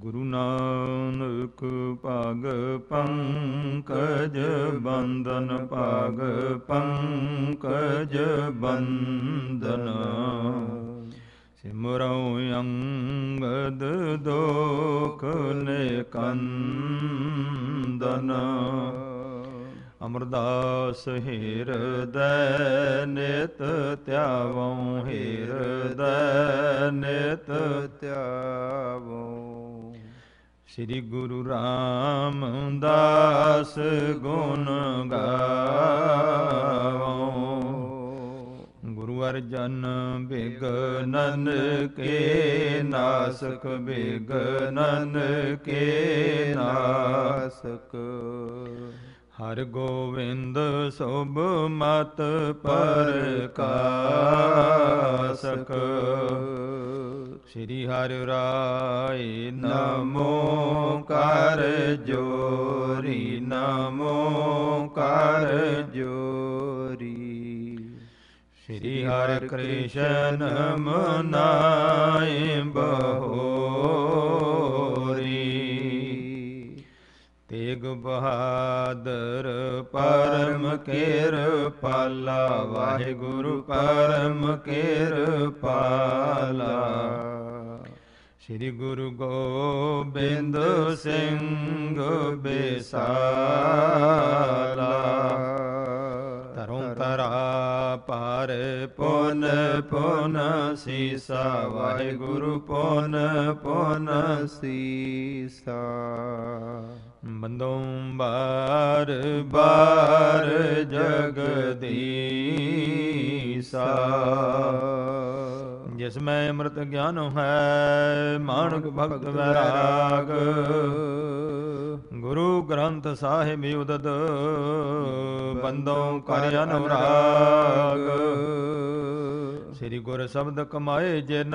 ਗੁਰੂ ਨਾਨਕ ਪਗ ਪੰਕਜ ਬੰਦਨ ਪਗ ਪੰਕਜ ਬੰਦਨ ਸਿਮਰਉ ਅੰਗਦ ਦੋਖ ਨੇ ਕੰਦਨ ਅਮਰਦਾਸ ਹਿਰਦੈ ਨਿਤ ਧਿਆਵਉ ਹਿਰਦੈ ਨਿਤ ਧਿਆਵਉ ਸ੍ਰੀ ਗੁਰੂ ਰਾਮਦਾਸ ਗੁਣ ਗਾਵਉ ਗੁਰੂ ਅਰਜਨ ਬਿਗਨਨ ਕੇ ਨਾਸਕ ਬਿਗਨਨ ਕੇ ਨਾਸਕ ਹਰ ਗੋਵਿੰਦ ਸੁਭ ਮਤ ਕਾਸਕ ਸ੍ਰੀ ਹਰਿ ਰਾਏ ਨਮੋ ਕਰ ਜੋਰੀ ਨਮੋ ਕਰ ਜੋਰੀ ਸ੍ਰੀ ਹਰਿ ਕ੍ਰਿਸ਼ਨ ਮਨਾਏ ਬਹੋ ਤੇਗ ਬਹਾਦਰ ਪਰਮ ਕੇਰ ਪਾਲਾ ਵਾਹਿਗੁਰੂ ਪਰਮ ਕੇਰ ਪਾਲਾ ਸ੍ਰੀ ਗੁਰੂ ਗੋਬਿੰਦ ਸਿੰਘ ਬੇਸਾਲਾ ਤਰਾ ਪਾਰ ਪੁਨ ਪੁਨ ਸੀਸਾ ਵਾਹਿਗੁਰੂ ਪੁਨ ਪੁਨ ਸੀ ਮੰਦੋਂ ਬਾਰ ਬਾਰ ਜਗਦੀਸਾ ਜਿਸ ਮੈਂ ਅੰਮ੍ਰਿਤ ਗਿਆਨ ਹੈ ਮਾਨਕ ਭਗਤ ਵੈਰਾਗ ਗੁਰੂ ਗ੍ਰੰਥ ਸਾਹਿਬ ਉਦਦ ਬੰਦੋਂ ਕਰ ਅਨੁਰਾਗ ਸ੍ਰੀ ਗੁਰ ਸ਼ਬਦ ਕਮਾਏ ਜਿਨ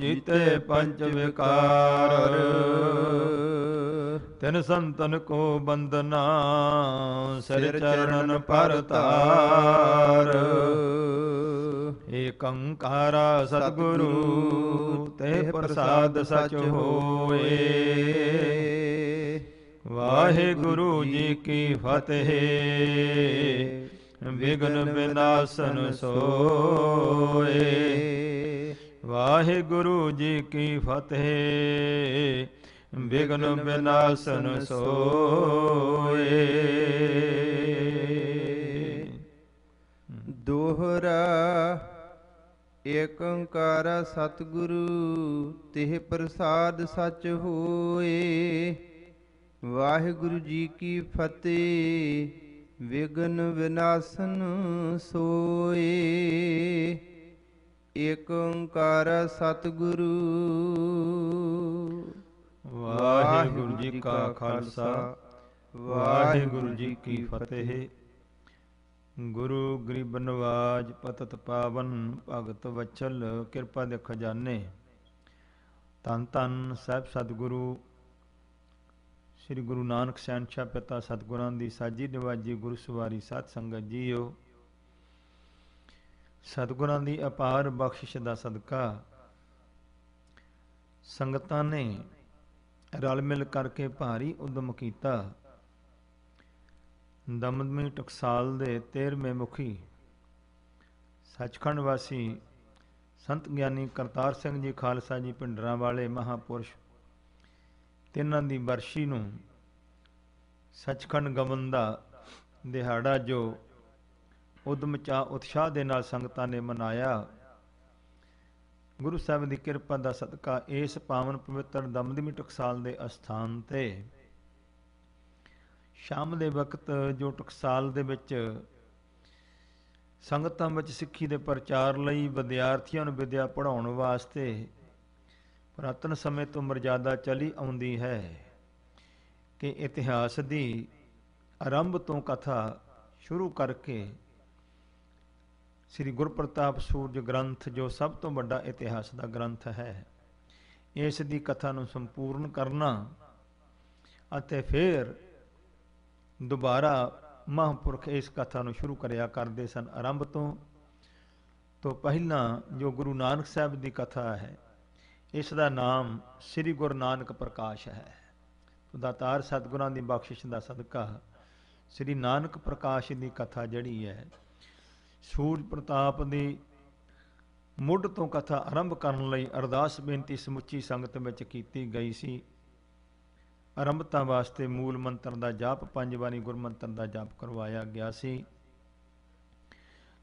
ਜੀਤੇ ਪੰਜ ਵਿਕਾਰ ਤਿਨ ਸੰਤਨ ਕੋ ਬੰਦਨਾ ਸਿਰ ਚਰਨ ਪਰਤਾਰ ਏਕੰਕਾਰਾ ਸਤਗੁਰੂ ਤੇ ਪ੍ਰਸਾਦ ਸਚ ਹੋਏ ਵਾਹਿਗੁਰੂ ਜੀ ਕੀ ਫਤਿਹ ਵਿਗਨ ਬਿਨਾਸਨ ਸੋਏ ਵਾਹਿਗੁਰੂ ਜੀ ਕੀ ਫਤਿਹ ਵਿਗਨ ਬਿਨਾਸਨ ਸੋਏ ਦੋਹਰਾ ਓੰਕਾਰ ਸਤਿਗੁਰੂ ਤਿਹ ਪ੍ਰਸਾਦ ਸਚ ਹੋਏ ਵਾਹਿਗੁਰੂ ਜੀ ਕੀ ਫਤਿਹ ਵਿਗਨ ਵਿਨਾਸ਼ਨ ਸੋਏ ਓੰਕਾਰ ਸਤਿਗੁਰੂ ਜੀ ਕਾ ਖਾਲਸਾ ਵਾਹਿਗੁਰੂ ਜੀ ਕੀ ਫਤਿਹ ਗੁਰੂ ਗਰੀਬ ਨਵਾਜ ਪਤਤ ਪਾਵਨ ਭਗਤ ਵਚਲ ਕਿਰਪਾ ਦੇ ਖਜ਼ਾਨੇ ਤਨ ਤਨ ਸਾਹਿਬ ਸਤਿਗੁਰੂ ਸ੍ਰੀ ਗੁਰੂ ਨਾਨਕ ਸਾਹਿਬ ਪਿਤਾ ਸਤਿਗੁਰਾਂ ਦੀ ਸਾਜੀ ਨਿਵਾਜੀ ਗੁਰੂ ਸਵਾਰੀ ਸਾਧ ਸੰਗਤ ਜੀਓ ਸਤਿਗੁਰਾਂ ਦੀ ਅਪਾਰ ਬਖਸ਼ਿਸ਼ ਦਾ ਸਦਕਾ ਸੰਗਤਾਂ ਨੇ ਰਲ ਮਿਲ ਕਰਕੇ ਭਾਰੀ ਉਦਮ ਕੀਤਾ ਦਮਦਮੀ ਟਕਸਾਲ ਦੇ 13ਵੇਂ ਮੁਖੀ ਸੱਚਖੰਡ ਵਾਸੀ ਸੰਤ ਗਿਆਨੀ ਕਰਤਾਰ ਸਿੰਘ ਜੀ ਖਾਲਸਾ ਜੀ ਪਿੰਡਰਾਂ ਵਾਲੇ ਮਹਾਪੁਰਸ਼ ਤਿੰਨਾਂ ਦੀ ਵਰਸ਼ੀ ਨੂੰ ਸੱਚਖੰਡ ਗਮਨ ਦਾ ਦਿਹਾੜਾ ਜੋ ਉਦਮ ਚਾ ਉਤਸ਼ਾਹ ਦੇ ਨਾਲ ਸੰਗਤਾਂ ਨੇ ਮਨਾਇਆ ਗੁਰੂ ਸਾਹਿਬ ਦੀ ਕਿਰਪਾ ਦਾ ਸਦਕਾ ਇਸ ਪਾਵਨ ਪਵਿੱਤਰ ਦਮਦਮੀ ਟਕਸਾਲ ਦੇ ਅਸਥਾਨ ਤੇ ਸ਼ਾਮ ਦੇ ਵਕਤ ਜੋ ਟਕਸਾਲ ਦੇ ਵਿੱਚ ਸੰਗਤਾਂ ਵਿੱਚ ਸਿੱਖੀ ਦੇ ਪ੍ਰਚਾਰ ਲਈ ਵਿਦਿਆਰਥੀਆਂ ਨੂੰ ਵਿਦਿਆ ਪੜਾਉਣ ਵਾਸਤੇ ਪ੍ਰਾਤਨ ਸਮੇਂ ਤੋਂ ਮਰਜ਼ਾਦਾ ਚਲੀ ਆਉਂਦੀ ਹੈ ਕਿ ਇਤਿਹਾਸ ਦੀ ਆਰੰਭ ਤੋਂ ਕਥਾ ਸ਼ੁਰੂ ਕਰਕੇ ਸ੍ਰੀ ਗੁਰਪ੍ਰਤਾਪ ਸੂਰਜ ਗ੍ਰੰਥ ਜੋ ਸਭ ਤੋਂ ਵੱਡਾ ਇਤਿਹਾਸ ਦਾ ਗ੍ਰੰਥ ਹੈ ਇਸ ਦੀ ਕਥਾ ਨੂੰ ਸੰਪੂਰਨ ਕਰਨਾ ਅਤੇ ਫਿਰ ਦੁਬਾਰਾ ਮਹਾਂਪੁਰਖ ਇਸ ਕਥਾ ਨੂੰ ਸ਼ੁਰੂ ਕਰਿਆ ਕਰਦੇ ਸਨ ਆਰੰਭ ਤੋਂ ਤੋਂ ਪਹਿਲਾਂ ਜੋ ਗੁਰੂ ਨਾਨਕ ਸਾਹਿਬ ਦੀ ਕਥਾ ਹੈ ਇਸ ਦਾ ਨਾਮ ਸ੍ਰੀ ਗੁਰੂ ਨਾਨਕ ਪ੍ਰਕਾਸ਼ ਹੈ ਦਾਤਾਰ ਸਤਗੁਰਾਂ ਦੀ ਬਖਸ਼ਿਸ਼ ਦਾ ਸਦਕਾ ਸ੍ਰੀ ਨਾਨਕ ਪ੍ਰਕਾਸ਼ ਦੀ ਕਥਾ ਜਿਹੜੀ ਹੈ ਸੂਰਜ ਪ੍ਰਤਾਪ ਦੀ ਮੁੱਢ ਤੋਂ ਕਥਾ ਆਰੰਭ ਕਰਨ ਲਈ ਅਰਦਾਸ ਬੇਨਤੀ ਸਮੁੱਚੀ ਸੰਗਤ ਵਿੱਚ ਕੀਤੀ ਗਈ ਸੀ ਆਰੰਭਤਾ ਵਾਸਤੇ ਮੂਲ ਮੰਤਰ ਦਾ ਜਾਪ ਪੰਜ ਵਾਰੀ ਗੁਰਮੰਤਰ ਦਾ ਜਾਪ ਕਰਵਾਇਆ ਗਿਆ ਸੀ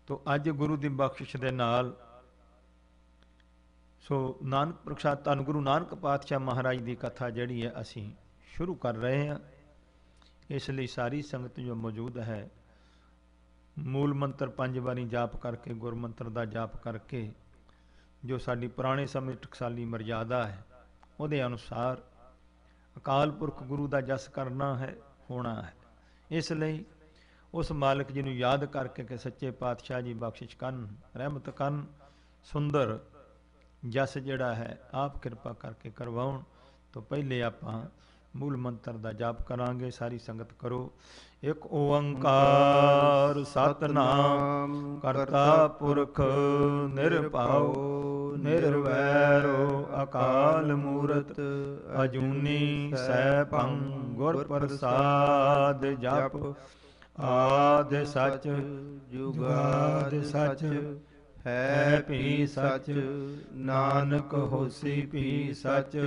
ਤੋਂ ਅੱਜ ਗੁਰੂ ਦੀ ਬਖਸ਼ਿਸ਼ ਦੇ ਨਾਲ ਸੋ ਨਾਨਕ ਪ੍ਰਖਸ਼ਾਤ ਤਨ ਗੁਰੂ ਨਾਨਕ ਪਾਤਸ਼ਾਹ ਮਹਾਰਾਜ ਦੀ ਕਥਾ ਜਿਹੜੀ ਹੈ ਅਸੀਂ ਸ਼ੁਰੂ ਕਰ ਰਹੇ ਹਾਂ ਇਸ ਲਈ ਸਾਰੀ ਸੰਗਤ ਜੋ ਮੌਜੂਦ ਹੈ ਮੂਲ ਮੰਤਰ ਪੰਜ ਵਾਰੀ ਜਾਪ ਕਰਕੇ ਗੁਰਮੰਤਰ ਦਾ ਜਾਪ ਕਰਕੇ ਜੋ ਸਾਡੀ ਪੁਰਾਣੇ ਸਮੇਂ ਟਕਸਾਲੀ ਮਰਜ਼ਾਦਾ ਹੈ ਉਹਦੇ ਅਨੁਸਾਰ ਅਕਾਲ ਪੁਰਖ ਗੁਰੂ ਦਾ ਜਸ ਕਰਨਾ ਹੈ ਹੋਣਾ ਹੈ ਇਸ ਲਈ ਉਸ ਮਾਲਕ ਜੀ ਨੂੰ ਯਾਦ ਕਰਕੇ ਕਿ ਸੱਚੇ ਪਾਤਸ਼ਾਹ ਜੀ ਬਖਸ਼ਿਸ਼ ਕਰਨ ਰਹਿਮਤ ਕਰਨ ਸੁੰਦਰ ਜਸ ਜਿਹੜਾ ਹੈ ਆਪ ਕਿਰਪਾ ਕਰਕੇ ਕਰਵਾਉਣ ਤੋਂ ਪਹਿਲੇ ਆਪਾਂ ਮੂਲ ਮੰਤਰ ਦਾ ਜਾਪ ਕਰਾਂਗੇ ਸਾਰੀ ਸੰਗਤ ਕਰੋ ਇੱਕ ਓੰਕਾਰ ਸਤਨਾਮ ਕਰਤਾ ਪੁਰਖ ਨਿਰਭਉ ਨਿਰਵੈਰੋ ਅਕਾਲ ਮੂਰਤ ਅਜੂਨੀ ਸੈਭੰ ਗੁਰ ਪ੍ਰਸਾਦ ਜਪ ਆਦ ਸਚ ਜੁਗਾਦ ਸਚ ਹੈ ਭੀ ਸਚ ਨਾਨਕ ਹੋਸੀ ਭੀ ਸਚ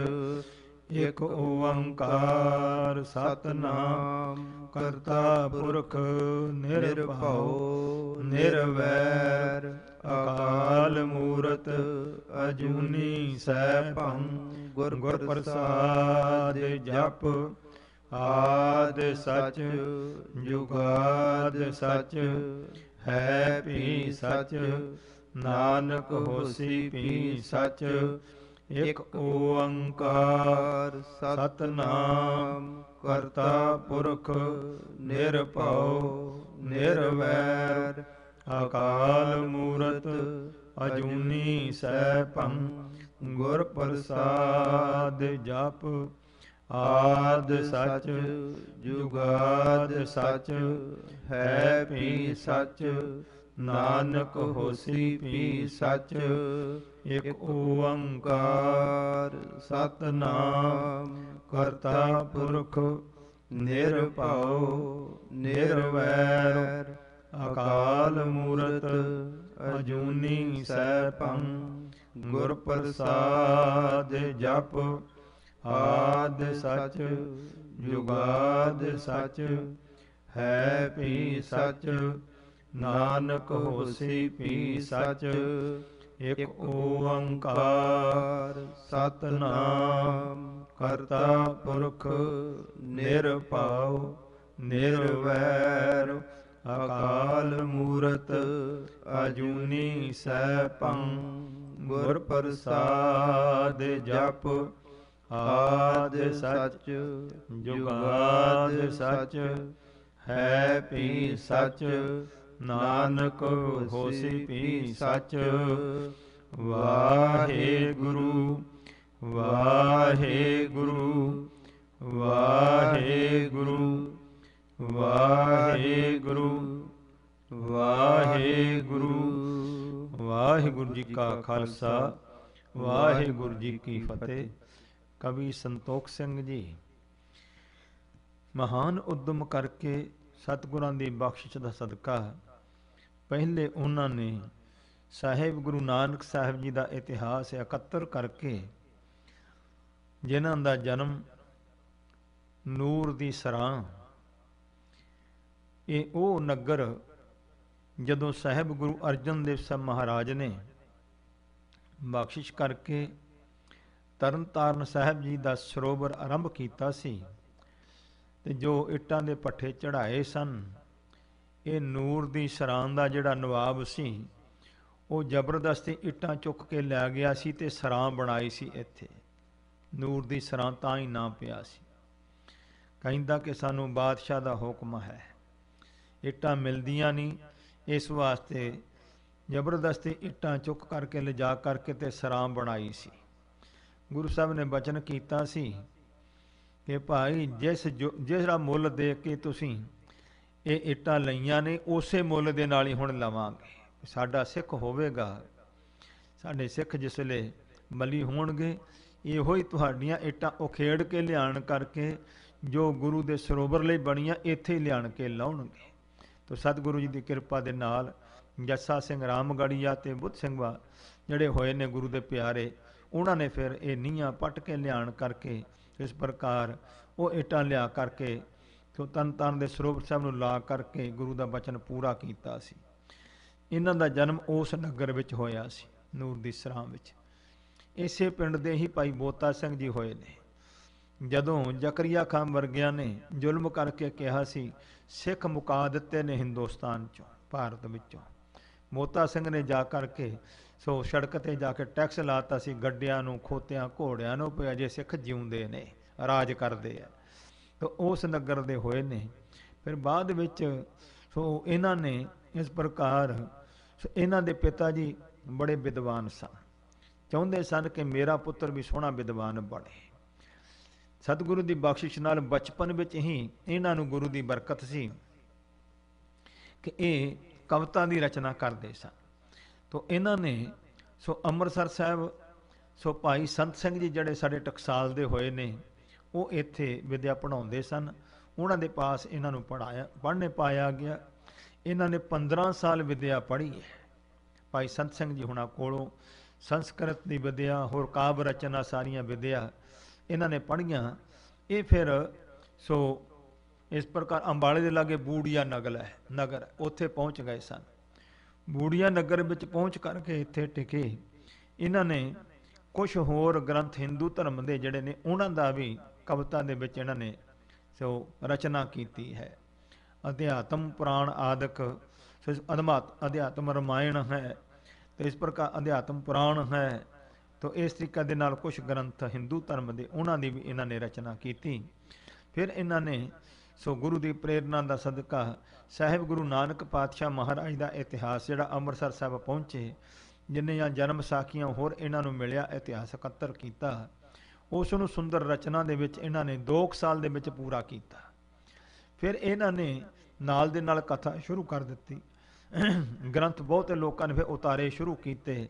ਇਕ ਓੰਕਾਰ ਸਤਨਾਮ ਕਰਤਾ ਪੁਰਖ ਨਿਰਭਉ ਨਿਰਵੈਰ ਅਕਾਲ ਮੂਰਤ ਅਜੂਨੀ ਸੈ ਭੰ ਗੁਰ ਪ੍ਰਸਾਦ ਜਪ ਆਦ ਸਚ ਜੁਗਾਦ ਸਚ ਹੈ ਭੀ ਸਚ ਨਾਨਕ ਹੋਸੀ ਭੀ ਸਚ ਇਕ ਓੰਕਾਰ ਸਤਨਾਮ ਕਰਤਾ ਪੁਰਖ ਨਿਰਭਉ ਨਿਰਵੈਰ ਅਕਾਲ ਮੂਰਤ ਅਜੂਨੀ ਸੈਭੰ ਗੁਰ ਪ੍ਰਸਾਦ ਜਪ ਆਦ ਸਚ ਜੁਗਾਦ ਸਚ ਹੈ ਭੀ ਸਚ ਨਾਨਕ ਹੋਸੀ ਪੀ ਸਚ ਇਕ ਓੰਕਾਰ ਸਤਨਾਮ ਕਰਤਾ ਪੁਰਖ ਨਿਰਭਉ ਨਿਰਵੈਰ ਅਕਾਲ ਮੂਰਤ ਅਜੂਨੀ ਸੈਭੰ ਗੁਰ ਪ੍ਰਸਾਦ ਜਪ ਆਦ ਸਚ ਜੁਗਾਦ ਸਚ ਹੈ ਭੀ ਸਚ ਨਾਨਕ ਹੋਸੀ ਪੀ ਸਚ ਇਕ ਓੰਕਾਰ ਸਤਨਾਮ ਕਰਤਾ ਪੁਰਖ ਨਿਰਭਉ ਨਿਰਵੈਰ ਅਕਾਲ ਮੂਰਤ ਅਜੂਨੀ ਸੈਭੰ ਗੁਰ ਪ੍ਰਸਾਦ ਜਪ ਆਦ ਸਚ ਜੁਗਾਦ ਸਚ ਹੈ ਪੀ ਸਚ ਨਾਨਕ ਹੋਸੀ ਪੀ ਸੱਚ ਵਾਹਿਗੁਰੂ ਵਾਹਿਗੁਰੂ ਵਾਹਿਗੁਰੂ ਵਾਹਿਗੁਰੂ ਵਾਹਿਗੁਰੂ ਵਾਹਿਗੁਰੂ ਜੀ ਕਾ ਖਾਲਸਾ ਵਾਹਿਗੁਰੂ ਜੀ ਕੀ ਫਤਿਹ ਕਵੀ ਸੰਤੋਖ ਸਿੰਘ ਜੀ ਮਹਾਨ ਉਦਮ ਕਰਕੇ ਸਤਿਗੁਰਾਂ ਦੀ ਬਖਸ਼ਿਸ਼ ਦਾ ਸਦਕਾ ਪਹਿਲੇ ਉਹਨਾਂ ਨੇ ਸਾਹਿਬ ਗੁਰੂ ਨਾਨਕ ਸਾਹਿਬ ਜੀ ਦਾ ਇਤਿਹਾਸ ਇਕੱਤਰ ਕਰਕੇ ਜਿਨ੍ਹਾਂ ਦਾ ਜਨਮ ਨੂਰ ਦੀ ਸਰਾਂ ਇਹ ਉਹ ਨਗਰ ਜਦੋਂ ਸਾਹਿਬ ਗੁਰੂ ਅਰਜਨ ਦੇਵ ਸਾਹਿਬ ਮਹਾਰਾਜ ਨੇ ਬਖਸ਼ਿਸ਼ ਕਰਕੇ ਤਰਨਤਾਰਨ ਸਾਹਿਬ ਜੀ ਦਾ ਸਰੋਵਰ ਆਰੰਭ ਕੀਤਾ ਸੀ ਤੇ ਜੋ ਇੱਟਾਂ ਦੇ ਪੱਠੇ ਚੜਾਏ ਸਨ ਇਹ ਨੂਰ ਦੀ ਸਰਾਂ ਦਾ ਜਿਹੜਾ ਨਵਾਬ ਸੀ ਉਹ ਜ਼ਬਰਦਸਤੀ ਇੱਟਾਂ ਚੁੱਕ ਕੇ ਲੈ ਗਿਆ ਸੀ ਤੇ ਸਰਾਂ ਬਣਾਈ ਸੀ ਇੱਥੇ ਨੂਰ ਦੀ ਸਰਾਂ ਤਾਂ ਹੀ ਨਾ ਪਿਆ ਸੀ ਕਹਿੰਦਾ ਕਿ ਸਾਨੂੰ ਬਾਦਸ਼ਾਹ ਦਾ ਹੁਕਮ ਹੈ ਇੱਟਾਂ ਮਿਲਦੀਆਂ ਨਹੀਂ ਇਸ ਵਾਸਤੇ ਜ਼ਬਰਦਸਤੀ ਇੱਟਾਂ ਚੁੱਕ ਕਰਕੇ ਲਿਜਾ ਕਰਕੇ ਤੇ ਸਰਾਂ ਬਣਾਈ ਸੀ ਗੁਰੂ ਸਾਹਿਬ ਨੇ ਬਚਨ ਕੀਤਾ ਸੀ ਕਿ ਭਾਈ ਜਿਸ ਜਿਹੜਾ ਮੁੱਲ ਦੇ ਕੇ ਤੁਸੀਂ ਇਹ ਇੱਟਾਂ ਲਈਆਂ ਨੇ ਉਸੇ ਮੁੱਲ ਦੇ ਨਾਲ ਹੀ ਹੁਣ ਲਵਾਂਗੇ ਸਾਡਾ ਸਿੱਖ ਹੋਵੇਗਾ ਸਾਡੇ ਸਿੱਖ ਜਿਸ ਮਲੀ ਹੋਣਗੇ ਇਹੋ ਹੀ ਤੁਹਾਡੀਆਂ ਇੱਟਾਂ ਉਖੇੜ ਕੇ ਲਿਆਣ ਕਰਕੇ ਜੋ ਗੁਰੂ ਦੇ ਸਰੋਵਰ ਲਈ ਬਣੀਆਂ ਇੱਥੇ ਹੀ ਲਿਆਣ ਕੇ ਲਾਉਣਗੇ ਤੋ ਸਤਿਗੁਰੂ ਜੀ ਦੀ ਕਿਰਪਾ ਦੇ ਨਾਲ ਜੱਸਾ ਸਿੰਘ ਰਾਮਗੜੀਆ ਤੇ ਬੁੱਧ ਸਿੰਘ ਵਾ ਜਿਹੜੇ ਹੋਏ ਨੇ ਗੁਰੂ ਦੇ ਪਿਆਰੇ ਉਹਨਾਂ ਨੇ ਫਿਰ ਇਹ ਨੀਆਂ ਪਟ ਕੇ ਲਿਆਣ ਕਰਕੇ ਇਸ ਪ੍ਰਕਾਰ ਉਹ ਇੱਟਾਂ ਲਿਆ ਕਰਕੇ ਕਿ ਉਹ ਤਨ ਤਨ ਦੇ ਸਰੋਵਰ ਸਾਹਿਬ ਨੂੰ ਲਾ ਕਰਕੇ ਗੁਰੂ ਦਾ ਬਚਨ ਪੂਰਾ ਕੀਤਾ ਸੀ ਇਹਨਾਂ ਦਾ ਜਨਮ ਉਸ ਨਗਰ ਵਿੱਚ ਹੋਇਆ ਸੀ ਨੂਰ ਦੀ ਸਰਾਮ ਵਿੱਚ ਇਸੇ ਪਿੰਡ ਦੇ ਹੀ ਭਾਈ ਬੋਤਾ ਸਿੰਘ ਜੀ ਹੋਏ ਨੇ ਜਦੋਂ ਜ਼ਕਰੀਆ ਖਾਂ ਵਰਗਿਆਂ ਨੇ ਜ਼ੁਲਮ ਕਰਕੇ ਕਿਹਾ ਸੀ ਸਿੱਖ ਮੁਕਾ ਦਿੱਤੇ ਨੇ ਹਿੰਦੁਸਤਾਨ ਚੋਂ ਭਾਰਤ ਵਿੱਚੋਂ ਮੋਤਾ ਸਿੰਘ ਨੇ ਜਾ ਕਰਕੇ ਸੋ ਸੜਕ ਤੇ ਜਾ ਕੇ ਟੈਕਸ ਲਾਤਾ ਸੀ ਗੱਡਿਆਂ ਨੂੰ ਖੋਤਿਆਂ ਘੋੜਿਆਂ ਨੂੰ ਪਿਆ ਜੇ ਸਿੱਖ ਜਿਉਂਦੇ ਨੇ ਰਾਜ ਕਰਦੇ ਆ ਤੋ ਉਸ ਨਗਰ ਦੇ ਹੋਏ ਨੇ ਫਿਰ ਬਾਅਦ ਵਿੱਚ ਸੋ ਇਹਨਾਂ ਨੇ ਇਸ ਪ੍ਰਕਾਰ ਇਹਨਾਂ ਦੇ ਪਿਤਾ ਜੀ ਬੜੇ ਵਿਦਵਾਨ ਸਨ ਚਾਹੁੰਦੇ ਸਨ ਕਿ ਮੇਰਾ ਪੁੱਤਰ ਵੀ ਸੋਹਣਾ ਵਿਦਵਾਨ ਬਣੇ ਸਤਿਗੁਰੂ ਦੀ ਬਖਸ਼ਿਸ਼ ਨਾਲ ਬਚਪਨ ਵਿੱਚ ਹੀ ਇਹਨਾਂ ਨੂੰ ਗੁਰੂ ਦੀ ਬਰਕਤ ਸੀ ਕਿ ਇਹ ਕਵਿਤਾ ਦੀ ਰਚਨਾ ਕਰਦੇ ਸਨ ਤੋਂ ਇਹਨਾਂ ਨੇ ਸੋ ਅੰਮ੍ਰਿਤਸਰ ਸਾਹਿਬ ਸੋ ਭਾਈ ਸੰਤ ਸਿੰਘ ਜੀ ਜਿਹੜੇ ਸਾਡੇ ਟਕਸਾਲ ਦੇ ਹੋਏ ਨੇ ਉਹ ਇੱਥੇ ਵਿਦਿਆ ਪੜਾਉਂਦੇ ਸਨ ਉਹਨਾਂ ਦੇ ਪਾਸ ਇਹਨਾਂ ਨੂੰ ਪੜਾਇਆ ਪੜ੍ਹਨੇ ਪਾਇਆ ਗਿਆ ਇਹਨਾਂ ਨੇ 15 ਸਾਲ ਵਿਦਿਆ ਪੜ੍ਹੀ ਹੈ ਭਾਈ ਸੰਤ ਸਿੰਘ ਜੀ ਹੁਣਾਂ ਕੋਲੋਂ ਸੰਸਕ੍ਰਿਤ ਦੀ ਵਿਦਿਆ ਹੋਰ ਕਾਵ ਰਚਨਾ ਸਾਰੀਆਂ ਵਿਦਿਆ ਇਹਨਾਂ ਨੇ ਪੜ੍ਹੀਆਂ ਇਹ ਫਿਰ ਸੋ ਇਸ ਪ੍ਰਕਾਰ ਅੰਬਾਲੇ ਦੇ ਲਾਗੇ ਬੂੜੀਆ ਨਗਰ ਹੈ ਨਗਰ ਉੱਥੇ ਪਹੁੰਚ ਗਏ ਸਨ ਬੂੜੀਆ ਨਗਰ ਵਿੱਚ ਪਹੁੰਚ ਕਰਕੇ ਇੱਥੇ ਟਿਕੇ ਇਹਨਾਂ ਨੇ ਕੁਝ ਹੋਰ ਗ੍ਰੰਥ Hindu ਧਰਮ ਦੇ ਜਿਹੜੇ ਨੇ ਉਹਨਾਂ ਦਾ ਵੀ ਕਵਿਤਾ ਦੇ ਵਿੱਚ ਇਹਨਾਂ ਨੇ ਸੋ ਰਚਨਾ ਕੀਤੀ ਹੈ ਅਧਿਆਤਮ ਪੁਰਾਣ ਆਦਿਕ ਅਧਮਾਤ ਅਧਿਆਤਮ ਰਮਾਇਣ ਹੈ ਤੇ ਇਸ ਪ੍ਰਕਾਰ ਅਧਿਆਤਮ ਪੁਰਾਣ ਹੈ ਤੋਂ ਇਸ ਤਰੀਕਾ ਦੇ ਨਾਲ ਕੁਝ ਗ੍ਰੰਥ ਹਿੰਦੂ ਧਰਮ ਦੇ ਉਹਨਾਂ ਦੀ ਵੀ ਇਹਨਾਂ ਨੇ ਰਚਨਾ ਕੀਤੀ ਫਿਰ ਇਹਨਾਂ ਨੇ ਸੋ ਗੁਰੂ ਦੀ ਪ੍ਰੇਰਣਾ ਦਾ ਸਦਕਾ ਸਾਹਿਬ ਗੁਰੂ ਨਾਨਕ ਪਾਤਸ਼ਾਹ ਮਹਾਰਾਜ ਦਾ ਇਤਿਹਾਸ ਜਿਹੜਾ ਅੰਮ੍ਰਿਤਸਰ ਸਾਹਿਬ ਪਹੁੰਚੇ ਜਿੰਨੇ ਜਨਮ ਸਾਖੀਆਂ ਹੋਰ ਇਹਨਾਂ ਨੂੰ ਮਿਲਿਆ ਇਤਿਹਾਸ ਇਕੱਤਰ ਕੀਤਾ ਉਸ ਨੂੰ ਸੁੰਦਰ ਰਚਨਾ ਦੇ ਵਿੱਚ ਇਹਨਾਂ ਨੇ 2 ਸਾਲ ਦੇ ਵਿੱਚ ਪੂਰਾ ਕੀਤਾ ਫਿਰ ਇਹਨਾਂ ਨੇ ਨਾਲ ਦੇ ਨਾਲ ਕਥਾ ਸ਼ੁਰੂ ਕਰ ਦਿੱਤੀ ਗ੍ਰੰਥ ਬਹੁਤੇ ਲੋਕਾਂ ਨੇ ਫਿਰ ਉਤਾਰੇ ਸ਼ੁਰੂ ਕੀਤੇ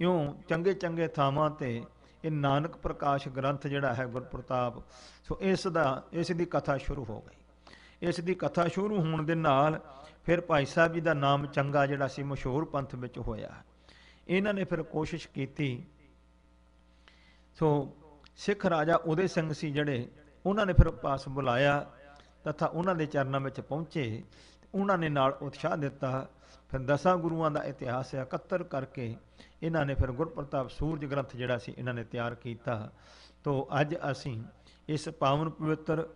ਇਉਂ ਚੰਗੇ ਚੰਗੇ ਥਾਵਾਂ ਤੇ ਇਹ ਨਾਨਕ ਪ੍ਰਕਾਸ਼ ਗ੍ਰੰਥ ਜਿਹੜਾ ਹੈ ਗੁਰਪ੍ਰਤਾਪ ਸੋ ਇਸ ਦਾ ਇਸ ਦੀ ਕਥਾ ਸ਼ੁਰੂ ਹੋ ਗਈ ਇਸ ਦੀ ਕਥਾ ਸ਼ੁਰੂ ਹੋਣ ਦੇ ਨਾਲ ਫਿਰ ਭਾਈ ਸਾਹਿਬ ਜੀ ਦਾ ਨਾਮ ਚੰਗਾ ਜਿਹੜਾ ਸੀ ਮਸ਼ਹੂਰ ਪੰਥ ਵਿੱਚ ਹੋਇਆ ਇਹਨਾਂ ਨੇ ਫਿਰ ਕੋਸ਼ਿਸ਼ ਕੀਤੀ ਸੋ ਸਿੱਖ ਰਾਜਾ ਉਹਦੇ ਸਿੰਘ ਸੀ ਜਿਹੜੇ ਉਹਨਾਂ ਨੇ ਫਿਰ ਪਾਸ ਬੁਲਾਇਆ ਤਥਾ ਉਹਨਾਂ ਦੇ ਚਰਨਾਂ ਵਿੱਚ ਪਹੁੰਚੇ ਉਹਨਾਂ ਨੇ ਨਾਲ ਉਤਸ਼ਾਹ ਦਿੱਤਾ ਫਿਰ ਦਸਾਂ ਗੁਰੂਆਂ ਦਾ ਇਤਿਹਾਸ ਇਕੱਤਰ ਕਰਕੇ ਇਹਨਾਂ ਨੇ ਫਿਰ ਗੁਰਪ੍ਰਤਾਪ ਸੂਰਜ ਗ੍ਰੰਥ ਜਿਹੜਾ ਸੀ ਇਹਨਾਂ ਨੇ ਤਿਆਰ ਕੀਤਾ ਤੋਂ ਅੱਜ ਅਸੀਂ ਇਸ ਪਾਵਨ ਪਵਿੱਤਰ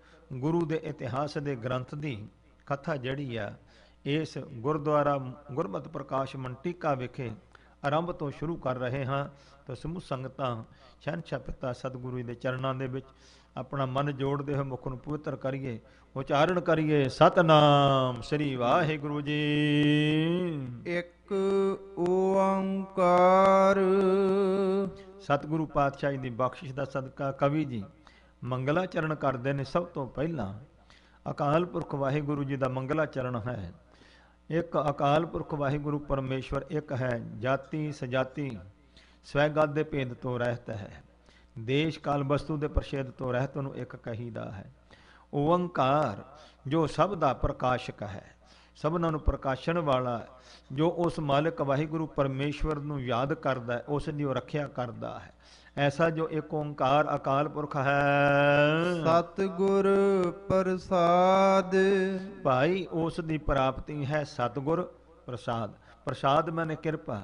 ਗੁਰੂ ਦੇ ਇਤਿਹਾਸ ਦੇ ਗ੍ਰੰਥ ਦੀ ਕਥਾ ਜਿਹੜੀ ਆ ਇਸ ਗੁਰਦੁਆਰਾ ਗੁਰਮਤ ਪ੍ਰਕਾਸ਼ ਮੰਟੀਕਾ ਵਿਖੇ ਆਰੰਭ ਤੋਂ ਸ਼ੁਰੂ ਕਰ ਰਹੇ ਹਾਂ ਤਾਂ ਸਮੂਹ ਸੰਗਤਾਂ ਸ਼ਹਿਨशाह ਪਿਤਾ ਸਤਿਗੁਰੂ ਦੇ ਚਰਨਾਂ ਦੇ ਵਿੱਚ ਆਪਣਾ ਮਨ ਜੋੜਦੇ ਹੋਏ ਮੁਖ ਨੂੰ ਪਵਿੱਤਰ ਕਰੀਏ ਉਚਾਰਨ ਕਰੀਏ ਸਤਨਾਮ ਸ੍ਰੀ ਵਾਹਿਗੁਰੂ ਜੀ ਇੱਕ ਓੰਕਾਰ ਸਤਿਗੁਰੂ ਪਾਤਸ਼ਾਹ ਜੀ ਦੀ ਬਖਸ਼ਿਸ਼ ਦਾ ਸਦਕਾ ਕਵੀ ਜੀ ਮੰਗਲਾ ਚਰਨ ਕਰਦੇ ਨੇ ਸਭ ਤੋਂ ਪਹਿਲਾਂ ਅਕਾਲ ਪੁਰਖ ਵਾਹਿਗੁਰੂ ਜੀ ਦਾ ਮੰਗਲਾ ਚਰਨ ਹੈ ਇੱਕ ਅਕਾਲ ਪੁਰਖ ਵਾਹਿਗੁਰੂ ਪਰਮੇਸ਼ਵਰ ਇੱਕ ਹੈ ਜਾਤੀ ਸਜਾਤੀ ਸਵੈਗਤ ਦੇ ਭੇਦ ਤੋਂ ਰਹਿਤ ਹੈ ਦੇਸ਼ ਕਾਲ ਵਸਤੂ ਦੇ ਪ੍ਰਸ਼ੇਦ ਤੋਂ ਰਹਿਤ ਨੂੰ ਇੱਕ ਕਹੀਦਾ ਹੈ ਓੰਕਾਰ ਜੋ ਸਭ ਦਾ ਪ੍ਰਕਾਸ਼ਕ ਹੈ ਸਭਨਾਂ ਨੂੰ ਪ੍ਰਕਾਸ਼ਣ ਵਾਲਾ ਜੋ ਉਸ ਮਾਲਕ ਵਾਹਿਗੁਰੂ ਪਰਮੇਸ਼ਵਰ ਨੂੰ ਯਾਦ ਕਰਦਾ ਉਸ ਦੀ ਉਹ ਰੱਖਿਆ ਕਰਦਾ ਹੈ ਐਸਾ ਜੋ ਇੱਕ ਓੰਕਾਰ ਅਕਾਲ ਪੁਰਖ ਹੈ ਸਤਗੁਰ ਪ੍ਰਸਾਦ ਭਾਈ ਉਸ ਦੀ ਪ੍ਰਾਪਤੀ ਹੈ ਸਤਗੁਰ ਪ੍ਰਸਾਦ ਪ੍ਰਸਾਦ ਮੈਨੇ ਕਿਰਪਾ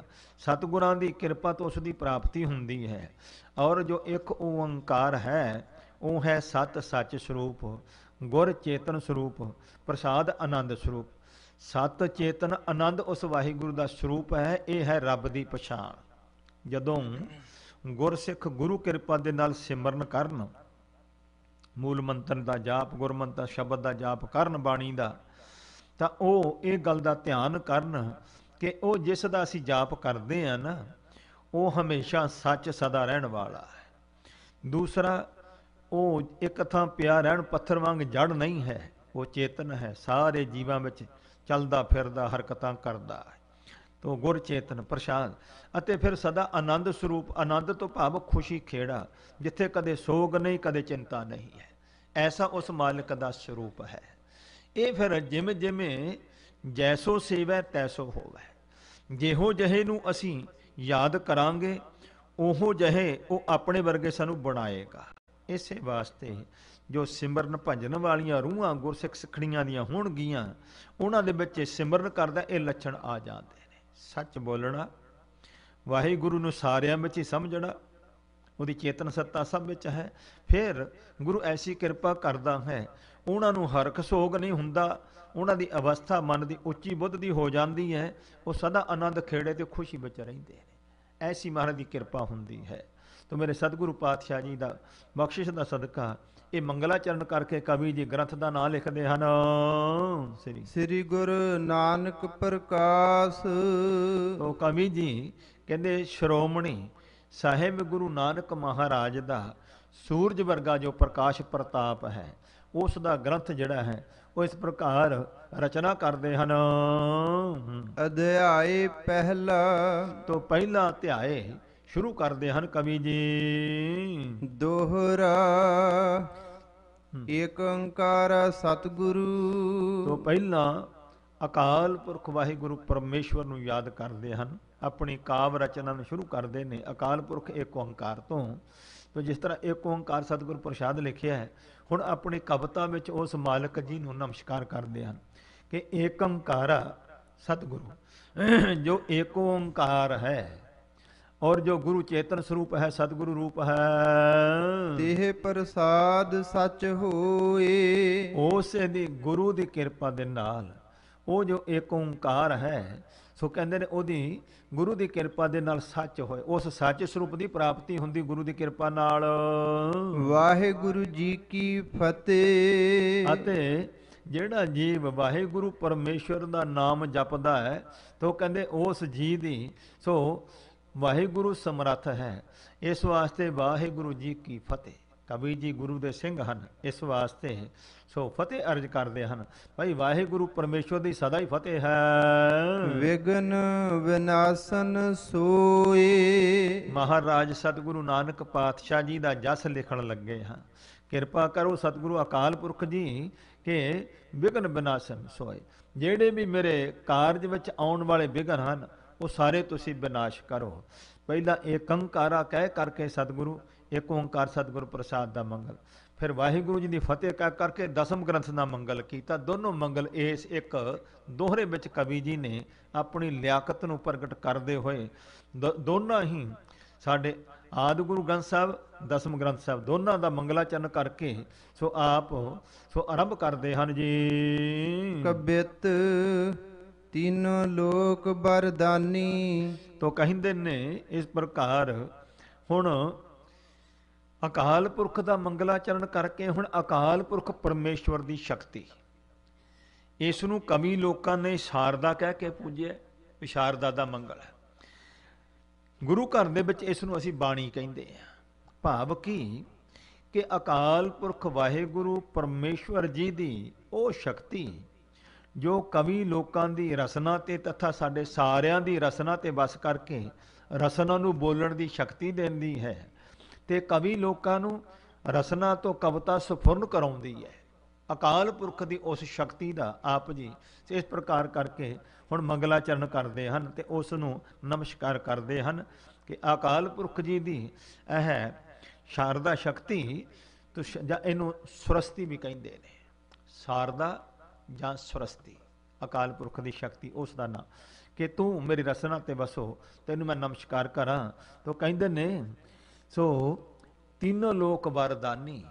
ਸਤਗੁਰਾਂ ਦੀ ਕਿਰਪਾ ਤੋਂ ਉਸ ਦੀ ਪ੍ਰਾਪਤੀ ਹੁੰਦੀ ਹੈ ਔਰ ਜੋ ਇੱਕ ਓੰਕਾਰ ਹੈ ਉਹ ਹੈ ਸਤ ਸੱਚ ਸਰੂਪ ਗੁਰ ਚੇਤਨ ਸਰੂਪ ਪ੍ਰਸਾਦ ਆਨੰਦ ਸਰੂਪ ਸਤ ਚੇਤਨ ਆਨੰਦ ਉਸ ਵਾਹਿਗੁਰੂ ਦਾ ਸਰੂਪ ਹੈ ਇਹ ਹੈ ਰੱਬ ਦੀ ਪਛਾਣ ਜਦੋਂ ਗੁਰਸਿੱਖ ਗੁਰੂ ਕਿਰਪਾ ਦੇ ਨਾਲ ਸਿਮਰਨ ਕਰਨ ਮੂਲ ਮੰਤਰ ਦਾ ਜਾਪ ਦਾ ਸ਼ਬਦ ਦਾ ਜਾਪ ਕਰਨ ਬਾਣੀ ਦਾ ਤਾਂ ਉਹ ਇਹ ਗੱਲ ਦਾ ਧਿਆਨ ਕਰਨ ਕਿ ਉਹ ਜਿਸ ਦਾ ਅਸੀਂ ਜਾਪ ਕਰਦੇ ਆ ਨਾ ਉਹ ਹਮੇਸ਼ਾ ਸੱਚ ਸਦਾ ਰਹਿਣ ਵਾਲਾ ਹੈ ਦੂਸਰਾ ਉਹ ਇੱਕ ਥਾਂ ਪਿਆ ਰਹਿਣ ਪੱਥਰ ਵਾਂਗ ਜੜ ਨਹੀਂ ਹੈ ਉਹ ਚੇਤਨ ਹੈ ਸਾਰੇ ਜੀਵਾਂ ਵਿੱਚ ਚੱਲਦਾ ਫਿਰਦਾ ਹਰਕਤਾਂ ਕਰਦਾ ਹੈ ਤੋ ਗੁਰ ਚੇਤਨ ਪ੍ਰਸ਼ਾਦ ਅਤੇ ਫਿਰ ਸਦਾ ਆਨੰਦ ਸਰੂਪ ਆਨੰਦ ਤੋਂ ਭਾਵ ਖੁਸ਼ੀ ਖੇੜਾ ਜਿੱਥੇ ਕਦੇ ਸੋਗ ਨਹੀਂ ਕਦੇ ਚਿੰਤਾ ਨਹੀਂ ਹੈ ਐਸਾ ਉਸ ਮਾਲਕ ਦਾ ਸਰੂਪ ਹੈ ਇਹ ਫਿਰ ਜਿਮ ਜਿਵੇਂ ਜੈਸੋ ਸੇਵੈ ਤੈਸੋ ਹੋਵੇ ਜਿਹੋ ਜਹੇ ਨੂੰ ਅਸੀਂ ਯਾਦ ਕਰਾਂਗੇ ਉਹੋ ਜਹੇ ਉਹ ਆਪਣੇ ਵਰਗੇ ਸਾਨੂੰ ਬਣਾਏਗਾ ਇਸੇ ਵਾਸਤੇ ਜੋ ਸਿਮਰਨ ਭਜਨ ਵਾਲੀਆਂ ਰੂਹਾਂ ਗੁਰਸਿੱਖ ਸਿੱਖਣੀਆਂ ਦੀਆਂ ਹੋਣਗੀਆਂ ਉਹਨਾਂ ਦੇ ਵਿੱਚ ਸਿਮਰਨ ਕਰਦਾ ਇਹ ਲੱਛਣ ਆ ਜਾਂਦੇ ਸੱਚ ਬੋਲਣਾ ਵਾਹਿਗੁਰੂ ਨੂੰ ਸਾਰਿਆਂ ਵਿੱਚ ਹੀ ਸਮਝਣਾ ਉਹਦੀ ਚੇਤਨ ਸੱਤਾ ਸਭ ਵਿੱਚ ਹੈ ਫਿਰ ਗੁਰੂ ਐਸੀ ਕਿਰਪਾ ਕਰਦਾ ਹੈ ਉਹਨਾਂ ਨੂੰ ਹਰਖ ਸੋਗ ਨਹੀਂ ਹੁੰਦਾ ਉਹਨਾਂ ਦੀ ਅਵਸਥਾ ਮਨ ਦੀ ਉੱਚੀ ਬੁੱਧ ਦੀ ਹੋ ਜਾਂਦੀ ਹੈ ਉਹ ਸਦਾ ਆਨੰਦ ਖੇੜੇ ਤੇ ਖੁਸ਼ੀ ਵਿੱਚ ਰਹਿੰਦੇ ਨੇ ਐਸੀ ਮਹਾਰਾਜ ਦੀ ਕਿਰਪਾ ਹੁੰਦੀ ਹੈ ਤੋਂ ਮੇਰੇ ਸਤਿਗੁਰੂ ਪਾਤਸ਼ਾਹ ਜੀ ਦਾ ਬਖਸ਼ਿਸ਼ ਦਾ ਸਦਕਾ ਇਹ ਮੰਗਲਾਚਰਨ ਕਰਕੇ ਕਵੀ ਜੀ ਗ੍ਰੰਥ ਦਾ ਨਾਮ ਲਿਖਦੇ ਹਨ ਸ੍ਰੀ ਸ੍ਰੀ ਗੁਰੂ ਨਾਨਕ ਪ੍ਰਕਾਸ਼ ਉਹ ਕਵੀ ਜੀ ਕਹਿੰਦੇ ਸ਼੍ਰੋਮਣੀ ਸਾਹਿਬ ਗੁਰੂ ਨਾਨਕ ਮਹਾਰਾਜ ਦਾ ਸੂਰਜ ਵਰਗਾ ਜੋ ਪ੍ਰਕਾਸ਼ ਪ੍ਰਤਾਪ ਹੈ ਉਸ ਦਾ ਗ੍ਰੰਥ ਜਿਹੜਾ ਹੈ ਉਹ ਇਸ ਪ੍ਰਕਾਰ ਰਚਨਾ ਕਰਦੇ ਹਨ ਅਧਿਆਏ ਪਹਿਲਾ ਤੋਂ ਪਹਿਲਾ ਅਧਿਆਇ ਸ਼ੁਰੂ ਕਰਦੇ ਹਨ ਕਵੀ ਜੀ ਦੋਹਰਾ ਏਕ ਓੰਕਾਰ ਸਤਿਗੁਰੂ ਤੋਂ ਪਹਿਲਾਂ ਅਕਾਲ ਪੁਰਖ ਵਾਹਿਗੁਰੂ ਪਰਮੇਸ਼ਵਰ ਨੂੰ ਯਾਦ ਕਰਦੇ ਹਨ ਆਪਣੀ ਕਾਵ ਰਚਨਾ ਨੂੰ ਸ਼ੁਰੂ ਕਰਦੇ ਨੇ ਅਕਾਲ ਪੁਰਖ ਏਕ ਓੰਕਾਰ ਤੋਂ ਤੋਂ ਜਿਸ ਤਰ੍ਹਾਂ ਏਕ ਓੰਕਾਰ ਸਤਿਗੁਰ ਪ੍ਰਸ਼ਾਦ ਲਿਖਿਆ ਹੈ ਹੁਣ ਆਪਣੀ ਕਵਿਤਾ ਵਿੱਚ ਉਸ ਮਾਲਕ ਜੀ ਨੂੰ ਨਮਸਕਾਰ ਕਰਦੇ ਹਨ ਕਿ ਏਕ ਓੰਕਾਰ ਸਤਿਗੁਰੂ ਜੋ ਏਕ ਓੰਕਾਰ ਹੈ ਔਰ ਜੋ ਗੁਰੂ ਚੇਤਨ ਸਰੂਪ ਹੈ ਸਤਿਗੁਰੂ ਰੂਪ ਹੈ ਦੇਹ ਪ੍ਰਸਾਦ ਸੱਚ ਹੋਏ ਉਸ ਦੀ ਗੁਰੂ ਦੀ ਕਿਰਪਾ ਦੇ ਨਾਲ ਉਹ ਜੋ ਏਕ ਓੰਕਾਰ ਹੈ ਸੋ ਕਹਿੰਦੇ ਨੇ ਉਹਦੀ ਗੁਰੂ ਦੀ ਕਿਰਪਾ ਦੇ ਨਾਲ ਸੱਚ ਹੋਏ ਉਸ ਸੱਚ ਸਰੂਪ ਦੀ ਪ੍ਰਾਪਤੀ ਹੁੰਦੀ ਗੁਰੂ ਦੀ ਕਿਰਪਾ ਨਾਲ ਵਾਹਿਗੁਰੂ ਜੀ ਕੀ ਫਤਿਹ ਅਤੇ ਜਿਹੜਾ ਜੀਵ ਵਾਹਿਗੁਰੂ ਪਰਮੇਸ਼ਵਰ ਦਾ ਨਾਮ ਜਪਦਾ ਹੈ ਤੋ ਕਹਿੰਦੇ ਉਸ ਜੀ ਦੀ ਸੋ ਵਾਹਿਗੁਰੂ ਸਮਰੱਥ ਹੈ ਇਸ ਵਾਸਤੇ ਵਾਹਿਗੁਰੂ ਜੀ ਕੀ ਫਤਿਹ ਕਬੀਰ ਜੀ ਗੁਰੂ ਦੇ ਸਿੰਘ ਹਨ ਇਸ ਵਾਸਤੇ ਸੋ ਫਤਿਹ ਅਰਜ ਕਰਦੇ ਹਨ ਭਾਈ ਵਾਹਿਗੁਰੂ ਪਰਮੇਸ਼ਵਰ ਦੀ ਸਦਾ ਹੀ ਫਤਿਹ ਹੈ ਵਿਗਨ ਵਿਨਾਸ਼ਨ ਸੋਏ ਮਹਾਰਾਜ ਸਤਿਗੁਰੂ ਨਾਨਕ ਪਾਤਸ਼ਾਹ ਜੀ ਦਾ ਜਸ ਲਿਖਣ ਲੱਗੇ ਹਾਂ ਕਿਰਪਾ ਕਰੋ ਸਤਿਗੁਰੂ ਅਕਾਲ ਪੁਰਖ ਜੀ ਕਿ ਵਿਗਨ ਵਿਨਾਸ਼ਨ ਸੋਏ ਜਿਹੜੇ ਵੀ ਮੇਰੇ ਕਾਰਜ ਵਿੱਚ ਆਉਣ ਵਾਲੇ ਵਿਗਨ ਹਨ ਉਹ ਸਾਰੇ ਤੁਸੀਂ ਵਿਨਾਸ਼ ਕਰੋ ਪਹਿਲਾਂ ਏਕੰਕਾਰਾ ਕਹਿ ਕਰਕੇ ਸਤਿਗੁਰੂ ਏਕ ਓੰਕਾਰ ਸਤਿਗੁਰ ਪ੍ਰਸਾਦ ਦਾ ਮੰਗਲ ਫਿਰ ਵਾਹਿਗੁਰੂ ਜੀ ਦੀ ਫਤਿਹ ਕਹਿ ਕਰਕੇ ਦਸਮ ਗ੍ਰੰਥ ਦਾ ਮੰਗਲ ਕੀਤਾ ਦੋਨੋਂ ਮੰਗਲ ਇਸ ਇੱਕ ਦੋਹਰੇ ਵਿੱਚ ਕਵੀ ਜੀ ਨੇ ਆਪਣੀ ਲਿਆਕਤ ਨੂੰ ਪ੍ਰਗਟ ਕਰਦੇ ਹੋਏ ਦੋਨਾਂ ਹੀ ਸਾਡੇ ਆਦਿ ਗੁਰੂ ਗ੍ਰੰਥ ਸਾਹਿਬ ਦਸਮ ਗ੍ਰੰਥ ਸਾਹਿਬ ਦੋਨਾਂ ਦਾ ਮੰਗਲਾ ਚਨ ਕਰਕੇ ਸੋ ਆਪ ਸੋ ਆਰੰਭ ਕਰਦੇ ਹਨ ਜੀ ਕਬਿਤ ਤਿੰਨ ਲੋਕ ਬਰਦਾਨੀ ਤੋ ਕਹਿੰਦੇ ਨੇ ਇਸ ਪ੍ਰਕਾਰ ਹੁਣ ਅਕਾਲ ਪੁਰਖ ਦਾ ਮੰਗਲਾਚਰਨ ਕਰਕੇ ਹੁਣ ਅਕਾਲ ਪੁਰਖ ਪਰਮੇਸ਼ਵਰ ਦੀ ਸ਼ਕਤੀ ਇਸ ਨੂੰ ਕਮੀ ਲੋਕਾਂ ਨੇ ਸ਼ਾਰਦਾ ਕਹਿ ਕੇ ਪੂਜਿਆ ਸ਼ਾਰਦਾ ਦਾ ਮੰਗਲ ਹੈ ਗੁਰੂ ਘਰ ਦੇ ਵਿੱਚ ਇਸ ਨੂੰ ਅਸੀਂ ਬਾਣੀ ਕਹਿੰਦੇ ਆ ਭਾਵ ਕੀ ਕਿ ਅਕਾਲ ਪੁਰਖ ਵਾਹਿਗੁਰੂ ਪਰਮੇਸ਼ਵਰ ਜੀ ਦੀ ਉਹ ਸ਼ਕਤੀ ਜੋ ਕਵੀ ਲੋਕਾਂ ਦੀ ਰਸਨਾ ਤੇ ਤਥਾ ਸਾਡੇ ਸਾਰਿਆਂ ਦੀ ਰਸਨਾ ਤੇ ਬਸ ਕਰਕੇ ਰਸਨਾ ਨੂੰ ਬੋਲਣ ਦੀ ਸ਼ਕਤੀ ਦਿੰਦੀ ਹੈ ਤੇ ਕਵੀ ਲੋਕਾਂ ਨੂੰ ਰਸਨਾ ਤੋਂ ਕਵਤਾ ਸਫੁਰਨ ਕਰਾਉਂਦੀ ਹੈ ਅਕਾਲ ਪੁਰਖ ਦੀ ਉਸ ਸ਼ਕਤੀ ਦਾ ਆਪ ਜੀ ਇਸ ਪ੍ਰਕਾਰ ਕਰਕੇ ਹੁਣ ਮੰਗਲਾ ਚਰਨ ਕਰਦੇ ਹਨ ਤੇ ਉਸ ਨੂੰ ਨਮਸਕਾਰ ਕਰਦੇ ਹਨ ਕਿ ਅਕਾਲ ਪੁਰਖ ਜੀ ਦੀ ਇਹ ਸ਼ਾਰਦਾ ਸ਼ਕਤੀ ਤੁਸ ਜਾਂ ਇਹਨੂੰ ਸੁਰਸਤੀ ਵੀ ਕਹਿੰਦੇ ਨੇ ਸਾਰਦਾ ਜਾਂ ਸਰਸਤੀ ਅਕਾਲ ਪੁਰਖ ਦੀ ਸ਼ਕਤੀ ਉਸ ਦਾ ਨਾਮ ਕਿ ਤੂੰ ਮੇਰੀ ਰਸਨਾ ਤੇ ਵਸੋ ਤੈਨੂੰ ਮੈਂ ਨਮਸਕਾਰ ਕਰਾਂ ਤੋ ਕਹਿੰਦੇ ਨੇ ਸੋ ਤਿੰਨੋਂ ਲੋਕ ਵਰਦਾਨੀ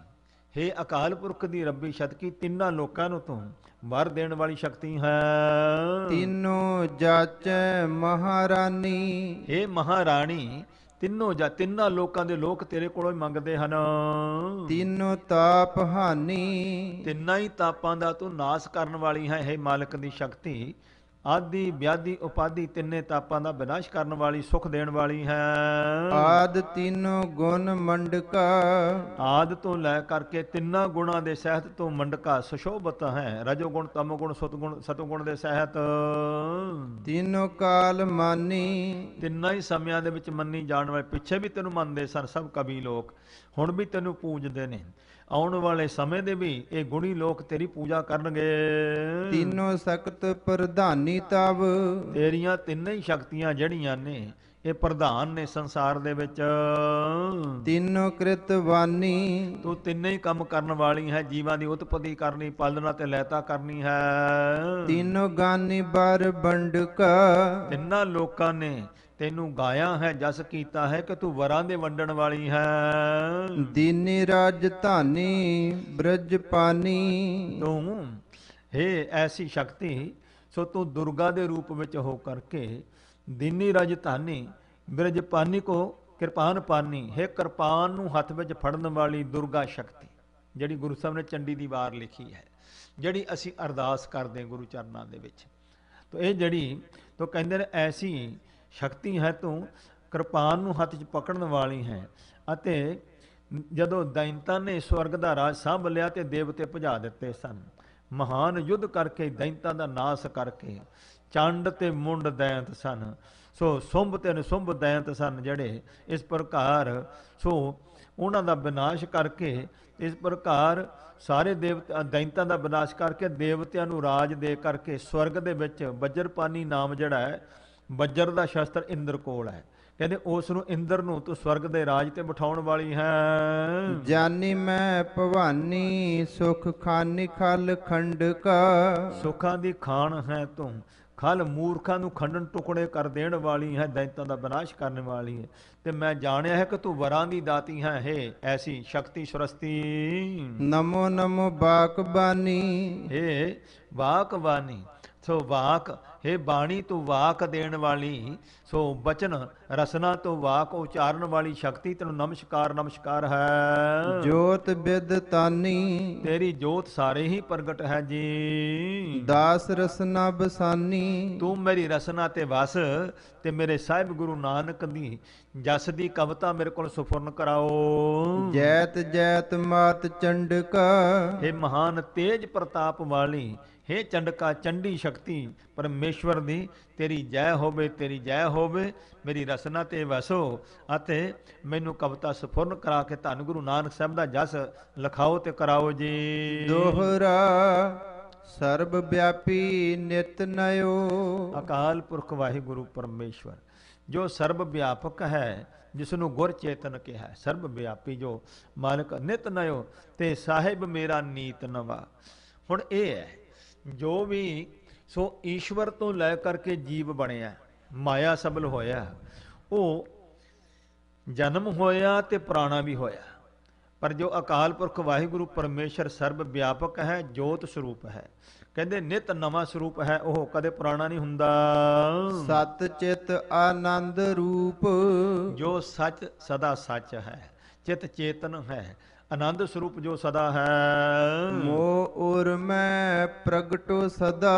ਹੈ ਅਕਾਲ ਪੁਰਖ ਦੀ ਰੱਬੀ ਸ਼ਤਕੀ ਤਿੰਨਾਂ ਲੋਕਾਂ ਨੂੰ ਤੂੰ ਵਰ ਦੇਣ ਵਾਲੀ ਸ਼ਕਤੀ ਹੈ ਤਿੰਨੋ ਜੱਜ ਮਹਾਰਾਣੀ ਹੈ ਮਹਾਰਾਣੀ ਤਿੰਨੋਂ ਜਾਂ ਤਿੰਨਾਂ ਲੋਕਾਂ ਦੇ ਲੋਕ ਤੇਰੇ ਕੋਲੋਂ ਹੀ ਮੰਗਦੇ ਹਨ ਤਿੰਨੋਂ ਤਾਪ ਹਾਨੀ ਤਿੰਨਾਂ ਹੀ ਤਾਪਾਂ ਦਾ ਤੂੰ ਨਾਸ ਕਰਨ ਵਾਲੀ ਹੈ ਹੈ ਮਾਲਕ ਦੀ ਸ਼ਕਤੀ ਆਦੀ ਵਿਆਦੀ ਉਪਾਦੀ ਤਿੰਨੇ ਤਾਪਾਂ ਦਾ ਵਿਨਾਸ਼ ਕਰਨ ਵਾਲੀ ਸੁਖ ਦੇਣ ਵਾਲੀ ਹੈ ਆਦ ਤਿੰਨੋ ਗੁਣ ਮੰਡਕਾ ਆਦ ਤੋਂ ਲੈ ਕਰਕੇ ਤਿੰਨਾ ਗੁਣਾਂ ਦੇ ਸਹਿਤ ਤੋਂ ਮੰਡਕਾ ਸੁਸ਼ੋਭਤ ਹੈ ਰਜੋ ਗੁਣ ਤਮ ਗੁਣ ਸਤ ਗੁਣ ਸਤ ਗੁਣ ਦੇ ਸਹਿਤ ਤਿੰਨੋ ਕਾਲ ਮਾਨੀ ਤਿੰਨਾ ਹੀ ਸਮਿਆਂ ਦੇ ਵਿੱਚ ਮੰਨੀ ਜਾਣ ਵਾਲੇ ਪਿੱਛੇ ਵੀ ਤੈਨੂੰ ਮੰਨਦੇ ਸਨ ਸਭ ਕਵੀ ਲੋਕ ਹੁਣ ਵੀ ਤੈਨੂੰ ਪੂਜਦੇ ਨੇ ਆਉਣ ਵਾਲੇ ਸਮੇਂ ਦੇ ਵੀ ਇਹ ਗੁਣੀ ਲੋਕ ਤੇਰੀ ਪੂਜਾ ਕਰਨਗੇ ਤਿੰਨੋ ਸਖਤ ਪ੍ਰਧਾਨੀ ਤਵ ਤੇਰੀਆਂ ਤਿੰਨੇ ਹੀ ਸ਼ਕਤੀਆਂ ਜਿਹੜੀਆਂ ਨੇ ਇਹ ਪ੍ਰਧਾਨ ਨੇ ਸੰਸਾਰ ਦੇ ਵਿੱਚ ਤਿੰਨੋ ਕ੍ਰਿਤਵਾਨੀ ਤੂੰ ਤਿੰਨੇ ਹੀ ਕੰਮ ਕਰਨ ਵਾਲੀ ਹੈ ਜੀਵਾਂ ਦੀ ਉਤਪਤੀ ਕਰਨੀ ਪਾਲਣਾ ਤੇ ਲੈਤਾ ਕਰਨੀ ਹੈ ਤਿੰਨੋ ਗਾਨੀ ਬਰ ਬੰਡਕਾ ਤਿੰਨਾਂ ਲੋਕਾਂ ਨੇ ਤੈਨੂੰ ਗਾਇਆ ਹੈ ਜਸ ਕੀਤਾ ਹੈ ਕਿ ਤੂੰ ਵਰਾਂ ਦੇ ਵੰਡਣ ਵਾਲੀ ਹੈ ਦੀਨੀ ਧਾਨੀ ਬ੍ਰਜ ਪਾਨੀ ਤੂੰ ਏ ਐਸੀ ਸ਼ਕਤੀ ਸੋ ਤੂੰ ਦੁਰਗਾ ਦੇ ਰੂਪ ਵਿੱਚ ਹੋ ਕਰਕੇ ਦੀਨੀ ਧਾਨੀ ਬ੍ਰਜ ਪਾਨੀ ਕੋ ਕਿਰਪਾਨ ਪਾਨੀ ਹੇ ਕਿਰਪਾਨ ਨੂੰ ਹੱਥ ਵਿੱਚ ਫੜਨ ਵਾਲੀ ਦੁਰਗਾ ਸ਼ਕਤੀ ਜਿਹੜੀ ਗੁਰੂ ਸਾਹਿਬ ਨੇ ਚੰਡੀ ਦੀ ਵਾਰ ਲਿਖੀ ਹੈ ਜਿਹੜੀ ਅਸੀਂ ਅਰਦਾਸ ਕਰਦੇ ਗੁਰੂ ਚਰਨਾਂ ਦੇ ਵਿੱਚ ਤੋ ਇਹ ਜਿਹੜੀ ਤੋ ਕਹਿੰਦੇ ਨੇ ਐਸੀ ਸ਼ਕਤੀ ਹੈ ਤੂੰ ਕਿਰਪਾਨ ਨੂੰ ਹੱਥ 'ਚ ਪਕੜਨ ਵਾਲੀ ਹੈ ਅਤੇ ਜਦੋਂ ਦੈਂਤਾ ਨੇ ਸਵਰਗ ਦਾ ਰਾਜ ਸੰਭ ਲਿਆ ਤੇ ਦੇਵਤੇ ਭਜਾ ਦਿੱਤੇ ਸਨ ਮਹਾਨ ਯੁੱਧ ਕਰਕੇ ਦੈਂਤਾ ਦਾ ਨਾਸ ਕਰਕੇ ਚੰਡ ਤੇ ਮੁੰਡ ਦੈਂਤ ਸਨ ਸੋ ਸੁੰਭ ਤੇ ਨਸੁੰਭ ਦੈਂਤ ਸਨ ਜਿਹੜੇ ਇਸ ਪ੍ਰਕਾਰ ਸੋ ਉਹਨਾਂ ਦਾ ਵਿਨਾਸ਼ ਕਰਕੇ ਇਸ ਪ੍ਰਕਾਰ ਸਾਰੇ ਦੇਵਤਾ ਦੈਂਤਾਂ ਦਾ ਵਿਨਾਸ਼ ਕਰਕੇ ਦੇਵਤਿਆਂ ਨੂੰ ਰਾਜ ਦੇ ਕਰਕੇ ਸਵਰਗ ਦੇ ਵਿੱਚ ਬੱਜਰਪਾਨੀ ਨਾਮ ਜਿਹੜਾ ਹੈ ਵਜਰ ਦਾ ਸ਼ਸਤਰ ਇੰਦਰ ਕੋਲ ਹੈ ਕਹਿੰਦੇ ਉਸ ਨੂੰ ਇੰਦਰ ਨੂੰ ਤੂੰ ਸਵਰਗ ਦੇ ਰਾਜ ਤੇ ਬਿਠਾਉਣ ਵਾਲੀ ਹੈ ਜਾਨੀ ਮੈਂ ਭਵਾਨੀ ਸੁਖ ਖਾਨੀ ਖਲ ਖੰਡ ਕਾ ਸੁਖਾਂ ਦੀ ਖਾਨ ਹੈ ਤੂੰ ਖਲ ਮੂਰਖਾਂ ਨੂੰ ਖੰਡਨ ਟੁਕੜੇ ਕਰ ਦੇਣ ਵਾਲੀ ਹੈ ਦੈਂਤਾਂ ਦਾ ਬਨਾਸ਼ ਕਰਨ ਵਾਲੀ ਹੈ ਤੇ ਮੈਂ ਜਾਣਿਆ ਹੈ ਕਿ ਤੂੰ ਵਰਾਂ ਦੀ ਦਾਤੀ ਹੈ ਹੈ ਐਸੀ ਸ਼ਕਤੀ ਸਰਸਤੀ ਨਮੋ ਨਮੋ ਬਾਕਬਾਨੀ ਹੈ ਬਾਕਬਾਨੀ ਸੋ ਵਾਕ ਹੈ ਬਾਣੀ ਤੋਂ ਵਾਕ ਦੇਣ ਵਾਲੀ ਸੋ ਬਚਨ ਰਸਨਾ ਤੋਂ ਵਾਕ ਉਚਾਰਨ ਵਾਲੀ ਸ਼ਕਤੀ ਤੈਨੂੰ ਨਮਸਕਾਰ ਨਮਸਕਾਰ ਹੈ ਜੋਤ ਬਿਦ ਤਾਨੀ ਤੇਰੀ ਜੋਤ ਸਾਰੇ ਹੀ ਪ੍ਰਗਟ ਹੈ ਜੀ ਦਾਸ ਰਸਨਾ ਬਸਾਨੀ ਤੂੰ ਮੇਰੀ ਰਸਨਾ ਤੇ ਵਸ ਤੇ ਮੇਰੇ ਸਾਹਿਬ ਗੁਰੂ ਨਾਨਕ ਦੀ ਜਸ ਦੀ ਕਵਤਾ ਮੇਰੇ ਕੋਲ ਸੁਫਰਨ ਕਰਾਓ ਜੈਤ ਜੈਤ ਮਾਤ ਚੰਡਕਾ ਇਹ ਮਹਾਨ ਤੇਜ ਪ੍ਰਤਾਪ ਵਾਲੀ ਹੇ ਚੰਡਕਾ ਚੰਡੀ ਸ਼ਕਤੀ ਪਰਮੇਸ਼ਵਰ ਦੀ ਤੇਰੀ ਜੈ ਹੋਵੇ ਤੇਰੀ ਜੈ ਹੋਵੇ ਮੇਰੀ ਰਸਨਾ ਤੇ ਵਸੋ ਅਤੇ ਮੈਨੂੰ ਕਵਤਾ ਸਫੁਰਨ ਕਰਾ ਕੇ ਧੰਨ ਗੁਰੂ ਨਾਨਕ ਸਾਹਿਬ ਦਾ ਜਸ ਲਖਾਓ ਤੇ ਕਰਾਓ ਜੀ ਦੋਹਰਾ ਸਰਬ ਵਿਆਪੀ ਨਿਤ ਨਯੋ ਅਕਾਲ ਪੁਰਖ ਵਾਹਿਗੁਰੂ ਪਰਮੇਸ਼ਵਰ ਜੋ ਸਰਬ ਵਿਆਪਕ ਹੈ ਜਿਸ ਨੂੰ ਗੁਰ ਚੇਤਨ ਕਿਹਾ ਸਰਬ ਵਿਆਪੀ ਜੋ ਮਾਲਕ ਨਿਤ ਨਯੋ ਤੇ ਸਾਹਿਬ ਮੇਰਾ ਨੀਤ ਨਵਾ ਹੁਣ ਇਹ ਹੈ ਜੋ ਵੀ ਸੋ ਈਸ਼ਵਰ ਤੋਂ ਲੈ ਕਰਕੇ ਜੀਵ ਬਣਿਆ ਮਾਇਆ ਸਬਲ ਹੋਇਆ ਉਹ ਜਨਮ ਹੋਇਆ ਤੇ ਪ੍ਰਾਣਾ ਵੀ ਹੋਇਆ ਪਰ ਜੋ ਅਕਾਲ ਪੁਰਖ ਵਾਹਿਗੁਰੂ ਪਰਮੇਸ਼ਰ ਸਰਬ ਵਿਆਪਕ ਹੈ ਜੋਤ ਸਰੂਪ ਹੈ ਕਹਿੰਦੇ ਨਿਤ ਨਵਾਂ ਸਰੂਪ ਹੈ ਉਹ ਕਦੇ ਪੁਰਾਣਾ ਨਹੀਂ ਹੁੰਦਾ ਸਤ ਚਿਤ ਆਨੰਦ ਰੂਪ ਜੋ ਸੱਚ ਸਦਾ ਸੱਚ ਹੈ ਚਿਤ ਚੇਤਨ ਹੈ ਆਨੰਦ ਸਰੂਪ ਜੋ ਸਦਾ ਹੈ ਮੋ ਉਰ ਮੈਂ ਪ੍ਰਗਟੋ ਸਦਾ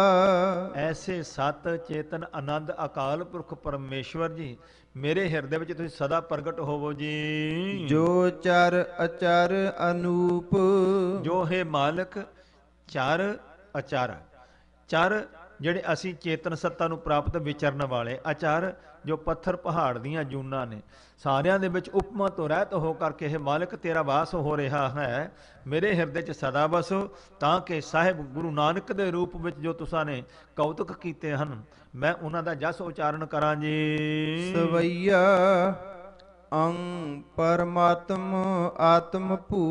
ਐਸੇ ਸਤ ਚੇਤਨ ਆਨੰਦ ਅਕਾਲ ਪੁਰਖ ਪਰਮੇਸ਼ਵਰ ਜੀ ਮੇਰੇ ਹਿਰਦੇ ਵਿੱਚ ਤੁਸੀਂ ਸਦਾ ਪ੍ਰਗਟ ਹੋਵੋ ਜੀ ਜੋ ਚਰ ਅਚਰ ਅਨੂਪ ਜੋ ਹੈ ਮਾਲਕ ਚਰ ਅਚਰ ਚਰ ਜਿਹੜੇ ਅਸੀਂ ਚੇਤਨ ਸੱਤਾ ਨੂੰ ਪ੍ਰਾਪਤ ਵਿਚਰਨ ਵਾਲੇ ਆਚਾਰ ਜੋ ਪੱਥਰ ਪਹਾੜ ਦੀਆਂ ਜੂਨਾਂ ਨੇ ਸਾਰਿਆਂ ਦੇ ਵਿੱਚ ਉਪਮਾ ਤੋਂ ਰਹਿਤ ਹੋ ਕਰਕੇ ਇਹ ਮਾਲਕ ਤੇਰਾ ਵਾਸ ਹੋ ਰਿਹਾ ਹੈ ਮੇਰੇ ਹਿਰਦੇ 'ਚ ਸਦਾ ਵਸੋ ਤਾਂ ਕਿ ਸਾਹਿਬ ਗੁਰੂ ਨਾਨਕ ਦੇ ਰੂਪ ਵਿੱਚ ਜੋ ਤੁਸਾਂ ਨੇ ਕੌਤਕ ਕੀਤੇ ਹਨ ਮੈਂ ਉਹਨਾਂ ਦਾ ਜਸ ਉਚਾਰਨ ਕਰਾਂ ਜੀ ਸਵਈਆ ਅੰ ਪਰਮਾਤਮ ਆਤਮ ਭੂ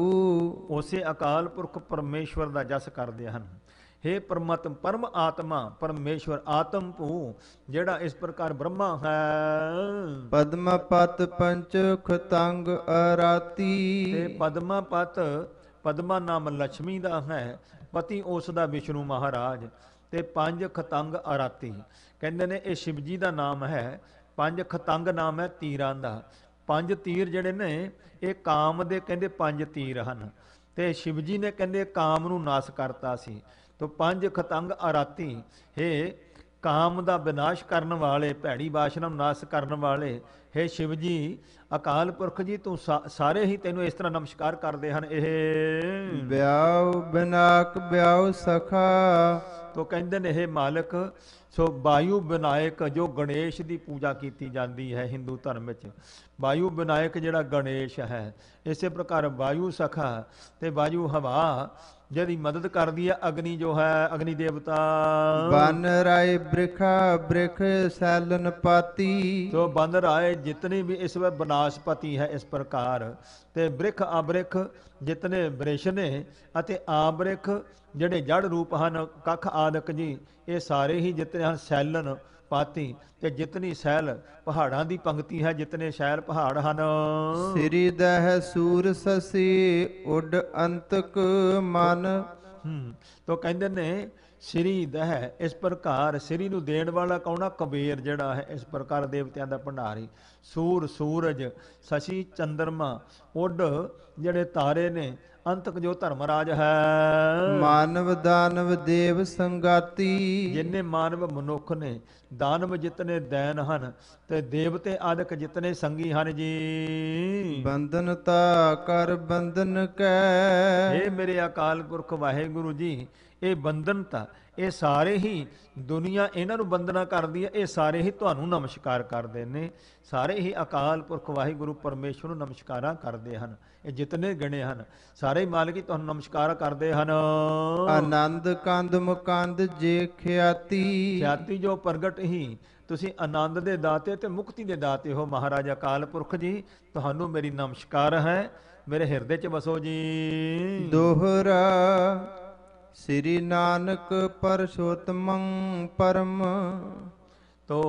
ਉਸੇ ਅਕਾਲ ਪੁਰਖ ਪਰਮੇਸ਼ਵਰ ਦਾ ਜਸ ਕਰਦੇ ਹਨ हे ਪਰਮਤਮ ਪਰਮ ਆਤਮਾ ਪਰਮੇਸ਼ਵਰ ਆਤਮ ਭੂ ਜਿਹੜਾ ਇਸ ਪ੍ਰਕਾਰ ਬ੍ਰਹਮਾ ਹੈ ਪਦਮਪਤ ਪੰਚਖ ਤੰਗ ਅਰਾਤੀ ਤੇ ਪਦਮਪਤ ਪਦਮਾ ਨਾਮ ਲక్ష్ਮੀ ਦਾ ਹੈ ਪਤੀ ਉਸ ਦਾ ਵਿਸ਼ਨੂੰ ਮਹਾਰਾਜ ਤੇ ਪੰਜ ਖਤੰਗ ਅਰਾਤੀ ਕਹਿੰਦੇ ਨੇ ਇਹ ਸ਼ਿਵਜੀ ਦਾ ਨਾਮ ਹੈ ਪੰਜ ਖਤੰਗ ਨਾਮ ਹੈ ਤੀਰਾਂ ਦਾ ਪੰਜ ਤੀਰ ਜਿਹੜੇ ਨੇ ਇਹ ਕਾਮ ਦੇ ਕਹਿੰਦੇ ਪੰਜ ਤੀਰ ਹਨ ਤੇ ਸ਼ਿਵਜੀ ਨੇ ਕਹਿੰਦੇ ਕਾਮ ਨੂੰ ਨਾਸ ਕਰਤਾ ਸੀ ਤੋ ਪੰਜ ਖਤੰਗ ਆਰਾਤੀ ਹੈ ਕਾਮ ਦਾ ਵਿਨਾਸ਼ ਕਰਨ ਵਾਲੇ ਭੈੜੀ ਬਾਸ਼ਨਾ ਨੂੰ ਨਾਸ ਕਰਨ ਵਾਲੇ ਹੈ ਸ਼ਿਵ ਜੀ ਅਕਾਲ ਪੁਰਖ ਜੀ ਤੂੰ ਸਾਰੇ ਹੀ ਤੈਨੂੰ ਇਸ ਤਰ੍ਹਾਂ ਨਮਸਕਾਰ ਕਰਦੇ ਹਨ ਇਹ ਵਿਆਉ ਬਿਨਾਕ ਵਿਆਉ ਸਖਾ ਤੋ ਕਹਿੰਦੇ ਨੇ ਇਹ ਮਾਲਕ ਸੋ ਬਾਯੂ ਵਿਨਾਇਕ ਜੋ ਗਣੇਸ਼ ਦੀ ਪੂਜਾ ਕੀਤੀ ਜਾਂਦੀ ਹੈ Hindu ਧਰਮ ਵਿੱਚ ਬਾਯੂ ਵਿਨਾਇਕ ਜਿਹੜਾ ਗਣੇਸ਼ ਹੈ ਇਸੇ ਪ੍ਰਕਾਰ ਬਾਯੂ ਸਖਾ ਤੇ ਬਾਯੂ ਹਵਾ ਜਿਹਦੀ ਮਦਦ ਕਰਦੀ ਹੈ ਅਗਨੀ ਜੋ ਹੈ ਅਗਨੀ ਦੇਵਤਾ ਬਨ ਰਾਏ ਬ੍ਰਿਖਾ ਬ੍ਰਿਖ ਸੈਲਨ ਪਾਤੀ ਸੋ ਬਨ ਰਾਏ ਜਿਤਨੇ ਵੀ ਇਸ ਵੇ ਬਨਾਸਪਤੀ ਹੈ ਇਸ ਪ੍ਰਕਾਰ ਤੇ ਬ੍ਰਿਖ ਅਬ੍ਰਿਖ ਜਿਤਨੇ ਬ੍ਰਿਸ਼ ਨੇ ਅਤੇ ਆਬ੍ਰਿਖ ਜਿਹੜੇ ਜੜ ਰੂਪ ਹਨ ਕੱਖ ਆਦਿਕ ਜੀ ਇਹ ਸਾਰੇ ਹੀ ਜਿਤਨੇ ਹਨ ਸੈਲਨ ਪਾਤੀ ਤੇ ਜਿਤਨੀ ਸੈਲ ਪਹਾੜਾਂ ਦੀ ਪੰਕਤੀ ਹੈ ਜਿਤਨੇ ਸੈਲ ਪਹਾੜ ਹਨ ਸ੍ਰੀ ਦਹਿ ਸੂਰ ਸਸੀ ਉਡ ਅੰਤਕ ਮਨ ਹੂੰ ਕਹਿੰਦੇ ਨੇ ਸ੍ਰੀ ਦਹਿ ਇਸ ਪ੍ਰਕਾਰ ਸ੍ਰੀ ਨੂੰ ਦੇਣ ਵਾਲਾ ਕੌਣਾ ਕਬੀਰ ਜਿਹੜਾ ਹੈ ਇਸ ਪ੍ਰਕਾਰ ਦੇਵਤਿਆਂ ਦਾ ਭੰਡਾਰੀ ਸੂਰ ਸੂਰਜ ਸਸ਼ੀ ਚੰਦਰਮਾ ਉਡ ਜਿਹੜੇ ਤਾਰੇ ਨੇ ਅੰਤਕ ਜੋ ਧਰਮ ਰਾਜ ਹੈ ਮਾਨਵ ਦਾਨਵ ਦੇਵ ਸੰਗਾਤੀ ਜਿੰਨੇ ਮਾਨਵ ਮਨੁੱਖ ਨੇ ਦਾਨਵ ਜਿਤਨੇ ਦੈਨ ਹਨ ਤੇ ਦੇਵਤੇ ਆਦਿਕ ਜਿਤਨੇ ਸੰਗੀ ਹਨ ਜੀ ਤਾ ਕਰ ਬੰਧਨ ਕੈ ਇਹ ਮੇਰੇ ਅਕਾਲ ਪੁਰਖ ਵਾਹਿਗੁਰੂ ਜੀ ਇਹ ਤਾ ਇਹ ਸਾਰੇ ਹੀ ਦੁਨੀਆ ਇਹਨਾਂ ਨੂੰ ਬੰਦਨਾ ਕਰਦੀ ਹੈ ਇਹ ਸਾਰੇ ਹੀ ਤੁਹਾਨੂੰ ਨਮਸਕਾਰ ਕਰਦੇ ਨੇ ਸਾਰੇ ਹੀ ਅਕਾਲ ਪੁਰਖ ਵਾਹਿਗੁਰੂ ਪਰਮੇਸ਼ਰ ਨੂੰ ਨਮਸਕਾਰਾਂ ਕਰਦੇ ਹਨ ਇਹ ਜਿਤਨੇ ਗਣੇ ਹਨ ਸਾਰੇ ਮਾਲਕ ਹੀ ਤੁਹਾਨੂੰ ਨਮਸਕਾਰ ਕਰਦੇ ਹਨ ਆਨੰਦ ਕੰਦ ਮੁਕੰਦ ਜੇ ਖਿਆਤੀ ਖਿਆਤੀ ਜੋ ਪ੍ਰਗਟ ਹੀ ਤੁਸੀਂ ਆਨੰਦ ਦੇ ਦਾਤੇ ਤੇ ਮੁਕਤੀ ਦੇ ਦਾਤੇ ਹੋ ਮਹਾਰਾਜਾ ਅਕਾਲ ਪੁਰਖ ਜੀ ਤੁਹਾਨੂੰ ਮੇਰੀ ਨਮਸਕਾਰ ਹੈ ਮੇਰੇ ਹਿਰਦੇ 'ਚ ਵਸੋ ਜੀ ਦੋਹਰਾ ਸ੍ਰੀ ਨਾਨਕ ਪਰਸ਼ੋਤਮੰ ਪਰਮ ਤੋ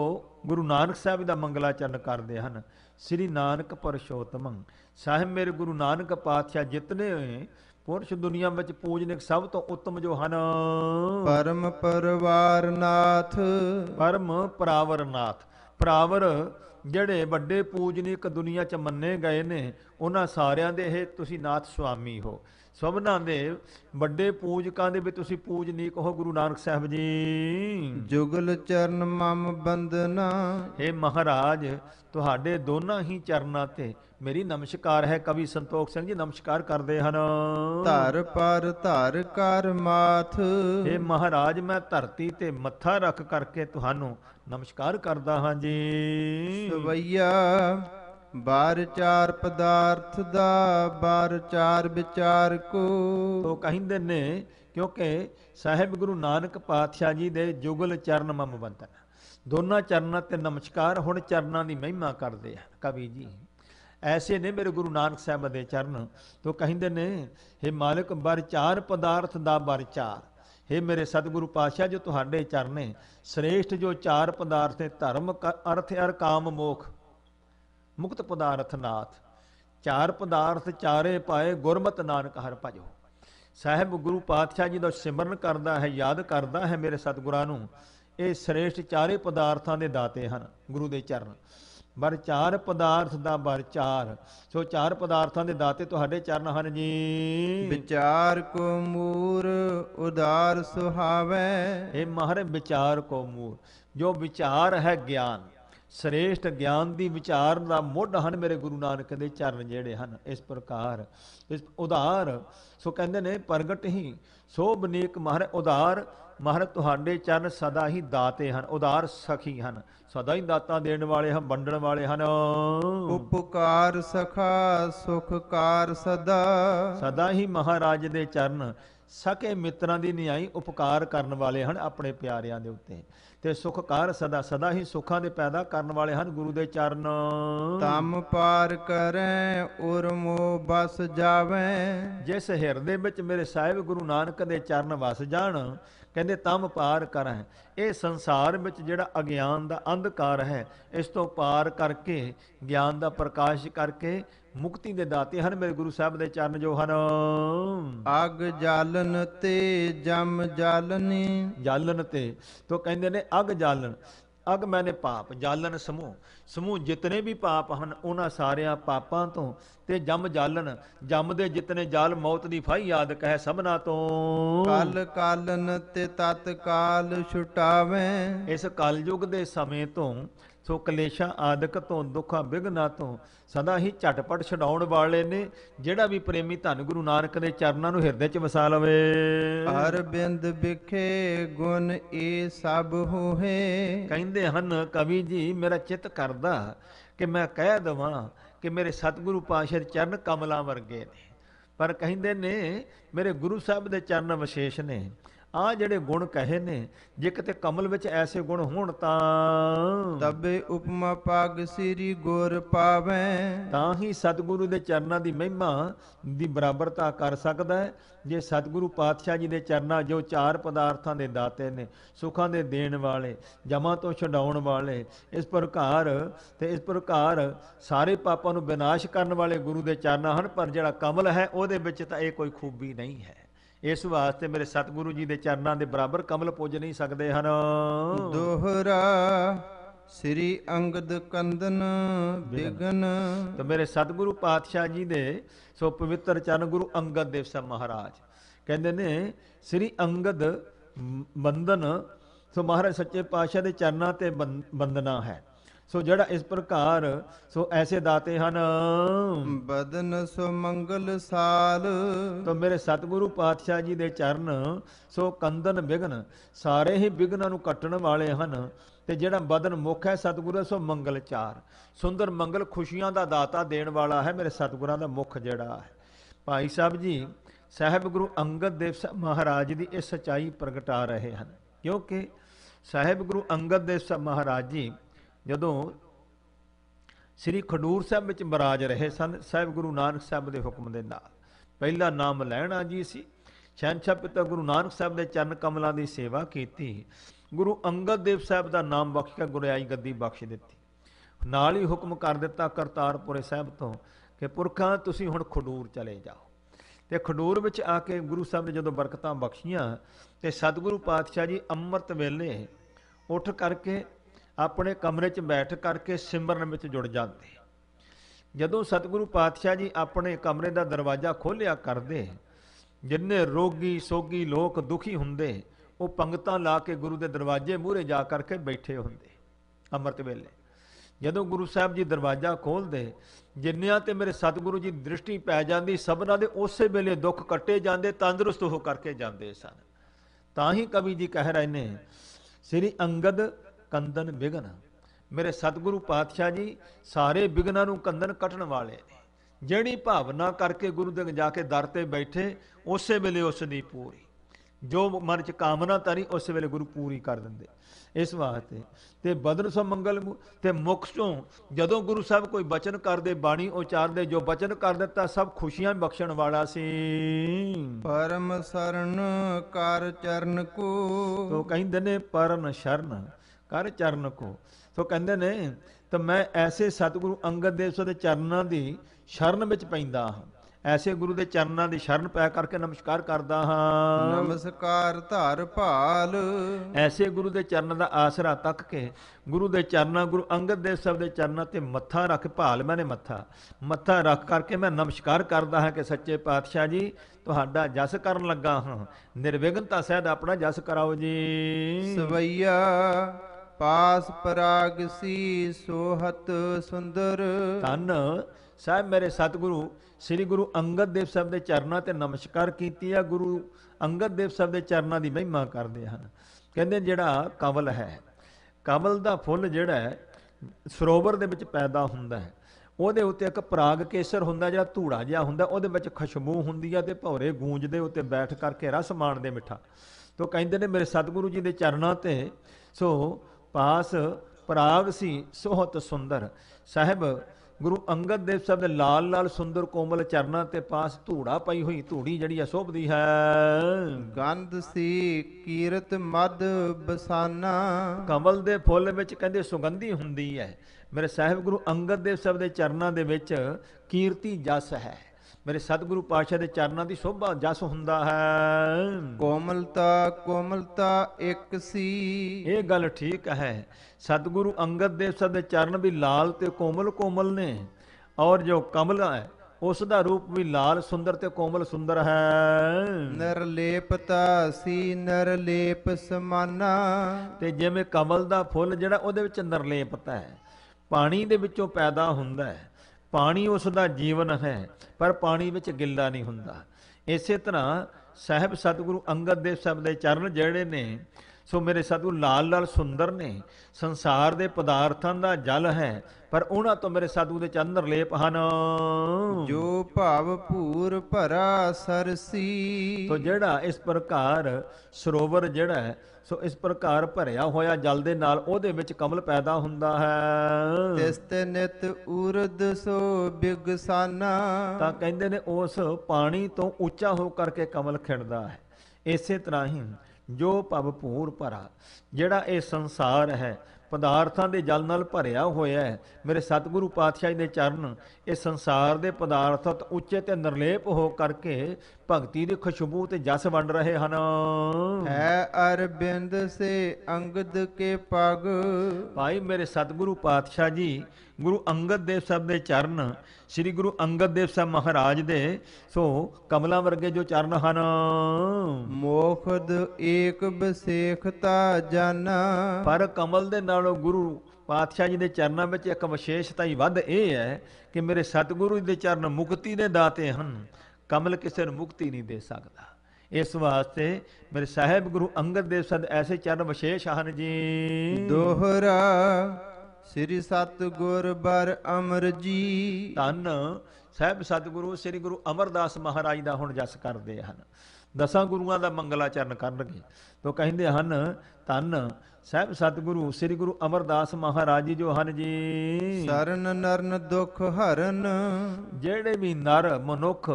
ਗੁਰੂ ਨਾਨਕ ਸਾਹਿਬ ਦਾ ਚਰਨ ਕਰਦੇ ਹਨ ਸ੍ਰੀ ਨਾਨਕ ਪਰਸ਼ੋਤਮੰ ਸਾਹਿਬ ਮੇਰੇ ਗੁਰੂ ਨਾਨਕ ਪਾਤਸ਼ਾਹ ਜਿਤਨੇ ਹੋਏ ਪੁਰਸ਼ ਦੁਨੀਆ ਵਿੱਚ ਪੂਜਨਿਕ ਸਭ ਤੋਂ ਉੱਤਮ ਜੋ ਹਨ ਪਰਮ ਪਰਵਾਰਨਾਥ ਪਰਮ ਪ੍ਰਾਵਰਨਾਥ ਪ੍ਰਾਵਰ ਜਿਹੜੇ ਵੱਡੇ ਪੂਜਨਿਕ ਦੁਨੀਆ 'ਚ ਮੰਨੇ ਗਏ ਨੇ ਉਹਨਾਂ ਸਾਰਿਆਂ ਦੇ ਇਹ ਤੁਸੀਂ ਨਾਥ ਸੁਆਮੀ ਹੋ ਸਭਨਾ ਦੇ ਵੱਡੇ ਪੂਜਕਾਂ ਦੇ ਵੀ ਤੁਸੀਂ ਪੂਜਨੀਕ ਹੋ ਗੁਰੂ ਨਾਨਕ ਸਾਹਿਬ ਜੀ ਜੁਗਲ ਚਰਨ ਮਮ ਬੰਦਨਾ ਏ ਮਹਾਰਾਜ ਤੁਹਾਡੇ ਦੋਨਾਂ ਹੀ ਚਰਨਾਂ ਤੇ ਮੇਰੀ ਨਮਸਕਾਰ ਹੈ ਕਵੀ ਸੰਤੋਖ ਸਿੰਘ ਜੀ ਨਮਸਕਾਰ ਕਰਦੇ ਹਨ ਧਰ ਪਰ ਧਰ ਕਰ ਮਾਥ ਏ ਮਹਾਰਾਜ ਮੈਂ ਧਰਤੀ ਤੇ ਮੱਥਾ ਰੱਖ ਕਰਕੇ ਤੁਹਾਨੂੰ ਨਮਸਕਾਰ ਕਰਦਾ ਹਾਂ ਜੀ ਸਵਈਆ ਬਾਰ ਚਾਰ ਪਦਾਰਥ ਦਾ ਬਾਰ ਚਾਰ ਵਿਚਾਰ ਕੋ ਤੋ ਕਹਿੰਦੇ ਨੇ ਕਿਉਂਕਿ ਸਾਹਿਬ ਗੁਰੂ ਨਾਨਕ ਪਾਤਸ਼ਾਹ ਜੀ ਦੇ ਜੁਗਲ ਚਰਨ ਮਮ ਬੰਦਨ ਦੋਨਾਂ ਚਰਨਾਂ ਤੇ ਨਮਸਕਾਰ ਹੁਣ ਚਰਨਾਂ ਦੀ ਮਹਿਮਾ ਕਰਦੇ ਆ ਕਵੀ ਜੀ ਐਸੇ ਨੇ ਮੇਰੇ ਗੁਰੂ ਨਾਨਕ ਸਾਹਿਬ ਦੇ ਚਰਨ ਤੋ ਕਹਿੰਦੇ ਨੇ ਹੇ ਮਾਲਕ ਬਾਰ ਚਾਰ ਪਦਾਰਥ ਦਾ ਬਾਰ ਚਾਰ हे ਮੇਰੇ ਸਤਿਗੁਰੂ ਪਾਤਸ਼ਾਹ ਜੋ ਤੁਹਾਡੇ ਚਰਨੇ ਸ੍ਰੇਸ਼ਟ ਜੋ ਚਾਰ ਪਦਾਰਥ ਨੇ ਧਰਮ ਅਰਥ ਅਰ ਕਾਮ ਮੋਖ ਮੁਕਤ ਪਦਾਰਥ ਨਾਥ ਚਾਰ ਪਦਾਰਥ ਚਾਰੇ ਪਾਏ ਗੁਰਮਤ ਨਾਨਕ ਹਰ ਭਜੋ ਸਾਹਿਬ ਗੁਰੂ ਪਾਤਸ਼ਾਹ ਜੀ ਦਾ ਸਿਮਰਨ ਕਰਦਾ ਹੈ ਯਾਦ ਕਰਦਾ ਹੈ ਮੇਰੇ ਸਤਿਗੁਰਾਂ ਨੂੰ ਇਹ ਸ੍ਰੇਸ਼ਟ ਚਾਰੇ ਪਦਾਰਥਾਂ ਦੇ ਦਾਤੇ ਹਨ ਗੁਰੂ ਦੇ ਚਰਨ ਬਰ ਚਾਰ ਪਦਾਰਥ ਦਾ ਬਰ ਚਾਰ ਸੋ ਚਾਰ ਪਦਾਰਥਾਂ ਦੇ ਦਾਤੇ ਤੁਹਾਡੇ ਚਰਨ ਹਨ ਜੀ ਵਿਚਾਰ ਕੋ ਮੂਰ ਉਦਾਰ ਸੁਹਾਵੇ ਇਹ ਮਹਰ ਵਿਚਾਰ ਕੋ ਮੂਰ ਜੋ ਵਿਚਾਰ ਹੈ ਗਿਆਨ ਸ੍ਰੇਸ਼ਟ ਗਿਆਨ ਦੀ ਵਿਚਾਰ ਦਾ ਮੁੱਢ ਹਨ ਮੇਰੇ ਗੁਰੂ ਨਾਨਕ ਦੇ ਚਰਨ ਜਿਹੜੇ ਹਨ ਇਸ ਪ੍ਰਕਾਰ ਇਸ ਉਧਾਰ ਸੋ ਕਹਿੰਦੇ ਨੇ ਪ੍ਰਗਟ ਹੀ ਸੋ ਬਨੇਕ ਮਹਾਰ ਉਧਾਰ ਮਹਾਰ ਤੁਹਾਡੇ ਚਰਨ ਸਦਾ ਹੀ ਦਾਤੇ ਹਨ ਉਧਾਰ ਸਖੀ ਹਨ ਸਦਾ ਹੀ ਦਾਤਾ ਦੇਣ ਵਾਲੇ ਹਨ ਵੰਡਣ ਵਾਲੇ ਹਨ ਉਪਕਾਰ ਸਖਾ ਸੁਖਕਾਰ ਸਦਾ ਸਦਾ ਹੀ ਮਹਾਰਾਜ ਦੇ ਚਰਨ ਸਕੇ ਮਿੱਤਰਾਂ ਦੀ ਨਿਆਈ ਉਪਕਾਰ ਕਰਨ ਵਾਲੇ ਹਨ ਆਪਣੇ ਪਿਆਰਿਆਂ ਦੇ ਉੱਤੇ ਤੇ ਸੁਖ ਕਰ ਸਦਾ ਸਦਾ ਹੀ ਸੁੱਖਾਂ ਦੇ ਪੈਦਾ ਕਰਨ ਵਾਲੇ ਹਨ ਗੁਰੂ ਦੇ ਚਰਨ ਤਮ ਪਾਰ ਕਰੈ ਉਰਮੋ ਬਸ ਜਾਵੇ ਜਿਸ ਹਿਰਦੇ ਵਿੱਚ ਮੇਰੇ ਸਾਹਿਬ ਗੁਰੂ ਨਾਨਕ ਦੇ ਚਰਨ ਵਸ ਜਾਣ ਕਹਿੰਦੇ ਤਮ ਪਾਰ ਕਰੈ ਇਹ ਸੰਸਾਰ ਵਿੱਚ ਜਿਹੜਾ ਅਗਿਆਨ ਦਾ ਅੰਧਕਾਰ ਹੈ ਇਸ ਤੋਂ ਪਾਰ ਕਰਕੇ ਗਿਆਨ ਦਾ ਪ੍ਰਕਾਸ਼ ਕਰਕੇ ਮੁਕਤੀ ਦੇ ਦਾਤੇ ਹਨ ਮੇਰੇ ਗੁਰੂ ਸਾਹਿਬ ਦੇ ਚਰਨ ਜੋ ਹਨ ਅਗ ਜਲਨ ਤੇ ਜਮ ਜਲਨੀ ਜਲਨ ਤੇ ਤੋਂ ਕਹਿੰਦੇ ਨੇ ਅਗ ਜਾਲਨ ਅਗ ਮੈਨੇ ਪਾਪ ਜਾਲਨ ਸਮੂਹ ਸਮੂਹ ਜਿਤਨੇ ਵੀ ਪਾਪ ਹਨ ਉਹਨਾਂ ਸਾਰਿਆਂ ਪਾਪਾਂ ਤੋਂ ਤੇ ਜਮ ਜਾਲਨ ਜਮ ਦੇ ਜਿਤਨੇ ਜਾਲ ਮੌਤ ਦੀ ਫਾਈ ਯਾਦ ਕਹੇ ਸਭਨਾ ਤੋਂ ਕਲ ਕਲਨ ਤੇ ਤਤਕਾਲ ਛੁਟਾਵੇਂ ਇਸ ਕਲਯੁਗ ਦੇ ਸਮੇਂ ਤੋਂ ਸੋ ਕਲੇਸ਼ਾਂ ਆਦਿਕ ਤੋਂ ਦੁੱਖਾਂ ਵਿਗਨਾ ਤੋਂ ਸਦਾ ਹੀ ਝਟਪਟ ਛਡਾਉਣ ਵਾਲੇ ਨੇ ਜਿਹੜਾ ਵੀ ਪ੍ਰੇਮੀ ਧੰਨ ਗੁਰੂ ਨਾਨਕ ਦੇ ਚਰਨਾਂ ਨੂੰ ਹਿਰਦੇ 'ਚ ਵਸਾ ਲਵੇ ਹਰ ਬਿੰਦ ਵਿਖੇ ਗੁਣ ਇਹ ਸਭ ਹੋਏ ਕਹਿੰਦੇ ਹਨ ਕਵੀ ਜੀ ਮੇਰਾ ਚਿੱਤ ਕਰਦਾ ਕਿ ਮੈਂ ਕਹਿ ਦਵਾਂ ਕਿ ਮੇਰੇ ਸਤਿਗੁਰੂ ਪਾਸ਼ਾ ਦੇ ਚਰਨ ਕਮਲਾਂ ਵਰਗੇ ਨੇ ਪਰ ਕਹਿੰਦੇ ਨੇ ਮੇਰੇ ਗੁਰੂ ਸਾਹਿਬ ਦੇ ਚਰਨ ਵਿਸ਼ੇਸ਼ ਨੇ ਆ ਜਿਹੜੇ ਗੁਣ ਕਹੇ ਨੇ ਜੇ ਕਿਤੇ ਕਮਲ ਵਿੱਚ ਐਸੇ ਗੁਣ ਹੋਣ ਤਾਂ ਤਬੇ ਉਪਮਾ ਪਾਗ ਸ੍ਰੀ ਗੁਰ ਪਾਵੇ ਤਾਂ ਹੀ ਸਤਿਗੁਰੂ ਦੇ ਚਰਨਾਂ ਦੀ ਮਹਿਮਾ ਦੀ ਬਰਾਬਰਤਾ ਕਰ ਸਕਦਾ ਹੈ ਜੇ ਸਤਿਗੁਰੂ ਪਾਤਸ਼ਾਹ ਜੀ ਦੇ ਚਰਨਾਂ ਜੋ ਚਾਰ ਪਦਾਰਥਾਂ ਦੇ ਦਾਤੇ ਨੇ ਸੁੱਖਾਂ ਦੇ ਦੇਣ ਵਾਲੇ ਜਮਾਂ ਤੋਂ ਛਡਾਉਣ ਵਾਲੇ ਇਸ ਪ੍ਰਕਾਰ ਤੇ ਇਸ ਪ੍ਰਕਾਰ ਸਾਰੇ ਪਾਪਾਂ ਨੂੰ ਵਿਨਾਸ਼ ਕਰਨ ਵਾਲੇ ਗੁਰੂ ਦੇ ਚਰਨਾਂ ਹਨ ਪਰ ਜਿਹੜਾ ਕਮਲ ਹੈ ਉਹਦੇ ਵਿੱਚ ਤਾਂ ਇਹ ਕੋਈ ਖੂਬੀ ਨਹੀਂ ਹੈ ਇਸ ਵਾਸਤੇ ਮੇਰੇ ਸਤਿਗੁਰੂ ਜੀ ਦੇ ਚਰਨਾਂ ਦੇ ਬਰਾਬਰ ਕਮਲ ਪੁੱਜ ਨਹੀਂ ਸਕਦੇ ਹਨ ਦੋਹਰਾ ਸ੍ਰੀ ਅੰਗਦ ਕੰਦਨ ਬਿਗਨ ਤਾਂ ਮੇਰੇ ਸਤਿਗੁਰੂ ਪਾਤਸ਼ਾਹ ਜੀ ਦੇ ਸੋ ਪਵਿੱਤਰ ਚਰਨ ਗੁਰੂ ਅੰਗਦ ਦੇਵ ਸਾਹਿਬ ਮਹਾਰਾਜ ਕਹਿੰਦੇ ਨੇ ਸ੍ਰੀ ਅੰਗਦ ਬੰਦਨ ਸੋ ਮਹਾਰਾਜ ਸੱਚੇ ਪਾਤਸ਼ਾਹ ਦੇ ਚਰਨਾਂ ਤੇ ਬੰਦਨਾ ਹੈ ਸੋ ਜਿਹੜਾ ਇਸ ਪ੍ਰਕਾਰ ਸੋ ਐਸੇ ਦਾਤੇ ਹਨ ਬਦਨ ਸੋ ਮੰਗਲ ਸਾਲ ਤੋ ਮੇਰੇ ਸਤਿਗੁਰੂ ਪਾਤਸ਼ਾਹ ਜੀ ਦੇ ਚਰਨ ਸੋ ਕੰਦਨ ਵਿਗਨ ਸਾਰੇ ਹੀ ਵਿਗਨਾਂ ਨੂੰ ਕੱਟਣ ਵਾਲੇ ਹਨ ਤੇ ਜਿਹੜਾ ਬਦਨ ਮੁਖ ਹੈ ਸਤਿਗੁਰੂ ਸੋ ਮੰਗਲ ਚਾਰ ਸੁੰਦਰ ਮੰਗਲ ਖੁਸ਼ੀਆਂ ਦਾ ਦਾਤਾ ਦੇਣ ਵਾਲਾ ਹੈ ਮੇਰੇ ਸਤਿਗੁਰਾਂ ਦਾ ਮੁਖ ਜਿਹੜਾ ਹੈ ਭਾਈ ਸਾਹਿਬ ਜੀ ਸਾਹਿਬ ਗੁਰੂ ਅੰਗਦ ਦੇਵ ਮਹਾਰਾਜ ਦੀ ਇਹ ਸਚਾਈ ਪ੍ਰਗਟਾ ਰਹੇ ਹਨ ਕਿਉਂਕਿ ਸਾਹਿਬ ਗੁਰੂ ਅੰਗਦ ਦੇਵ ਮਹਾਰਾਜ ਜੀ ਜਦੋਂ ਸ੍ਰੀ ਖਡੂਰ ਸਾਹਿਬ ਵਿੱਚ ਮਹਾਰਾਜ ਰਹੇ ਸਨ ਸਾਹਿਬ ਗੁਰੂ ਨਾਨਕ ਸਾਹਿਬ ਦੇ ਹੁਕਮ ਦੇ ਨਾਲ ਪਹਿਲਾ ਨਾਮ ਲੈਣਾ ਜੀ ਸੀ ਸ਼ਹਿਨशाह ਪਿਤਾ ਗੁਰੂ ਨਾਨਕ ਸਾਹਿਬ ਦੇ ਚਰਨ ਕਮਲਾਂ ਦੀ ਸੇਵਾ ਕੀਤੀ ਗੁਰੂ ਅੰਗਦ ਦੇਵ ਸਾਹਿਬ ਦਾ ਨਾਮ ਬਖਸ਼ ਕੇ ਗੁਰਿਆਈ ਗੱਦੀ ਬਖਸ਼ ਦਿੱਤੀ ਨਾਲ ਹੀ ਹੁਕਮ ਕਰ ਦਿੱਤਾ ਕਰਤਾਰਪੁਰੇ ਸਾਹਿਬ ਤੋਂ ਕਿ ਪੁਰਖਾਂ ਤੁਸੀਂ ਹੁਣ ਖਡੂਰ ਚਲੇ ਜਾਓ ਤੇ ਖਡੂਰ ਵਿੱਚ ਆ ਕੇ ਗੁਰੂ ਸਾਹਿਬ ਨੇ ਜਦੋਂ ਬਰਕਤਾਂ ਬਖਸ਼ੀਆਂ ਤੇ ਸਤਿਗੁਰੂ ਪਾਤਸ਼ਾਹ ਜੀ ਅੰਮ੍ਰਿਤ ਵੇਲੇ ਉੱਠ ਕਰਕੇ ਆਪਣੇ ਕਮਰੇ 'ਚ ਬੈਠ ਕਰਕੇ ਸਿਮਰਨ ਵਿੱਚ ਜੁੜ ਜਾਂਦੇ ਜਦੋਂ ਸਤਿਗੁਰੂ ਪਾਤਸ਼ਾਹ ਜੀ ਆਪਣੇ ਕਮਰੇ ਦਾ ਦਰਵਾਜ਼ਾ ਖੋਲਿਆ ਕਰਦੇ ਜਿੰਨੇ ਰੋਗੀ ਸੋਗੀ ਲੋਕ ਦੁਖੀ ਹੁੰਦੇ ਉਹ ਪੰਗਤਾਂ ਲਾ ਕੇ ਗੁਰੂ ਦੇ ਦਰਵਾਜ਼ੇ ਮੂਹਰੇ ਜਾ ਕਰਕੇ ਬੈਠੇ ਹੁੰਦੇ ਅੰਮ੍ਰਿਤ ਵੇਲੇ ਜਦੋਂ ਗੁਰੂ ਸਾਹਿਬ ਜੀ ਦਰਵਾਜ਼ਾ ਖੋਲਦੇ ਜਿੰਨਿਆਂ ਤੇ ਮੇਰੇ ਸਤਿਗੁਰੂ ਜੀ ਦ੍ਰਿਸ਼ਟੀ ਪੈ ਜਾਂਦੀ ਸਭਨਾਂ ਦੇ ਉਸੇ ਵੇਲੇ ਦੁੱਖ ਕੱਟੇ ਜਾਂਦੇ ਤੰਦਰੁਸਤ ਹੋ ਕਰਕੇ ਜਾਂਦੇ ਸਨ ਤਾਂ ਹੀ ਕਵੀ ਜੀ ਕਹਿ ਰਹੇ ਨੇ ਸ੍ਰੀ ਅੰਗਦ ਕੰਦਨ ਵਿਗਨ ਮੇਰੇ ਸਤਿਗੁਰੂ ਪਾਤਸ਼ਾਹ ਜੀ ਸਾਰੇ ਵਿਗਨਾਂ ਨੂੰ ਕੰਦਨ ਕੱਟਣ ਵਾਲੇ ਜਿਹੜੀ ਭਾਵਨਾ ਕਰਕੇ ਗੁਰੂ ਦੇ ਜਾ ਕੇ ਦਰ ਤੇ ਬੈਠੇ ਉਸੇ ਵੇਲੇ ਉਸ ਦੀ ਪੂਰੀ ਜੋ ਮਨ ਚ ਕਾਮਨਾ ਤਰੀ ਉਸੇ ਵੇਲੇ ਗੁਰੂ ਪੂਰੀ ਕਰ ਦਿੰਦੇ ਇਸ ਵਾਸਤੇ ਤੇ ਬਦਨ ਸੋ ਮੰਗਲ ਤੇ ਮੁਖ ਚੋਂ ਜਦੋਂ ਗੁਰੂ ਸਾਹਿਬ ਕੋਈ ਬਚਨ ਕਰਦੇ ਬਾਣੀ ਉਚਾਰਦੇ ਜੋ ਬਚਨ ਕਰ ਦਿੱਤਾ ਸਭ ਖੁਸ਼ੀਆਂ ਬਖਸ਼ਣ ਵਾਲਾ ਸੀ ਪਰਮ ਸਰਨ ਕਰ ਚਰਨ ਕੋ ਤੋ ਕਹਿੰਦੇ ਨੇ ਪਰਮ ਸ਼ਰਨ ਕਰ ਚਰਨ ਕੋ ਸੋ ਕਹਿੰਦੇ ਨੇ ਤਾਂ ਮੈਂ ਐਸੇ ਸਤਿਗੁਰੂ ਅੰਗਦ ਦੇਵ ਸੋ ਦੇ ਚਰਨਾਂ ਦੀ ਸ਼ਰਨ ਵਿੱਚ ਪੈਂਦਾ ਹਾਂ ਐਸੇ ਗੁਰੂ ਦੇ ਚਰਨਾਂ ਦੀ ਸ਼ਰਨ ਪੈ ਕਰਕੇ ਨਮਸਕਾਰ ਕਰਦਾ ਹਾਂ ਨਮਸਕਾਰ ਧਰ ਭਾਲ ਐਸੇ ਗੁਰੂ ਦੇ ਚਰਨਾਂ ਦਾ ਆਸਰਾ ਤੱਕ ਕੇ ਗੁਰੂ ਦੇ ਚਰਨਾਂ ਗੁਰੂ ਅੰਗਦ ਦੇਵ ਸਭ ਦੇ ਚਰਨਾਂ ਤੇ ਮੱਥਾ ਰੱਖ ਭਾਲ ਮੈਨੇ ਮੱਥਾ ਮੱਥਾ ਰੱਖ ਕਰਕੇ ਮੈਂ ਨਮਸਕਾਰ ਕਰਦਾ ਹਾਂ ਕਿ ਸੱਚੇ ਪਾਤਸ਼ਾਹ ਜੀ ਤੁਹਾਡਾ ਜਸ ਕਰਨ ਲੱਗਾ ਹਾਂ ਨਿਰਵਿਘਨਤਾ ਸਹਿਦ ਆਪਣਾ ਜਸ ਕਰਾਓ ਜੀ ਸਵਈਆ ਪਾਸ ਪਰਾਗਸੀ ਸੋਹਤ ਸੁੰਦਰ ਧੰਨ ਸਾਹਿਬ ਮੇਰੇ ਸਤਿਗੁਰੂ ਸ੍ਰੀ ਗੁਰੂ ਅੰਗਦ ਦੇਵ ਸਾਹਿਬ ਦੇ ਚਰਨਾਂ ਤੇ ਨਮਸਕਾਰ ਕੀਤੀ ਆ ਗੁਰੂ ਅੰਗਦ ਦੇਵ ਸਾਹਿਬ ਦੇ ਚਰਨਾਂ ਦੀ ਮਹਿਮਾ ਕਰਦੇ ਹਨ ਕਹਿੰਦੇ ਜਿਹੜਾ ਕਮਲ ਹੈ ਕਮਲ ਦਾ ਫੁੱਲ ਜਿਹੜਾ ਹੈ ਸਰੋਵਰ ਦੇ ਵਿੱਚ ਪੈਦਾ ਹੁੰਦਾ ਹੈ ਉਹਦੇ ਉੱਤੇ ਇੱਕ ਪਰਾਗ ਕੇਸਰ ਹੁੰਦਾ ਜਿਹੜਾ ਧੂੜਾ ਜਿਹਾ ਹੁੰਦਾ ਉਹਦੇ ਵਿੱਚ ਖੁਸ਼ਬੂ ਹੁੰਦੀ ਆ ਤੇ ਭੌਰੇ ਗੂੰਜਦੇ ਉੱਤੇ ਬੈਠ ਕਰਕੇ ਰਸ ਮਾਣਦੇ ਮਿੱਠਾ ਤੋਂ ਕਹਿੰਦੇ ਨੇ ਮੇਰੇ ਸਤਿਗੁਰੂ ਜੀ ਦੇ ਚਰਨਾਂ ਤੇ ਸੋ ਪਾਸ ਪ੍ਰਾਗ ਸੀ ਸੋਹਤ ਸੁੰਦਰ ਸਾਹਿਬ ਗੁਰੂ ਅੰਗਦ ਦੇਵ ਸਾਹਿਬ ਦੇ ਲਾਲ ਲਾਲ ਸੁੰਦਰ ਕੋਮਲ ਚਰਨਾਂ ਤੇ ਪਾਸ ਧੂੜਾ ਪਈ ਹੋਈ ਧੂੜੀ ਜਿਹੜੀ ਆ ਸੋਭਦੀ ਹੈ ਗੰਧ ਸੀ ਕੀਰਤ ਮਦ ਬਸਾਨਾ ਕਮਲ ਦੇ ਫੁੱਲ ਵਿੱਚ ਕਹਿੰਦੇ ਸੁਗੰਧੀ ਹੁੰਦੀ ਹੈ ਮੇਰੇ ਸਾਹਿਬ ਗੁਰੂ ਅੰਗਦ ਦੇਵ ਸਾਹਿਬ ਦੇ ਚਰਨਾਂ ਦੇ ਵਿੱਚ ਕੀਰਤੀ ਜਸ ਹੈ ਮੇਰੇ ਸਤਿਗੁਰੂ ਪਾਤਸ਼ਾਹ ਦੇ ਚਰਨਾਂ ਦੀ ਸ਼ੋਭਾ ਜਸ ਹੁੰਦਾ ਹੈ ਕੋਮਲਤਾ ਕੋਮਲਤਾ ਇੱਕ ਸੀ ਇਹ ਗੱਲ ਠੀਕ ਹੈ ਸਤਿਗੁਰੂ ਅੰਗਦ ਦੇਵ ਸਾਹਿਬ ਦੇ ਚਰਨ ਵੀ ਲਾਲ ਤੇ ਕੋਮਲ ਕੋਮਲ ਨੇ ਔਰ ਜੋ ਕਮਲ ਹੈ ਉਸ ਦਾ ਰੂਪ ਵੀ ਲਾਲ ਸੁੰਦਰ ਤੇ ਕੋਮਲ ਸੁੰਦਰ ਹੈ ਨਰਲੇਪਤਾ ਸੀ ਨਰਲੇਪ ਸਮਾਨਾ ਤੇ ਜਿਵੇਂ ਕਮਲ ਦਾ ਫੁੱਲ ਜਿਹੜਾ ਉਹਦੇ ਵਿੱਚ ਨਰਲੇਪਤਾ ਹੈ ਪਾਣੀ ਦੇ ਵਿੱਚੋਂ ਪੈਦਾ ਹੁੰਦਾ ਹੈ ਪਾਣੀ ਉਸ ਦਾ ਜੀਵਨ ਹੈ ਪਰ ਪਾਣੀ ਵਿੱਚ ਗਿੱਲਾ ਨਹੀਂ ਹੁੰਦਾ ਇਸੇ ਤਰ੍ਹਾਂ ਸਹਿਬ ਸਤਿਗੁਰੂ ਅੰਗਦ ਦੇਵ ਸਾਹਿਬ ਦੇ ਚਰਨ ਜਿਹੜੇ ਨੇ ਸੋ ਮੇਰੇ ਸਤਿਗੁਰੂ ਲਾਲ ਲਾਲ ਸੁੰਦਰ ਨੇ ਸੰਸਾਰ ਦੇ ਪਦਾਰਥਾਂ ਦਾ ਜਲ ਹੈ ਪਰ ਉਹਨਾਂ ਤੋਂ ਮੇਰੇ ਸਤਿਗੁਰੂ ਦੇ ਚੰਦਰ ਲੇਪ ਹਨ ਜੋ ਭਾਵ ਭੂਰ ਭਰਾ ਸਰਸੀ ਤੋ ਜਿਹੜਾ ਇਸ ਪ੍ਰਕਾਰ ਸਰੋਵਰ ਜਿਹੜਾ ਸੋ ਇਸ ਪ੍ਰਕਾਰ ਭਰਿਆ ਹੋਇਆ ਜਲ ਦੇ ਨਾਲ ਉਹਦੇ ਵਿੱਚ ਕਮਲ ਪੈਦਾ ਹੁੰਦਾ ਹੈ ਤਿਸ ਤੇ ਨਿਤ ਉਰਦ ਸੋ ਬਿਗਸਾਨਾ ਤਾਂ ਕਹਿੰਦੇ ਨੇ ਉਸ ਪਾਣੀ ਤੋਂ ਉੱਚਾ ਹੋ ਕਰਕੇ ਕਮਲ ਖਿੜਦਾ ਹੈ ਇਸੇ ਤਰ੍ਹਾਂ ਹੀ ਜੋ ਭਵ ਭੂਰ ਭਰਾ ਜਿਹੜਾ ਇਹ ਸੰਸਾਰ ਹੈ ਪਦਾਰਥਾਂ ਦੇ ਜਲ ਨਾਲ ਭਰਿਆ ਹੋਇਆ ਹੈ ਮੇਰੇ ਸਤਿਗੁਰੂ ਪਾਤਸ਼ਾਹ ਜੀ ਦੇ ਚਰਨ ਇਹ ਸੰਸਾਰ ਦੇ ਪਦਾਰਥਤ ਉੱਚੇ ਤੇ ਨਿਰਲੇਪ ਹੋ ਕਰਕੇ ਭਗਤੀ ਦੀ ਖੁਸ਼ਬੂ ਤੇ ਜਸ ਵੰਡ ਰਹੇ ਹਨ ਹੈ ਅਰਬਿੰਦ ਸੇ ਅੰਗਦ ਕੇ ਪਗ ਭਾਈ ਮੇਰੇ ਸਤਿਗੁਰੂ ਪਾਤਸ਼ਾਹ ਜੀ ਗੁਰੂ ਅੰਗਦ ਦੇਵ ਸਾਹਿਬ ਦੇ ਚਰਨ ਸ੍ਰੀ ਗੁਰੂ ਅੰਗਦ ਦੇਵ ਸਾਹਿਬ ਮਹਾਰਾਜ ਦੇ ਸੋ ਕਮਲਾ ਵਰਗੇ ਜੋ ਚਰਨ ਹਨ ਮੋਖਦ ਏਕ ਬਸੇਖਤਾ ਜਨ ਪਰ ਕਮਲ ਦੇ ਨਾਲੋਂ ਗੁਰੂ ਪਾਤਸ਼ਾਹ ਜੀ ਦੇ ਚਰਨਾਂ ਵਿੱਚ ਇੱਕ ਵਿਸ਼ੇਸ਼ਤਾ ਹੀ ਵੱਧ ਇਹ ਹੈ ਕਿ ਮੇਰੇ ਸਤਿਗੁਰੂ ਜੀ ਦੇ ਚਰਨ ਮੁਕਤੀ ਦੇ ਦਾਤੇ ਹਨ ਕਮਲ ਕਿਸੇ ਨੂੰ ਮੁਕਤੀ ਨਹੀਂ ਦੇ ਸਕਦਾ ਇਸ ਵਾਸਤੇ ਮੇਰੇ ਸਾਹਿਬ ਗੁਰੂ ਅੰਗਦ ਦੇਵ ਸਾਹਿਬ ਐਸੇ ਚਰਨ ਵਿਸ਼ੇਸ਼ ਹਨ ਜੀ ਦੋਹਰਾ ਸ੍ਰੀ ਸਤਗੁਰ ਬਰ ਅਮਰ ਜੀ ਧੰਨ ਸਹਿਬ ਸਤਗੁਰੂ ਸ੍ਰੀ ਗੁਰੂ ਅਮਰਦਾਸ ਮਹਾਰਾਜ ਦਾ ਹੁਣ ਜਸ ਕਰਦੇ ਹਨ ਦਸਾਂ ਗੁਰੂਆਂ ਦਾ ਮੰਗਲਾਚਰਨ ਕਰਨਗੇ ਤੋਂ ਕਹਿੰਦੇ ਹਨ ਧੰਨ ਸਹਿਬ ਸਤਗੁਰੂ ਸ੍ਰੀ ਗੁਰੂ ਅਮਰਦਾਸ ਮਹਾਰਾਜ ਜੀ ਜੋ ਹਨ ਜੀ ਸਰਨ ਨਰਨ ਦੁਖ ਹਰਨ ਜਿਹੜੇ ਵੀ ਨਰ ਮਨੁੱਖ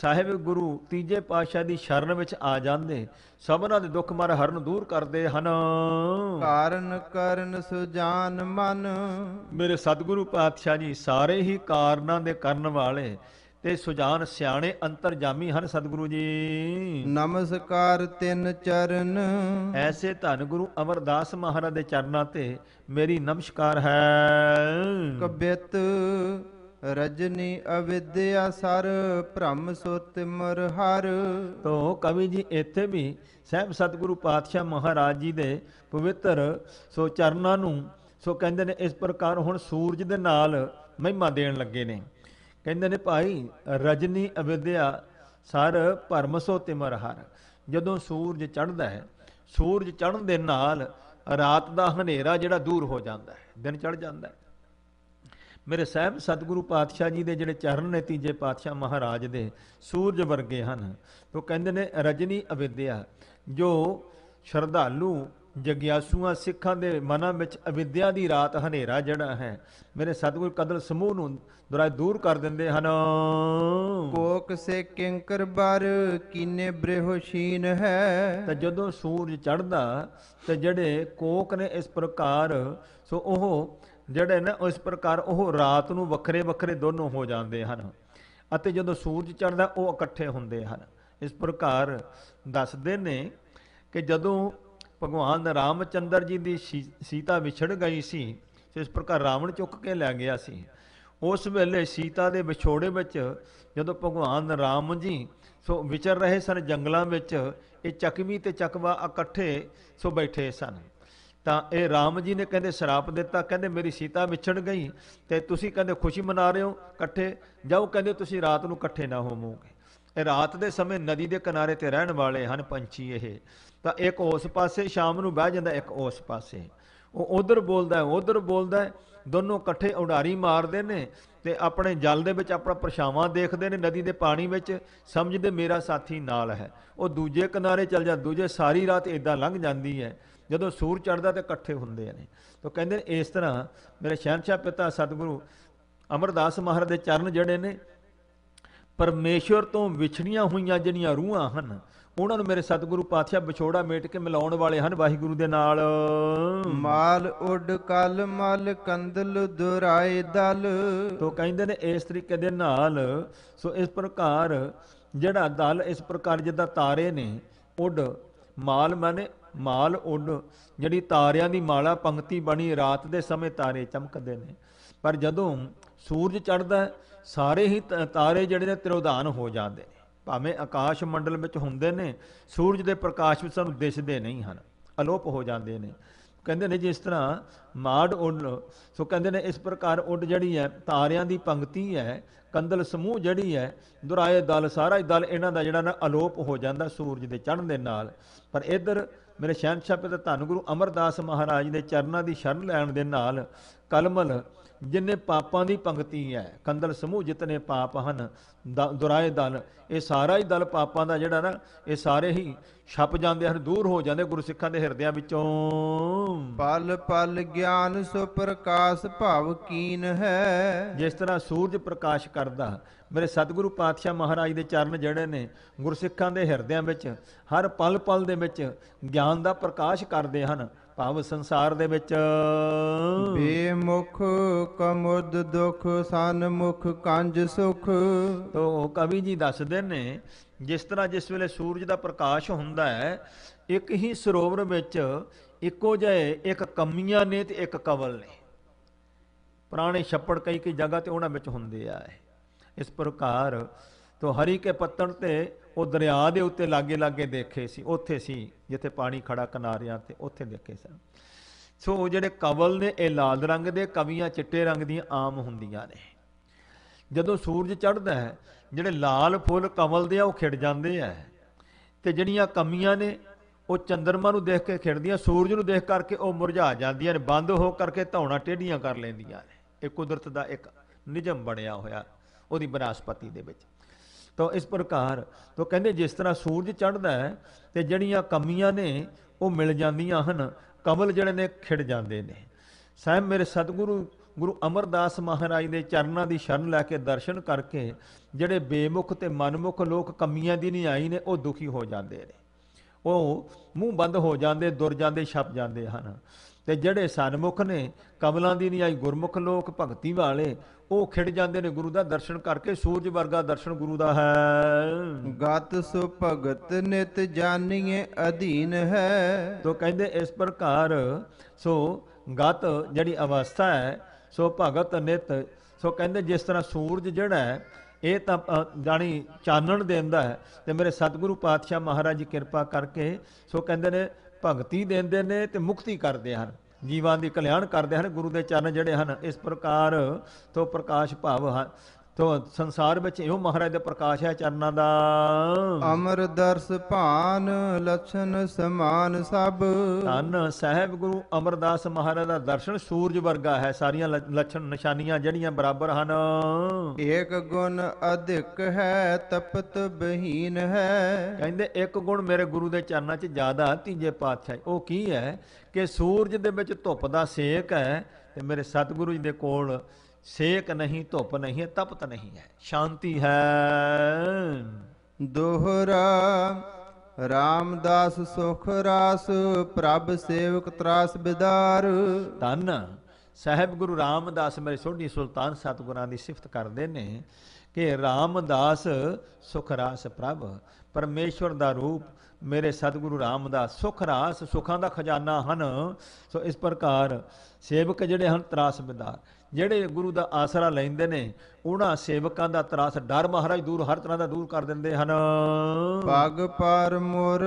ਸਾਹਿਬ ਗੁਰੂ ਤੀਜੇ ਪਾਤਸ਼ਾਹ ਦੀ ਸ਼ਰਨ ਵਿੱਚ ਆ ਜਾਂਦੇ ਸਭਨਾਂ ਦੇ ਦੁੱਖ ਮਰ ਹਰਨ ਦੂਰ ਕਰਦੇ ਹਨ ਕਾਰਨ ਕਰਨ ਸੁਜਾਨ ਮਨ ਮੇਰੇ ਸਤਿਗੁਰੂ ਪਾਤਸ਼ਾਹ ਜੀ ਸਾਰੇ ਹੀ ਕਾਰਨਾਂ ਦੇ ਕਰਨ ਵਾਲੇ ਤੇ ਸੁਜਾਨ ਸਿਆਣੇ ਅੰਤਰਜਾਮੀ ਹਨ ਸਤਿਗੁਰੂ ਜੀ ਨਮਸਕਾਰ ਤਿੰਨ ਚਰਨ ਐਸੇ ਧੰਨ ਗੁਰੂ ਅਮਰਦਾਸ ਮਹਾਰਾਜ ਦੇ ਚਰਨਾਂ ਤੇ ਮੇਰੀ ਨਮਸਕਾਰ ਹੈ ਕਬਿਤ ਰਜਨੀ ਅਵਿਦਿਆ ਸਰ ਭ੍ਰਮ ਸੋ ਤਿਮਰ ਹਰ ਤੋਂ ਕਵੀ ਜੀ ਇੱਥੇ ਵੀ ਸਹਿਬ ਸਤਿਗੁਰੂ ਪਾਤਸ਼ਾਹ ਮਹਾਰਾਜ ਜੀ ਦੇ ਪਵਿੱਤਰ ਸੋ ਚਰਨਾਂ ਨੂੰ ਸੋ ਕਹਿੰਦੇ ਨੇ ਇਸ ਪ੍ਰਕਾਰ ਹੁਣ ਸੂਰਜ ਦੇ ਨਾਲ ਮਹਿਮਾ ਦੇਣ ਲੱਗੇ ਨੇ ਕਹਿੰਦੇ ਨੇ ਭਾਈ ਰਜਨੀ ਅਵਿਦਿਆ ਸਰ ਭ੍ਰਮ ਸੋ ਤਿਮਰ ਹਰ ਜਦੋਂ ਸੂਰਜ ਚੜ੍ਹਦਾ ਹੈ ਸੂਰਜ ਚੜ੍ਹਨ ਦੇ ਨਾਲ ਰਾਤ ਦਾ ਹਨੇਰਾ ਜਿਹੜਾ ਦੂਰ ਹੋ ਜਾਂਦਾ ਹੈ ਦਿਨ ਚੜ੍ਹ ਜਾਂਦਾ ਹੈ ਮੇਰੇ ਸਾਹਿਬ ਸਤਿਗੁਰੂ ਪਾਤਸ਼ਾਹ ਜੀ ਦੇ ਜਿਹੜੇ ਚਰਨ ਨੇ ਤੀਜੇ ਪਾਤਸ਼ਾਹ ਮਹਾਰਾਜ ਦੇ ਸੂਰਜ ਵਰਗੇ ਹਨ ਉਹ ਕਹਿੰਦੇ ਨੇ ਰਜਨੀ ਅਵਿਦਿਆ ਜੋ ਸ਼ਰਧਾਲੂ ਜਗਿਆਸੂਆਂ ਸਿੱਖਾਂ ਦੇ ਮਨਾਂ ਵਿੱਚ ਅਵਿਦਿਆ ਦੀ ਰਾਤ ਹਨੇਰਾ ਜਿਹੜਾ ਹੈ ਮੇਰੇ ਸਤਿਗੁਰ ਕਦਲ ਸਮੂਹ ਨੂੰ ਦੁਰਾਇ ਦੂਰ ਕਰ ਦਿੰਦੇ ਹਨ ਕੋਕ ਸੇ ਕਿੰਕਰ ਬਰ ਕੀਨੇ ਬ੍ਰਹੋਸ਼ੀਨ ਹੈ ਤਾਂ ਜਦੋਂ ਸੂਰਜ ਚੜਦਾ ਤੇ ਜਿਹੜੇ ਕੋਕ ਨੇ ਇਸ ਪ੍ਰਕਾਰ ਸੋ ਉਹ ਜਿਹੜੇ ਨੇ ਇਸ ਪ੍ਰਕਾਰ ਉਹ ਰਾਤ ਨੂੰ ਵੱਖਰੇ ਵੱਖਰੇ ਦੋਨੋਂ ਹੋ ਜਾਂਦੇ ਹਨ ਅਤੇ ਜਦੋਂ ਸੂਰਜ ਚੜਦਾ ਉਹ ਇਕੱਠੇ ਹੁੰਦੇ ਹਨ ਇਸ ਪ੍ਰਕਾਰ ਦੱਸਦੇ ਨੇ ਕਿ ਜਦੋਂ ਭਗਵਾਨ ਰਾਮਚੰਦਰ ਜੀ ਦੀ ਸੀਤਾ ਵਿਛੜ ਗਈ ਸੀ ਇਸ ਪ੍ਰਕਾਰ ਰਾਵਣ ਚੁੱਕ ਕੇ ਲੈ ਗਿਆ ਸੀ ਉਸ ਵੇਲੇ ਸੀਤਾ ਦੇ ਵਿਛੋੜੇ ਵਿੱਚ ਜਦੋਂ ਭਗਵਾਨ ਰਾਮ ਜੀ ਸੋ ਵਿਚਰ ਰਹੇ ਸਨ ਜੰਗਲਾਂ ਵਿੱਚ ਇਹ ਚੱਕਵੀ ਤੇ ਚੱਕਵਾ ਇਕੱਠੇ ਸੋ ਬੈਠੇ ਸਨ ਤਾਂ ਇਹ ਰਾਮ ਜੀ ਨੇ ਕਹਿੰਦੇ ਸ਼ਰਾਪ ਦਿੱਤਾ ਕਹਿੰਦੇ ਮੇਰੀ ਸੀਤਾ ਵਿਛੜ ਗਈ ਤੇ ਤੁਸੀਂ ਕਹਿੰਦੇ ਖੁਸ਼ੀ ਮਨਾ ਰਹੇ ਹੋ ਇਕੱਠੇ ਜਾਓ ਕਹਿੰਦੇ ਤੁਸੀਂ ਰਾਤ ਨੂੰ ਇਕੱਠੇ ਨਾ ਹੋਵੋਗੇ ਇਹ ਰਾਤ ਦੇ ਸਮੇਂ ਨਦੀ ਦੇ ਕਿਨਾਰੇ ਤੇ ਰਹਿਣ ਵਾਲੇ ਹਨ ਪੰਛੀ ਇਹ ਤਾਂ ਇੱਕ ਉਸ ਪਾਸੇ ਸ਼ਾਮ ਨੂੰ ਬਹਿ ਜਾਂਦਾ ਇੱਕ ਉਸ ਪਾਸੇ ਉਹ ਉਧਰ ਬੋਲਦਾ ਉਧਰ ਬੋਲਦਾ ਦੋਨੋਂ ਇਕੱਠੇ ਉਡਾਰੀ ਮਾਰਦੇ ਨੇ ਤੇ ਆਪਣੇ ਜਲ ਦੇ ਵਿੱਚ ਆਪਣਾ ਪਰਛਾਵਾਂ ਦੇਖਦੇ ਨੇ ਨਦੀ ਦੇ ਪਾਣੀ ਵਿੱਚ ਸਮਝਦੇ ਮੇਰਾ ਸਾਥੀ ਨਾਲ ਹੈ ਉਹ ਦੂਜੇ ਕਿਨਾਰੇ ਚੱਲ ਜਾ ਦੂਜੇ ਸਾਰੀ ਰਾਤ ਇਦਾਂ ਲੰਘ ਜਾਂਦੀ ਹੈ ਜਦੋਂ ਸੂਰ ਚੜਦਾ ਤੇ ਇਕੱਠੇ ਹੁੰਦੇ ਨੇ ਤਾਂ ਕਹਿੰਦੇ ਨੇ ਇਸ ਤਰ੍ਹਾਂ ਮੇਰੇ ਸ਼ਹਿਨशाह ਪਿਤਾ ਸਤਿਗੁਰੂ ਅਮਰਦਾਸ ਮਹਾਰਾਜ ਦੇ ਚਰਨ ਜੜੇ ਨੇ ਪਰਮੇਸ਼ਵਰ ਤੋਂ ਵਿਛੜੀਆਂ ਹੋਈਆਂ ਜਿਹੜੀਆਂ ਰੂਹਾਂ ਹਨ ਉਹਨਾਂ ਨੂੰ ਮੇਰੇ ਸਤਿਗੁਰੂ ਪਾਤਸ਼ਾਹ ਵਿਛੋੜਾ ਮੇਟ ਕੇ ਮਿਲਾਉਣ ਵਾਲੇ ਹਨ ਵਾਹਿਗੁਰੂ ਦੇ ਨਾਲ ਮਾਲ ਉੱਡ ਕਲ ਮਲ ਕੰਦਲ ਦੁਰਾਏ ਦਲ ਤੋਂ ਕਹਿੰਦੇ ਨੇ ਇਸ ਤਰੀਕੇ ਦੇ ਨਾਲ ਸੋ ਇਸ ਪ੍ਰਕਾਰ ਜਿਹੜਾ ਦਲ ਇਸ ਪ੍ਰਕਾਰ ਜਿੱਦਾਂ ਤਾਰੇ ਨੇ ਉੱਡ ਮਾਲ ਮਨੇ ਮਾਲ ਉੱਡ ਜਿਹੜੀ ਤਾਰਿਆਂ ਦੀ ਮਾਲਾ ਪੰਕਤੀ ਬਣੀ ਰਾਤ ਦੇ ਸਮੇਂ ਤਾਰੇ ਚਮਕਦੇ ਨੇ ਪਰ ਜਦੋਂ ਸੂਰਜ ਚੜਦਾ ਸਾਰੇ ਹੀ ਤਾਰੇ ਜਿਹੜੇ ਨੇ ਤਿਰੋਧਾਨ ਹੋ ਜਾਂਦੇ ਨੇ ਭਾਵੇਂ ਆਕਾਸ਼ ਮੰਡਲ ਵਿੱਚ ਹੁੰਦੇ ਨੇ ਸੂਰਜ ਦੇ ਪ੍ਰਕਾਸ਼ ਵਿੱਚ ਸਾਨੂੰ ਦਿਸਦੇ ਨਹੀਂ ਹਨ ਅਲੋਪ ਹੋ ਜਾਂਦੇ ਨੇ ਕਹਿੰਦੇ ਨੇ ਜਿਸ ਤਰ੍ਹਾਂ ਮਾੜ ਉੱਡ ਸੋ ਕਹਿੰਦੇ ਨੇ ਇਸ ਪ੍ਰਕਾਰ ਉੱਡ ਜਿਹੜੀ ਹੈ ਤਾਰਿਆਂ ਦੀ ਪੰਕਤੀ ਹੈ ਕੰਦਲ ਸਮੂਹ ਜਿਹੜੀ ਹੈ ਦੁਰਾਏ ਦਲ ਸਾਰਾ ਹੀ ਦਲ ਇਹਨਾਂ ਦਾ ਜਿਹੜਾ ਨਾ ਅਲੋਪ ਹੋ ਜਾਂਦਾ ਸੂਰਜ ਦੇ ਚੜ੍ਹਨ ਦੇ ਨਾਲ ਪਰ ਇਧਰ ਮੇਰੇ ਸ਼ਹਿਨਸ਼ਾਹ ਪਿਤਾ ਧੰਨ ਗੁਰੂ ਅਮਰਦਾਸ ਮਹਾਰਾਜ ਦੇ ਚਰਨਾਂ ਦੀ ਸ਼ਰਨ ਲੈਣ ਦੇ ਨਾਲ ਕਲਮਲ ਜਿਨੇ ਪਾਪਾਂ ਦੀ ਪੰਕਤੀ ਹੈ ਕੰਦਲ ਸਮੂਹ ਜਿਤਨੇ ਪਾਪ ਹਨ ਦੁਰਾਏ ਦਲ ਇਹ ਸਾਰਾ ਹੀ ਦਲ ਪਾਪਾਂ ਦਾ ਜਿਹੜਾ ਨਾ ਇਹ ਸਾਰੇ ਹੀ ਛਪ ਜਾਂਦੇ ਹਨ ਦੂਰ ਹੋ ਜਾਂਦੇ ਗੁਰੂ ਸਿੱਖਾਂ ਦੇ ਹਿਰਦਿਆਂ ਵਿੱਚੋਂ ਪਲ ਪਲ ਗਿਆਨ ਸੋ ਪ੍ਰਕਾਸ਼ ਭਾਵ ਕੀਨ ਹੈ ਜਿਸ ਤਰ੍ਹਾਂ ਸੂਰਜ ਪ੍ਰਕਾਸ਼ ਕਰਦਾ ਮੇਰੇ ਸਤਿਗੁਰੂ ਪਾਤਸ਼ਾਹ ਮਹਾਰਾਜ ਦੇ ਚਰਨ ਜਿਹੜੇ ਨੇ ਗੁਰਸਿੱਖਾਂ ਦੇ ਹਿਰਦਿਆਂ ਵਿੱਚ ਹਰ ਪਲ ਪਲ ਦੇ ਵਿੱਚ ਗਿਆਨ ਦਾ ਪ੍ਰਕਾਸ਼ ਕਰਦੇ ਹਨ ਭਵ ਸੰਸਾਰ ਦੇ ਵਿੱਚ ਬੇਮੁਖ ਕਮੁਦ ਦੁਖ ਸੰਮੁਖ ਕੰਜ ਸੁਖ ਤੋ ਕਵੀ ਜੀ ਦੱਸਦੇ ਨੇ ਜਿਸ ਤਰ੍ਹਾਂ ਜਿਸ ਵੇਲੇ ਸੂਰਜ ਦਾ ਪ੍ਰਕਾਸ਼ ਹੁੰਦਾ ਹੈ ਇੱਕ ਹੀ ਸਰੋਵਰ ਵਿੱਚ ਇੱਕੋ ਜਿਹੇ ਇੱਕ ਕਮੀਆਂ ਨੇ ਤੇ ਇੱਕ ਕਵਲ ਨੇ ਪੁਰਾਣੇ ਛੱਪੜ ਕਈ ਕਈ ਜਗ੍ਹਾ ਤੇ ਉਹਨਾਂ ਵਿੱਚ ਹੁੰਦੇ ਆ ਇਸ ਪ੍ਰਕਾਰ ਤੋ ਹਰੀ ਕੇ ਪੱਤਣ ਤੇ ਉਹ ਦਰਿਆ ਦੇ ਉੱਤੇ ਲਾਗੇ ਲਾਗੇ ਦੇਖੇ ਸੀ ਉੱਥੇ ਸੀ ਜਿੱਥੇ ਪਾਣੀ ਖੜਾ ਕਿਨਾਰਿਆਂ ਤੇ ਉੱਥੇ ਦੇਖੇ ਸਨ ਸੋ ਜਿਹੜੇ ਕਵਲ ਨੇ ਇਹ ਲਾਲ ਰੰਗ ਦੇ ਕਵੀਆਂ ਚਿੱਟੇ ਰੰਗ ਦੀਆਂ ਆਮ ਹੁੰਦੀਆਂ ਨੇ ਜਦੋਂ ਸੂਰਜ ਚੜ੍ਹਦਾ ਹੈ ਜਿਹੜੇ ਲਾਲ ਫੁੱਲ ਕਮਲ ਦੇ ਆ ਉਹ ਖਿੜ ਜਾਂਦੇ ਆ ਤੇ ਜਿਹੜੀਆਂ ਕਮੀਆਂ ਨੇ ਉਹ ਚੰਦਰਮਾ ਨੂੰ ਦੇਖ ਕੇ ਖਿੜਦੀਆਂ ਸੂਰਜ ਨੂੰ ਦੇਖ ਕਰਕੇ ਉਹ ਮੁਰਝਾ ਜਾਂਦੀਆਂ ਨੇ ਬੰਦ ਹੋ ਕਰਕੇ ਧੌਣਾ ਟੇਢੀਆਂ ਕਰ ਲੈਂਦੀਆਂ ਨੇ ਇਹ ਕੁਦਰਤ ਦਾ ਇੱਕ ਨਿਯਮ ਬਣਿਆ ਹੋਇਆ ਉਹਦੀ ਬਨਸਪਤੀ ਦੇ ਵਿੱਚ ਤਾਂ ਇਸ ਪ੍ਰਕਾਰ ਤੋ ਕਹਿੰਦੇ ਜਿਸ ਤਰ੍ਹਾਂ ਸੂਰਜ ਚੜਦਾ ਹੈ ਤੇ ਜਿਹੜੀਆਂ ਕਮੀਆਂ ਨੇ ਉਹ ਮਿਲ ਜਾਂਦੀਆਂ ਹਨ ਕਮਲ ਜਿਹੜੇ ਨੇ ਖਿੜ ਜਾਂਦੇ ਨੇ ਸਹਿਬ ਮੇਰੇ ਸਤਿਗੁਰੂ ਗੁਰੂ ਅਮਰਦਾਸ ਮਹਾਰਾਜ ਦੇ ਚਰਨਾਂ ਦੀ ਸ਼ਰਨ ਲੈ ਕੇ ਦਰਸ਼ਨ ਕਰਕੇ ਜਿਹੜੇ ਬੇਮੁਖ ਤੇ ਮਨਮੁਖ ਲੋਕ ਕਮੀਆਂ ਦੀ ਨਹੀਂ ਆਈ ਨੇ ਉਹ ਦੁਖੀ ਹੋ ਜਾਂਦੇ ਨੇ ਉਹ ਮੂੰਹ ਬੰਦ ਹੋ ਜਾਂਦੇ ਦੁਰ ਜਾਂਦੇ ਛਪ ਜਾਂਦੇ ਹਨ ਤੇ ਜਿਹੜੇ ਸਨਮੁਖ ਨੇ ਕਮਲਾਂ ਦੀ ਨਹੀਂ ਆਈ ਗੁਰਮੁਖ ਲੋਕ ਭਗਤੀ ਵਾਲੇ ਉਹ ਖਿੜ ਜਾਂਦੇ ਨੇ ਗੁਰੂ ਦਾ ਦਰਸ਼ਨ ਕਰਕੇ ਸੂਰਜ ਵਰਗਾ ਦਰਸ਼ਨ ਗੁਰੂ ਦਾ ਹੈ ਗਤ ਸੁ ਭਗਤ ਨਿਤ ਜਾਣੀਏ ਅਧੀਨ ਹੈ ਤੋ ਕਹਿੰਦੇ ਇਸ ਪ੍ਰਕਾਰ ਸੋ ਗਤ ਜਿਹੜੀ ਅਵਸਥਾ ਹੈ ਸੋ ਭਗਤ ਨਿਤ ਸੋ ਕਹਿੰਦੇ ਜਿਸ ਤਰ੍ਹਾਂ ਸੂਰਜ ਜਿਹੜਾ ਹੈ ਇਹ ਤਾਂ ਜਾਣੀ ਚਾਨਣ ਦਿੰਦਾ ਹੈ ਤੇ ਮੇਰੇ ਸਤਿਗੁਰੂ ਪਾਤਸ਼ਾਹ ਮਹਾਰਾਜ ਜੀ ਕਿਰਪਾ ਕਰਕੇ ਸੋ ਕਹਿੰਦੇ ਨੇ ਭਗਤੀ ਦਿੰਦੇ ਨੇ ਤੇ ਮੁਕਤੀ ਕਰਦੇ ਹਨ ਜੀਵਾਂ ਦੀ ਕਲਿਆਣ ਕਰਦੇ ਹਨ ਗੁਰੂ ਦੇ ਚਰਨ ਜਿਹੜੇ ਹਨ ਇਸ ਪ੍ਰਕਾਰ ਤੋਂ ਪ੍ਰਕਾਸ਼ ਭਾਵ ਤੋ ਸੰਸਾਰ ਵਿੱਚ ਇਹੋ ਮਹਾਰਾਜ ਦਾ ਪ੍ਰਕਾਸ਼ ਹੈ ਚਰਨਾਂ ਦਾ ਅਮਰ ਦਰਸ ਭਾਨ ਲਛਨ ਸਮਾਨ ਸਭ ਧੰਨ ਸਹਿਬ ਗੁਰੂ ਅਮਰਦਾਸ ਮਹਾਰਾਜ ਦਾ ਦਰਸ਼ਨ ਸੂਰਜ ਵਰਗਾ ਹੈ ਸਾਰੀਆਂ ਲਖਣ ਨਿਸ਼ਾਨੀਆਂ ਜਿਹੜੀਆਂ ਬਰਾਬਰ ਹਨ ਇੱਕ ਗੁਣ ਅਧਿਕ ਹੈ ਤਪਤ ਬਹੀਨ ਹੈ ਕਹਿੰਦੇ ਇੱਕ ਗੁਣ ਮੇਰੇ ਗੁਰੂ ਦੇ ਚਰਨਾਂ 'ਚ ਜ਼ਿਆਦਾ ਤੀਜੇ ਪਾਤਸ਼ਾਹ ਉਹ ਕੀ ਹੈ ਕਿ ਸੂਰਜ ਦੇ ਵਿੱਚ ਧੁੱਪ ਦਾ ਸੇਕ ਹੈ ਤੇ ਮੇਰੇ ਸਤਿਗੁਰੂ ਜੀ ਦੇ ਕੋਲ ਸੇਕ ਨਹੀਂ ਧੁੱਪ ਨਹੀਂ ਹੈ ਤਪਤ ਨਹੀਂ ਹੈ ਸ਼ਾਂਤੀ ਹੈ ਦੋਹਰਾ ਰਾਮਦਾਸ ਸੁਖ ਰਾਸ ਪ੍ਰਭ ਸੇਵਕ ਤਰਾਸ ਬਿਦਾਰ ਤਨ ਸਹਿਬ ਗੁਰੂ ਰਾਮਦਾਸ ਮੇਰੇ ਸੋਢੀ ਸੁਲਤਾਨ ਸਤਗੁਰਾਂ ਦੀ ਸਿਫਤ ਕਰਦੇ ਨੇ ਕਿ ਰਾਮਦਾਸ ਸੁਖ ਰਾਸ ਪ੍ਰਭ ਪਰਮੇਸ਼ਵਰ ਦਾ ਰੂਪ ਮੇਰੇ ਸਤਗੁਰੂ ਰਾਮਦਾਸ ਸੁਖ ਰਾਸ ਸੁਖਾਂ ਦਾ ਖਜ਼ਾਨਾ ਹਨ ਸੋ ਇਸ ਪ੍ਰਕਾਰ ਸੇਵਕ ਜਿਹੜੇ ਹਨ ਤਰਾਸ ਬਿਦਾਰ ਜਿਹੜੇ ਗੁਰੂ ਦਾ ਆਸਰਾ ਲੈਂਦੇ ਨੇ ਉਹਨਾਂ ਸੇਵਕਾਂ ਦਾ ਤਰਾਸ ਡਰ ਮਹਾਰਾਜ ਦੂਰ ਹਰ ਤਰ੍ਹਾਂ ਦਾ ਦੂਰ ਕਰ ਦਿੰਦੇ ਹਨ ਪਗ ਪਰ ਮੁਰ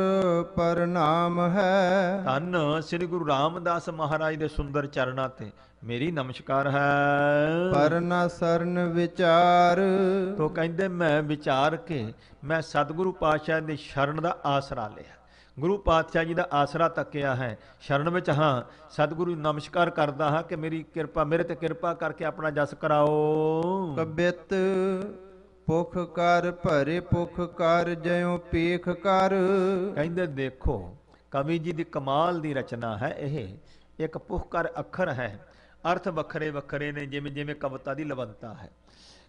ਪਰਨਾਮ ਹੈ ਧੰਨ ਸ੍ਰੀ ਗੁਰੂ ਰਾਮਦਾਸ ਮਹਾਰਾਜ ਦੇ ਸੁੰਦਰ ਚਰਨਾਂ ਤੇ ਮੇਰੀ ਨਮਸਕਾਰ ਹੈ ਪਰਨਾ ਸਰਨ ਵਿਚਾਰ ਤੋ ਕਹਿੰਦੇ ਮੈਂ ਵਿਚਾਰ ਕੇ ਮੈਂ ਸਤਿਗੁਰੂ ਪਾਤਸ਼ਾਹ ਦੀ ਸ਼ਰਨ ਦਾ ਆਸਰਾ ਲਿਆ ਗੁਰੂ ਪਾਤਸ਼ਾਹ ਜੀ ਦਾ ਆਸਰਾ ਤੱਕਿਆ ਹੈ ਸ਼ਰਨ ਵਿੱਚ ਹਾਂ ਸਤਿਗੁਰੂ ਨਮਸਕਾਰ ਕਰਦਾ ਹਾਂ ਕਿ ਮੇਰੀ ਕਿਰਪਾ ਮੇਰੇ ਤੇ ਕਿਰਪਾ ਕਰਕੇ ਆਪਣਾ ਜਸ ਕਰਾਓ ਕਬਿਤ ਭੁਖ ਕਰ ਭਰੇ ਭੁਖ ਕਰ ਜਿਉ ਪੀਖ ਕਰ ਕਹਿੰਦੇ ਦੇਖੋ ਕਵੀ ਜੀ ਦੀ ਕਮਾਲ ਦੀ ਰਚਨਾ ਹੈ ਇਹ ਇੱਕ ਭੁਖ ਕਰ ਅੱਖਰ ਹੈ ਅਰਥ ਵੱਖਰੇ ਵੱਖਰੇ ਨੇ ਜਿਵੇਂ ਜਿਵੇਂ ਕਵਿਤਾ ਦੀ ਲਵੰਤਾ ਹੈ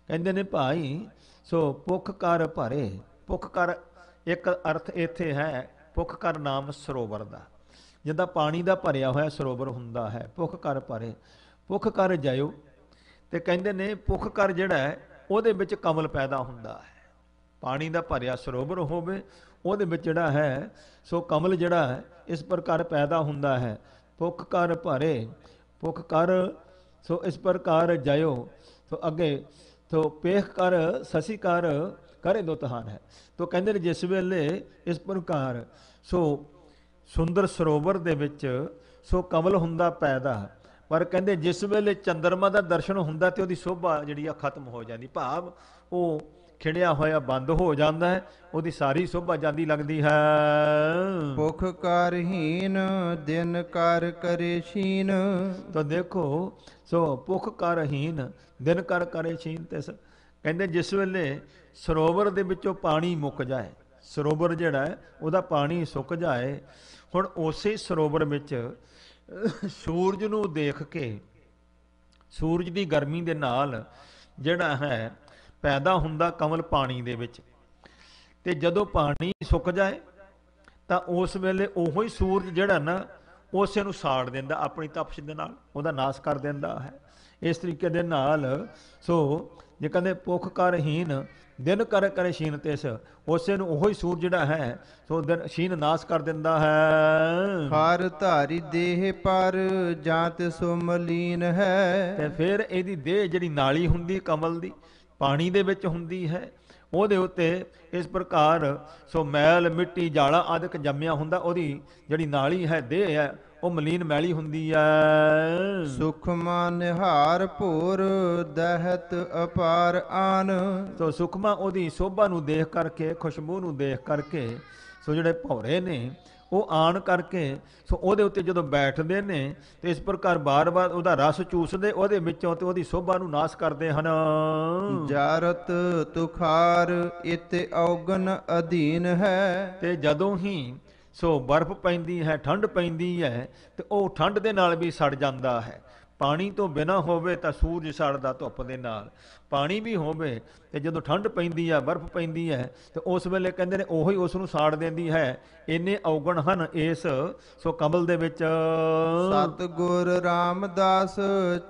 ਕਹਿੰਦੇ ਨੇ ਭਾਈ ਸੋ ਭੁਖ ਕਰ ਭਰੇ ਭੁਖ ਕਰ ਇੱਕ ਅਰਥ ਇੱਥੇ ਹੈ ਭੁੱਖ ਕਰ ਨਾਮ ਸਰੋਵਰ ਦਾ ਜਿੱਦਾਂ ਪਾਣੀ ਦਾ ਭਰਿਆ ਹੋਇਆ ਸਰੋਵਰ ਹੁੰਦਾ ਹੈ ਭੁੱਖ ਕਰ ਭਰੇ ਭੁੱਖ ਕਰ ਜਾਇਓ ਤੇ ਕਹਿੰਦੇ ਨੇ ਭੁੱਖ ਕਰ ਜਿਹੜਾ ਹੈ ਉਹਦੇ ਵਿੱਚ ਕਮਲ ਪੈਦਾ ਹੁੰਦਾ ਹੈ ਪਾਣੀ ਦਾ ਭਰਿਆ ਸਰੋਵਰ ਹੋਵੇ ਉਹਦੇ ਵਿੱਚ ਜਿਹੜਾ ਹੈ ਸੋ ਕਮਲ ਜਿਹੜਾ ਹੈ ਇਸ ਪ੍ਰਕਾਰ ਪੈਦਾ ਹੁੰਦਾ ਹੈ ਭੁੱਖ ਕਰ ਭਰੇ ਭੁੱਖ ਕਰ ਸੋ ਇਸ ਪ੍ਰਕਾਰ ਜਾਇਓ ਸੋ ਅੱਗੇ ਸੋ ਪੇਖ ਕਰ ਸਸੀ ਕਰ ਕਰੇ ਦੋ ਤਹਾਨ ਹੈ ਤੋ ਕਹਿੰਦੇ ਨੇ ਜਿਸ ਵੇਲੇ ਇਸ ਪ੍ਰਕਾਰ ਸੋ ਸੁੰਦਰ ਸਰੋਵਰ ਦੇ ਵਿੱਚ ਸੋ ਕਮਲ ਹੁੰਦਾ ਪੈਦਾ ਪਰ ਕਹਿੰਦੇ ਜਿਸ ਵੇਲੇ ਚੰਦਰਮਾ ਦਾ ਦਰਸ਼ਨ ਹੁੰਦਾ ਤੇ ਉਹਦੀ ਸ਼ੋਭਾ ਜਿਹੜੀ ਆ ਖਤਮ ਹੋ ਜਾਂਦੀ ਭਾਵ ਉਹ ਖਿੜਿਆ ਹੋਇਆ ਬੰਦ ਹੋ ਜਾਂਦਾ ਹੈ ਉਹਦੀ ਸਾਰੀ ਸ਼ੋਭਾ ਜਾਂਦੀ ਲੱਗਦੀ ਹੈ ਭੁਖ ਕਰਹੀਨ ਦਿਨ ਕਰ ਕਰੇ ਛੀਨ ਤਾਂ ਦੇਖੋ ਸੋ ਭੁਖ ਕਰਹੀਨ ਦਿਨ ਕਰ ਕਰੇ ਛੀਨ ਤੇ ਕਹਿੰਦੇ ਜਿਸ ਵੇਲੇ ਸਰੋਵਰ ਦੇ ਵਿੱਚੋਂ ਪਾਣੀ ਮੁੱਕ ਜਾਏ ਸਰੋਵਰ ਜਿਹੜਾ ਹੈ ਉਹਦਾ ਪਾਣੀ ਸੁੱਕ ਜਾਏ ਹੁਣ ਉਸੇ ਸਰੋਵਰ ਵਿੱਚ ਸੂਰਜ ਨੂੰ ਦੇਖ ਕੇ ਸੂਰਜ ਦੀ ਗਰਮੀ ਦੇ ਨਾਲ ਜਿਹੜਾ ਹੈ ਪੈਦਾ ਹੁੰਦਾ ਕਮਲ ਪਾਣੀ ਦੇ ਵਿੱਚ ਤੇ ਜਦੋਂ ਪਾਣੀ ਸੁੱਕ ਜਾਏ ਤਾਂ ਉਸ ਵੇਲੇ ਉਹੋ ਹੀ ਸੂਰਜ ਜਿਹੜਾ ਨਾ ਉਸੇ ਨੂੰ ਸਾੜ ਦਿੰਦਾ ਆਪਣੀ ਤਪਸ਼ ਦੇ ਨਾਲ ਉਹਦਾ ਨਾਸ ਕਰ ਦਿੰਦਾ ਹੈ ਇਸ ਤਰੀਕੇ ਦੇ ਨਾਲ ਸੋ ਜੇ ਕਹਿੰਦੇ ਭੁੱਖ ਕਰਹੀਨ ਦਿਨ ਕਰ ਕਰ ਸ਼ੀਨ ਤਿਸ ਉਸੇ ਨੂੰ ਉਹੀ ਸੂਰ ਜਿਹੜਾ ਹੈ ਸੋ ਦਿਨ ਸ਼ੀਨ ਨਾਸ ਕਰ ਦਿੰਦਾ ਹੈ ਹਰ ਧਾਰੀ ਦੇਹ ਪਰ ਜਾਂ ਸੋ ਮਲੀਨ ਹੈ ਤੇ ਫਿਰ ਇਹਦੀ ਦੇਹ ਜਿਹੜੀ ਨਾਲੀ ਹੁੰਦੀ ਕਮਲ ਦੀ ਪਾਣੀ ਦੇ ਵਿੱਚ ਹੁੰਦੀ ਹੈ ਉਹਦੇ ਉੱਤੇ ਇਸ ਪ੍ਰਕਾਰ ਸੋ ਮੈਲ ਮਿੱਟੀ ਜਾਲਾ ਆਦਿਕ ਜੰਮਿਆ ਹੁੰਦਾ ਉਹਦੀ ਜਿਹੜੀ ਨਾਲੀ ਹੈ ਦੇਹ ਹੈ ਉਹ ਮਲੀਨ ਮੈਲੀ ਹੁੰਦੀ ਐ ਸੁਖਮਾ ਨਿਹਾਰ ਭੂਰ ਦਹਤ ਅਪਾਰ ਆਨ ਸੋ ਸੁਖਮਾ ਉਹਦੀ ਸ਼ੋਭਾ ਨੂੰ ਦੇਖ ਕਰਕੇ ਖੁਸ਼ਬੂ ਨੂੰ ਦੇਖ ਕਰਕੇ ਸੋ ਜਿਹੜੇ ਭੌਰੇ ਨੇ ਉਹ ਆਣ ਕਰਕੇ ਸੋ ਉਹਦੇ ਉੱਤੇ ਜਦੋਂ ਬੈਠਦੇ ਨੇ ਤੇ ਇਸ ਪ੍ਰਕਾਰ ਬਾਰ-ਬਾਰ ਉਹਦਾ ਰਸ ਚੂਸਦੇ ਉਹਦੇ ਵਿੱਚੋਂ ਤੇ ਉਹਦੀ ਸ਼ੋਭਾ ਨੂੰ ਨਾਸ ਕਰਦੇ ਹਨ ਜਾਰਤ ਤੁਖਾਰ ਇਤੇ ਔਗਨ ਅਧੀਨ ਹੈ ਤੇ ਜਦੋਂ ਹੀ ਸੋ ਬਰਫ਼ ਪੈਂਦੀ ਹੈ ਠੰਡ ਪੈਂਦੀ ਹੈ ਤੇ ਉਹ ਠੰਡ ਦੇ ਨਾਲ ਵੀ ਸੜ ਜਾਂਦਾ ਹੈ ਪਾਣੀ ਤੋਂ ਬਿਨਾ ਹੋਵੇ ਤਾਂ ਸੂਰਜ ਸੜਦਾ ਧੁੱਪ ਦੇ ਨਾਲ ਪਾਣੀ ਵੀ ਹੋਵੇ ਤੇ ਜਦੋਂ ਠੰਡ ਪੈਂਦੀ ਆ ਬਰਫ਼ ਪੈਂਦੀ ਹੈ ਤੇ ਉਸ ਵੇਲੇ ਕਹਿੰਦੇ ਨੇ ਉਹੀ ਉਸ ਨੂੰ ਸਾੜ ਦਿੰਦੀ ਹੈ ਇੰਨੇ ਔਗਣ ਹਨ ਇਸ ਸੋ ਕਮਲ ਦੇ ਵਿੱਚ ਸਤਗੁਰ ਰਾਮਦਾਸ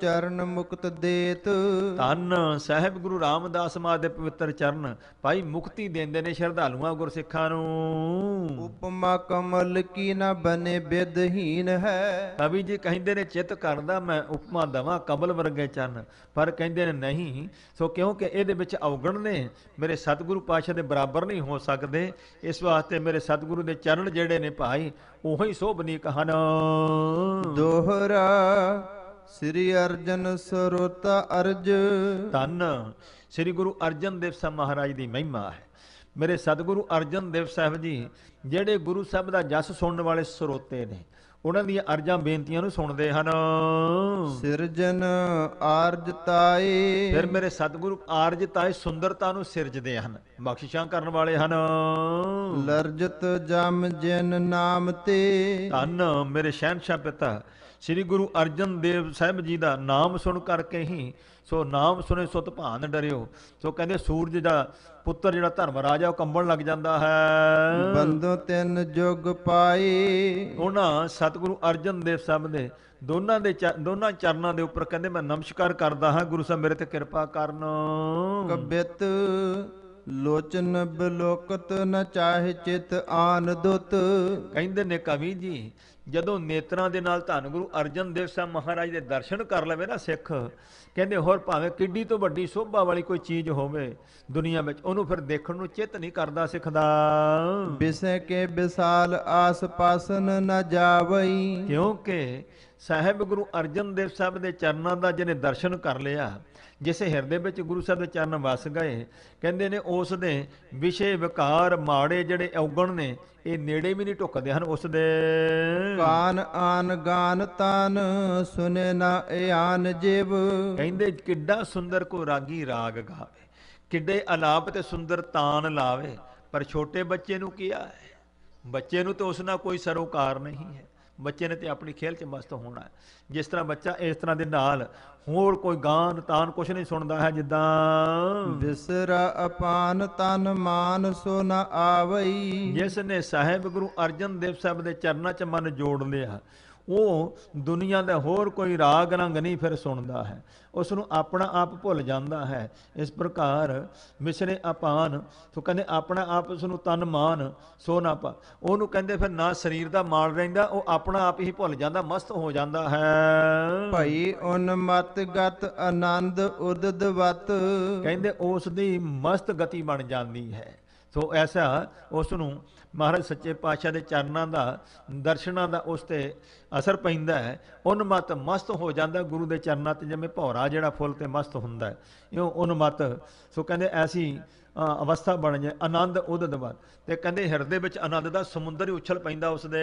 ਚਰਨ ਮੁਕਤ ਦੇਤ ਧੰਨ ਸਹਿਬ ਗੁਰੂ ਰਾਮਦਾਸ ਮਾ ਦੇ ਪਵਿੱਤਰ ਚਰਨ ਭਾਈ ਮੁਕਤੀ ਦਿੰਦੇ ਨੇ ਸ਼ਰਧਾਲੂਆਂ ਗੁਰਸਿੱਖਾਂ ਨੂੰ ਉਪਮਾ ਕਮਲ ਕੀ ਨਾ ਬਨੇ ਬਿਦਹੀਨ ਹੈ ਕਵੀ ਜੀ ਕਹਿੰਦੇ ਨੇ ਚਿਤ ਕਰਦਾ ਮੈਂ ਉਪਮਾ ਦਵਾਂ ਕਮਲ ਵਰਗੇ ਚਰਨ ਪਰ ਕਹਿੰਦੇ ਨੇ ਨਹੀਂ ਸੋ ਕਿਉਂਕਿ ਇਹਦੇ ਵਿੱਚ ਔਗਣ ਨੇ ਮੇਰੇ ਸਤਿਗੁਰੂ ਪਾਤਸ਼ਾਹ ਦੇ ਬਰਾਬਰ ਨਹੀਂ ਹੋ ਸਕਦੇ ਇਸ ਵਾਸਤੇ ਮੇਰੇ ਸਤਿਗੁਰੂ ਦੇ ਚਰਨ ਜਿਹੜੇ ਨੇ ਭਾਈ ਉਹੋ ਹੀ ਸੋਭਨੀਕ ਹਨ ਦੋਹਰਾ ਸ੍ਰੀ ਅਰਜਨ ਸਰੋਤ ਅਰਜ ਤਨ ਸ੍ਰੀ ਗੁਰੂ ਅਰਜਨ ਦੇਵ ਸਾਹਿਬ ਮਹਾਰਾਜ ਦੀ ਮਹਿਮਾ ਹੈ ਮੇਰੇ ਸਤਿਗੁਰੂ ਅਰਜਨ ਦੇਵ ਸਾਹਿਬ ਜੀ ਜਿਹੜੇ ਗੁਰੂ ਸਾਹਿਬ ਦਾ ਜਸ ਸੁਣਨ ਵਾਲੇ ਸਰੋਤੇ ਨੇ ਉਹਨਾਂ ਦੀਆਂ ਅਰਜ਼ਾਂ ਬੇਨਤੀਆਂ ਨੂੰ ਸੁਣਦੇ ਹਨ ਸਿਰਜਨ ਆਰਜਤਾਏ ਫਿਰ ਮੇਰੇ ਸਤਿਗੁਰੂ ਆਰਜਤਾਏ ਸੁੰਦਰਤਾ ਨੂੰ ਸਿਰਜਦੇ ਹਨ ਬਖਸ਼ਿਸ਼ਾਂ ਕਰਨ ਵਾਲੇ ਹਨ ਲਰਜਤ ਜਮ ਜਿਨ ਨਾਮ ਤੇ ਧੰਨ ਮੇਰੇ ਸ਼ਹਿਨशाह ਪਿਤਾ ਸ੍ਰੀ ਗੁਰੂ ਅਰਜਨ ਦੇਵ ਸਾਹਿਬ ਜੀ ਦਾ ਨਾਮ ਸੁਣ ਕਰਕੇ ਹੀ ਸੋ ਨਾਮ ਸੁਨੇ ਸੁਤ ਭਾਨ ਡਰਿਓ ਸੋ ਕਹਿੰਦੇ ਸੂਰਜ ਦਾ ਪੁੱਤਰ ਜਿਹੜਾ ਧਰਮ ਆ ਉਹ ਕੰਬਣ ਲੱਗ ਜਾਂਦਾ ਹੈ ਬੰਦੋ ਤਿੰਨ ਜੁਗ ਪਾਈ ਉਹਨਾਂ ਸਤਿਗੁਰੂ ਅਰਜਨ ਦੇਵ ਸਾਹਿਬ ਦੇ ਦੋਨਾਂ ਦੇ ਦੋਨਾਂ ਚਰਨਾਂ ਦੇ ਉੱਪਰ ਕਹਿੰਦੇ ਮੈਂ ਨਮਸਕਾਰ ਕਰਦਾ ਹਾਂ ਗੁਰੂ ਸਾਹਿਬ ਮੇਰੇ ਤੇ ਕਿਰਪਾ ਕਰਨ ਕਬਿਤ ਲੋਚਨ ਬਲੋਕਤ ਨ ਚਾਹੇ ਚਿਤ ਆਨ ਦੁੱਤ ਕਹਿੰਦੇ ਨੇ ਕਵੀ ਜੀ ਜਦੋਂ ਨੇਤਰਾਂ ਦੇ ਨਾਲ ਧੰਨ ਗੁਰੂ ਅਰਜਨ ਦੇਵ ਸਾਹਿਬ ਮਹਾਰਾਜ ਦੇ ਦਰਸ਼ਨ ਕਰ ਲਵੇ ਨਾ ਸਿੱਖ ਕਹਿੰਦੇ ਹੋਰ ਭਾਵੇਂ ਕਿੱਡੀ ਤੋਂ ਵੱਡੀ ਸ਼ੋਭਾ ਵਾਲੀ ਕੋਈ ਚੀਜ਼ ਹੋਵੇ ਦੁਨੀਆ ਵਿੱਚ ਉਹਨੂੰ ਫਿਰ ਦੇਖਣ ਨੂੰ ਚਿੱਤ ਨਹੀਂ ਕਰਦਾ ਸਿੱਖ ਦਾ ਬਿਸੇ ਕੇ ਵਿਸਾਲ ਆਸ ਪਾਸਨ ਨ ਜਾਵਈ ਕਿਉਂਕਿ ਸਾਹਿਬ ਗੁਰੂ ਅਰਜਨ ਦੇਵ ਸਾਹਿਬ ਦੇ ਚਰਨਾਂ ਦਾ ਜਿਹਨੇ ਦਰਸ਼ਨ ਕਰ ਲਿਆ ਜਿਸ ਹਿਰਦੇ ਵਿੱਚ ਗੁਰੂ ਸਾਹਿਬ ਦੇ ਚਰਨ ਵਸ ਗਏ ਕਹਿੰਦੇ ਨੇ ਉਸ ਦੇ ਵਿਸ਼ੇ ਵਿਕਾਰ ਮਾੜੇ ਜਿਹੜੇ ਔਗਣ ਨੇ ਇਹ ਨੇੜੇ ਵੀ ਨਹੀਂ ਟੁੱਕਦੇ ਹਨ ਉਸ ਦੇ ਕਾਨ ਆਨ ਗਾਨ ਤਨ ਸੁਨੇ ਨਾ ਇਆਨ ਜਿਵ ਕਹਿੰਦੇ ਕਿੱਡਾ ਸੁੰਦਰ ਕੋ ਰਾਗੀ ਰਾਗ ਗਾਵੇ ਕਿੱਡੇ ਅਨਾਪ ਤੇ ਸੁੰਦਰ ਤਾਨ ਲਾਵੇ ਪਰ ਛੋਟੇ ਬੱਚੇ ਨੂੰ ਕੀ ਆ ਬੱਚੇ ਨੂੰ ਤਾਂ ਉਸ ਨਾਲ ਕੋਈ ਸਰੋਕਾਰ ਨਹੀਂ ਹੈ ਬੱਚੇ ਨੇ ਤੇ ਆਪਣੀ ਖੇਲ 'ਚ ਮਸਤ ਹੋਣਾ ਜਿਸ ਤਰ੍ਹਾਂ ਬੱਚਾ ਇਸ ਤਰ੍ਹਾਂ ਦੇ ਨਾਲ ਹੋਰ ਕੋਈ ਗਾਨ ਤਾਨ ਕੁਛ ਨਹੀਂ ਸੁਣਦਾ ਹੈ ਜਿੱਦਾਂ ਵਿਸਰਾ ਅਪਾਨ ਤਨ ਮਾਨ ਸੋ ਨ ਆਵਈ ਜਿਸ ਨੇ ਸਾਹਿਬ ਗੁਰੂ ਅਰਜਨ ਦੇਵ ਸਾਹਿਬ ਦੇ ਚਰਨਾਂ 'ਚ ਮਨ ਜੋੜ ਲਿਆ ਉਹ ਦੁਨੀਆ ਦਾ ਹੋਰ ਕੋਈ ਰਾਗ ਰੰਗ ਨਹੀਂ ਫਿਰ ਸੁਣਦਾ ਹੈ ਉਸ ਨੂੰ ਆਪਣਾ ਆਪ ਭੁੱਲ ਜਾਂਦਾ ਹੈ ਇਸ ਪ੍ਰਕਾਰ ਮਿਸਰੇ ਆਪਾਨ ਸੋ ਕਹਿੰਦੇ ਆਪਣਾ ਆਪ ਉਸ ਨੂੰ ਤਨ ਮਾਨ ਸੋਨਾ ਪਾ ਉਹਨੂੰ ਕਹਿੰਦੇ ਫਿਰ ਨਾ ਸਰੀਰ ਦਾ ਮਾਲ ਰਹਿੰਦਾ ਉਹ ਆਪਣਾ ਆਪ ਹੀ ਭੁੱਲ ਜਾਂਦਾ ਮਸਤ ਹੋ ਜਾਂਦਾ ਹੈ ਭਾਈ ਉਨ ਮਤ ਗਤ ਆਨੰਦ ਉਦਦਵਤ ਕਹਿੰਦੇ ਉਸ ਦੀ ਮਸਤ ਗਤੀ ਬਣ ਜਾਂਦੀ ਹੈ ਸੋ ਐਸਾ ਉਸ ਨੂੰ ਮਹਾਰਾਜ ਸੱਚੇ ਪਾਤਸ਼ਾਹ ਦੇ ਚਰਨਾਂ ਦਾ ਦਰਸ਼ਨਾਂ ਦਾ ਉਸ ਤੇ ਅਸਰ ਪੈਂਦਾ ਹੈ ਉਨਮਤ ਮਸਤ ਹੋ ਜਾਂਦਾ ਗੁਰੂ ਦੇ ਚਰਨਾਂ ਤੇ ਜਿਵੇਂ ਭੌਰਾ ਜਿਹੜਾ ਫੁੱਲ ਤੇ ਮਸਤ ਹੁੰਦਾ ਹੈ ਇਹ ਉਨਮਤ ਸੋ ਕਹਿੰਦੇ ਐਸੀ ਅਵਸਥਾ ਬਣ ਜਾਏ ਆਨੰਦ ਉਹਦੇ ਦਵਾਰ ਤੇ ਕਹਿੰਦੇ ਹਿਰਦੇ ਵਿੱਚ ਆਨੰਦ ਦਾ ਸਮੁੰਦਰ ਹੀ ਉਛਲ ਪੈਂਦਾ ਉਸ ਦੇ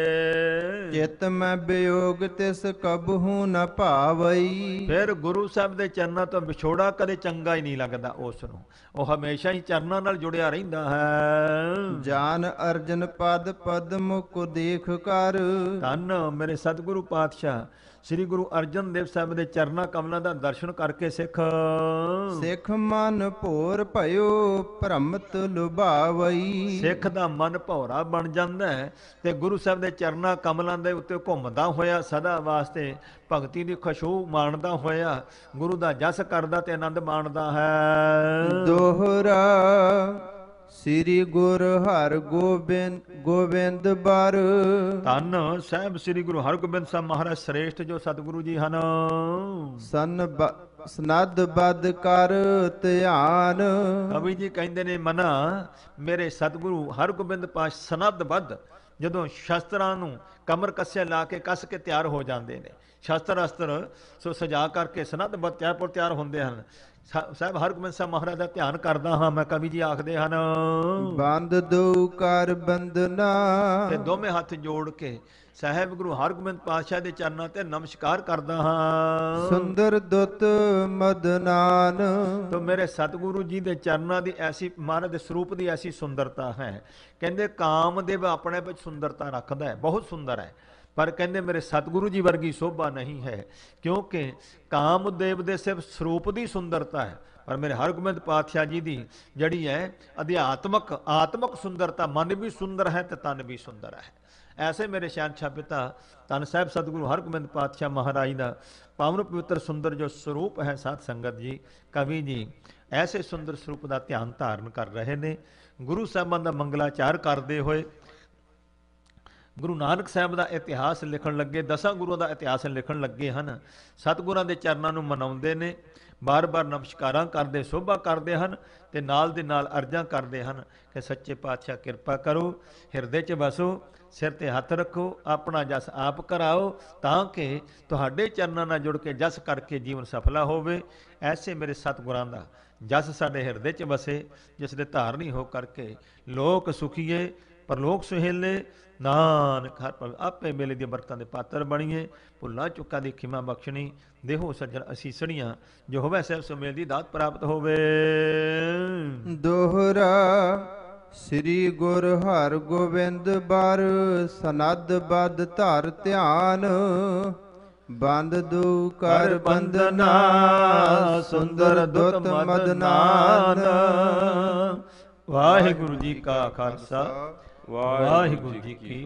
ਚਿਤ ਮੈਂ ਬਿਯੋਗ ਤਿਸ ਕਬਹੂ ਨ ਭਾਵਈ ਫਿਰ ਗੁਰੂ ਸਾਹਿਬ ਦੇ ਚਰਨਾਂ ਤੋਂ ਵਿਛੋੜਾ ਕਦੇ ਚੰਗਾ ਹੀ ਨਹੀਂ ਲੱਗਦਾ ਉਸ ਨੂੰ ਉਹ ਹਮੇਸ਼ਾ ਹੀ ਚਰਨਾਂ ਨਾਲ ਜੁੜਿਆ ਰਹਿੰਦਾ ਹੈ ਜਾਨ ਅਰਜਨ ਪਦ ਪਦਮ ਕੋ ਦੇਖ ਕਰ ਧੰਨ ਮੇਰੇ ਸਤਿਗੁਰੂ ਪਾਤਸ਼ਾਹ ਸ੍ਰੀ ਗੁਰੂ ਅਰਜਨ ਦੇਵ ਸਾਹਿਬ ਦੇ ਚਰਨਾਂ ਕਮਲਾਂ ਦਾ ਦਰਸ਼ਨ ਕਰਕੇ ਸਿੱਖ ਸਿੱਖ ਮਨ ਭੋਰ ਭਇਓ ਭ੍ਰਮਤ ਲੁਭਾਵਈ ਸਿੱਖ ਦਾ ਮਨ ਭੌਰਾ ਬਣ ਜਾਂਦਾ ਹੈ ਤੇ ਗੁਰੂ ਸਾਹਿਬ ਦੇ ਚਰਨਾਂ ਕਮਲਾਂ ਦੇ ਉੱਤੇ ਘੁੰਮਦਾ ਹੋਇਆ ਸਦਾ ਵਾਸਤੇ ਭਗਤੀ ਦੀ ਖੁਸ਼ੂ ਮਾਣਦਾ ਹੋਇਆ ਗੁਰੂ ਦਾ ਜਸ ਕਰਦਾ ਤੇ ਆਨੰਦ ਮਾਣਦਾ ਹੈ ਦੋਹਰਾ ਸ੍ਰੀ ਗੁਰ ਹਰ ਗੋਬਿੰਦ ਗੋਬਿੰਦ ਬਰ ਤਨ ਸਹਿਬ ਸ੍ਰੀ ਗੁਰੂ ਹਰਗੋਬਿੰਦ ਸਾਹਿਬ ਮਹਾਰਾਜ ਸ੍ਰੇਸ਼ਟ ਜੋ ਸਤਿਗੁਰੂ ਜੀ ਹਨ ਸਨ ਸਨਦ ਬਦ ਕਰ ਧਿਆਨ ਕਵੀ ਜੀ ਕਹਿੰਦੇ ਨੇ ਮਨਾ ਮੇਰੇ ਸਤਿਗੁਰੂ ਹਰਗੋਬਿੰਦ ਪਾਸ ਸਨਦ ਬਦ ਜਦੋਂ ਸ਼ਸਤਰਾਂ ਨੂੰ ਕਮਰ ਕੱਸਿਆ ਲਾ ਕੇ ਕੱਸ ਕੇ ਤਿਆਰ ਹੋ ਜਾਂਦੇ ਨੇ ਸ਼ਸਤਰ ਅਸਤਰ ਸੋ ਸਜਾ ਕਰਕੇ ਸਨਦ ਬਦ ਤਿਆਰ ਪਰ ਤਿਆਰ ਹੁੰਦੇ ਹਨ ਸਾਹਿਬ ਹਰਗੋਬਿੰਦ ਸਾਹਿਬ ਮਹਾਰਾਜ ਦਾ ਧਿਆਨ ਕਰਦਾ ਹਾਂ ਮੈਂ ਕਵੀ ਜੀ ਆਖਦੇ ਹਨ ਬੰਦ ਦੋ ਕਰ ਬੰਦਨਾ ਤੇ ਦੋਵੇਂ ਹੱਥ ਜੋੜ ਕੇ ਸਾਹਿਬ ਗੁਰੂ ਹਰਗੋਬਿੰਦ ਪਾਤਸ਼ਾਹ ਦੇ ਚਰਨਾਂ ਤੇ ਨਮਸਕਾਰ ਕਰਦਾ ਹਾਂ ਸੁੰਦਰ ਦੁੱਤ ਮਦਨਾਨ ਤੋ ਮੇਰੇ ਸਤਿਗੁਰੂ ਜੀ ਦੇ ਚਰਨਾਂ ਦੀ ਐਸੀ ਮਹਾਰਾਜ ਦੇ ਸਰੂਪ ਦੀ ਐਸੀ ਸੁੰਦਰਤਾ ਹੈ ਕਹਿੰਦੇ ਕਾਮਦੇਵ ਆਪਣੇ ਵਿੱਚ ਸੁੰਦਰਤਾ ਰੱਖਦਾ ਹੈ ਬਹੁਤ ਸੁੰਦਰ ਹੈ ਪਰ ਕਹਿੰਦੇ ਮੇਰੇ ਸਤਿਗੁਰੂ ਜੀ ਵਰਗੀ ਸੋਭਾ ਨਹੀਂ ਹੈ ਕਿਉਂਕਿ ਕਾਮਦੇਵ ਦੇ ਸਿਰਫ ਸਰੂਪ ਦੀ ਸੁੰਦਰਤਾ ਹੈ ਪਰ ਮੇਰੇ ਹਰਗੋਬਿੰਦ ਪਾਤਸ਼ਾਹ ਜੀ ਦੀ ਜਿਹੜੀ ਹੈ ਅਧਿਆਤਮਕ ਆਤਮਕ ਸੁੰਦਰਤਾ ਮਨ ਵੀ ਸੁੰਦਰ ਹੈ ਤੇ ਤਨ ਵੀ ਸੁੰਦਰ ਹੈ ਐਸੇ ਮੇਰੇ ਸ਼ਾਨਸ਼ਾਹ ਪਿਤਾ ਤਨ ਸਾਹਿਬ ਸਤਿਗੁਰੂ ਹਰਗੋਬਿੰਦ ਪਾਤਸ਼ਾਹ ਮਹਾਰਾਜ ਦਾ ਪਾਵਨ ਪਵਿੱਤਰ ਸੁੰਦਰ ਜੋ ਸਰੂਪ ਹੈ ਸਾਧ ਸੰਗਤ ਜੀ ਕਵੀ ਜੀ ਐਸੇ ਸੁੰਦਰ ਸਰੂਪ ਦਾ ਧਿਆਨ ਧਾਰਨ ਕਰ ਰਹੇ ਨੇ ਗੁਰੂ ਸਾਹਿਬਾਂ ਦਾ ਮੰਗਲਾਚਾਰ ਕਰਦੇ ਹੋਏ ਗੁਰੂ ਨਾਨਕ ਸਾਹਿਬ ਦਾ ਇਤਿਹਾਸ ਲਿਖਣ ਲੱਗੇ ਦਸਾਂ ਗੁਰੂਆਂ ਦਾ ਇਤਿਹਾਸ ਲਿਖਣ ਲੱਗੇ ਹਨ ਸਤਗੁਰਾਂ ਦੇ ਚਰਨਾਂ ਨੂੰ ਮਨਾਉਂਦੇ ਨੇ ਬਾਰ-ਬਾਰ ਨਮਸਕਾਰਾਂ ਕਰਦੇ ਸੋਭਾ ਕਰਦੇ ਹਨ ਤੇ ਨਾਲ ਦੇ ਨਾਲ ਅਰਜ਼ਾਂ ਕਰਦੇ ਹਨ ਕਿ ਸੱਚੇ ਪਾਤਸ਼ਾਹ ਕਿਰਪਾ ਕਰੋ ਹਿਰਦੇ 'ਚ ਵਸੋ ਸਿਰ ਤੇ ਹੱਥ ਰੱਖੋ ਆਪਣਾ ਜਸ ਆਪ ਕਰਾਓ ਤਾਂ ਕਿ ਤੁਹਾਡੇ ਚਰਨਾਂ ਨਾਲ ਜੁੜ ਕੇ ਜਸ ਕਰਕੇ ਜੀਵਨ ਸਫਲਾ ਹੋਵੇ ਐਸੇ ਮੇਰੇ ਸਤਗੁਰਾਂ ਦਾ ਜਸ ਸਾਡੇ ਹਿਰਦੇ 'ਚ ਵਸੇ ਜਿਸ ਦੇ ਧਾਰਨੀ ਹੋ ਕਰਕੇ ਲੋਕ ਸੁਖੀਏ ਪਰਲੋਕ ਸੁਹੇਲੇ ਨਾਨਕ ਹਰ ਪਵ ਆਪੇ ਮੇਲੇ ਦੀ ਬਰਕਤਾਂ ਦੇ ਪਾਤਰ ਬਣੀਏ ਭੁੱਲਾ ਚੁੱਕਾ ਦੀ ਖਿਮਾ ਬਖਸ਼ਣੀ ਦੇਹੋ ਸੱਜਣ ਸੜੀਆਂ ਜੋ ਹੋਵੇ ਸਭ ਸੁਮੇਲ ਦੀ ਦਾਤ ਪ੍ਰਾਪਤ ਹੋਵੇ ਦੋਹਰਾ ਸ੍ਰੀ ਗੁਰ ਹਰ ਗੋਬਿੰਦ ਬਰ ਸਨਦ ਬਦ ਧਰ ਧਿਆਨ ਬੰਦ ਦੂ ਕਰ ਬੰਦਨਾ ਸੁੰਦਰ ਦੁਤ ਮਦਨਾਨ ਵਾਹਿਗੁਰੂ ਜੀ ਕਾ ਖਾਲਸਾ ਵਾਹਿਗੁਰੂ ਜੀ ਕੀ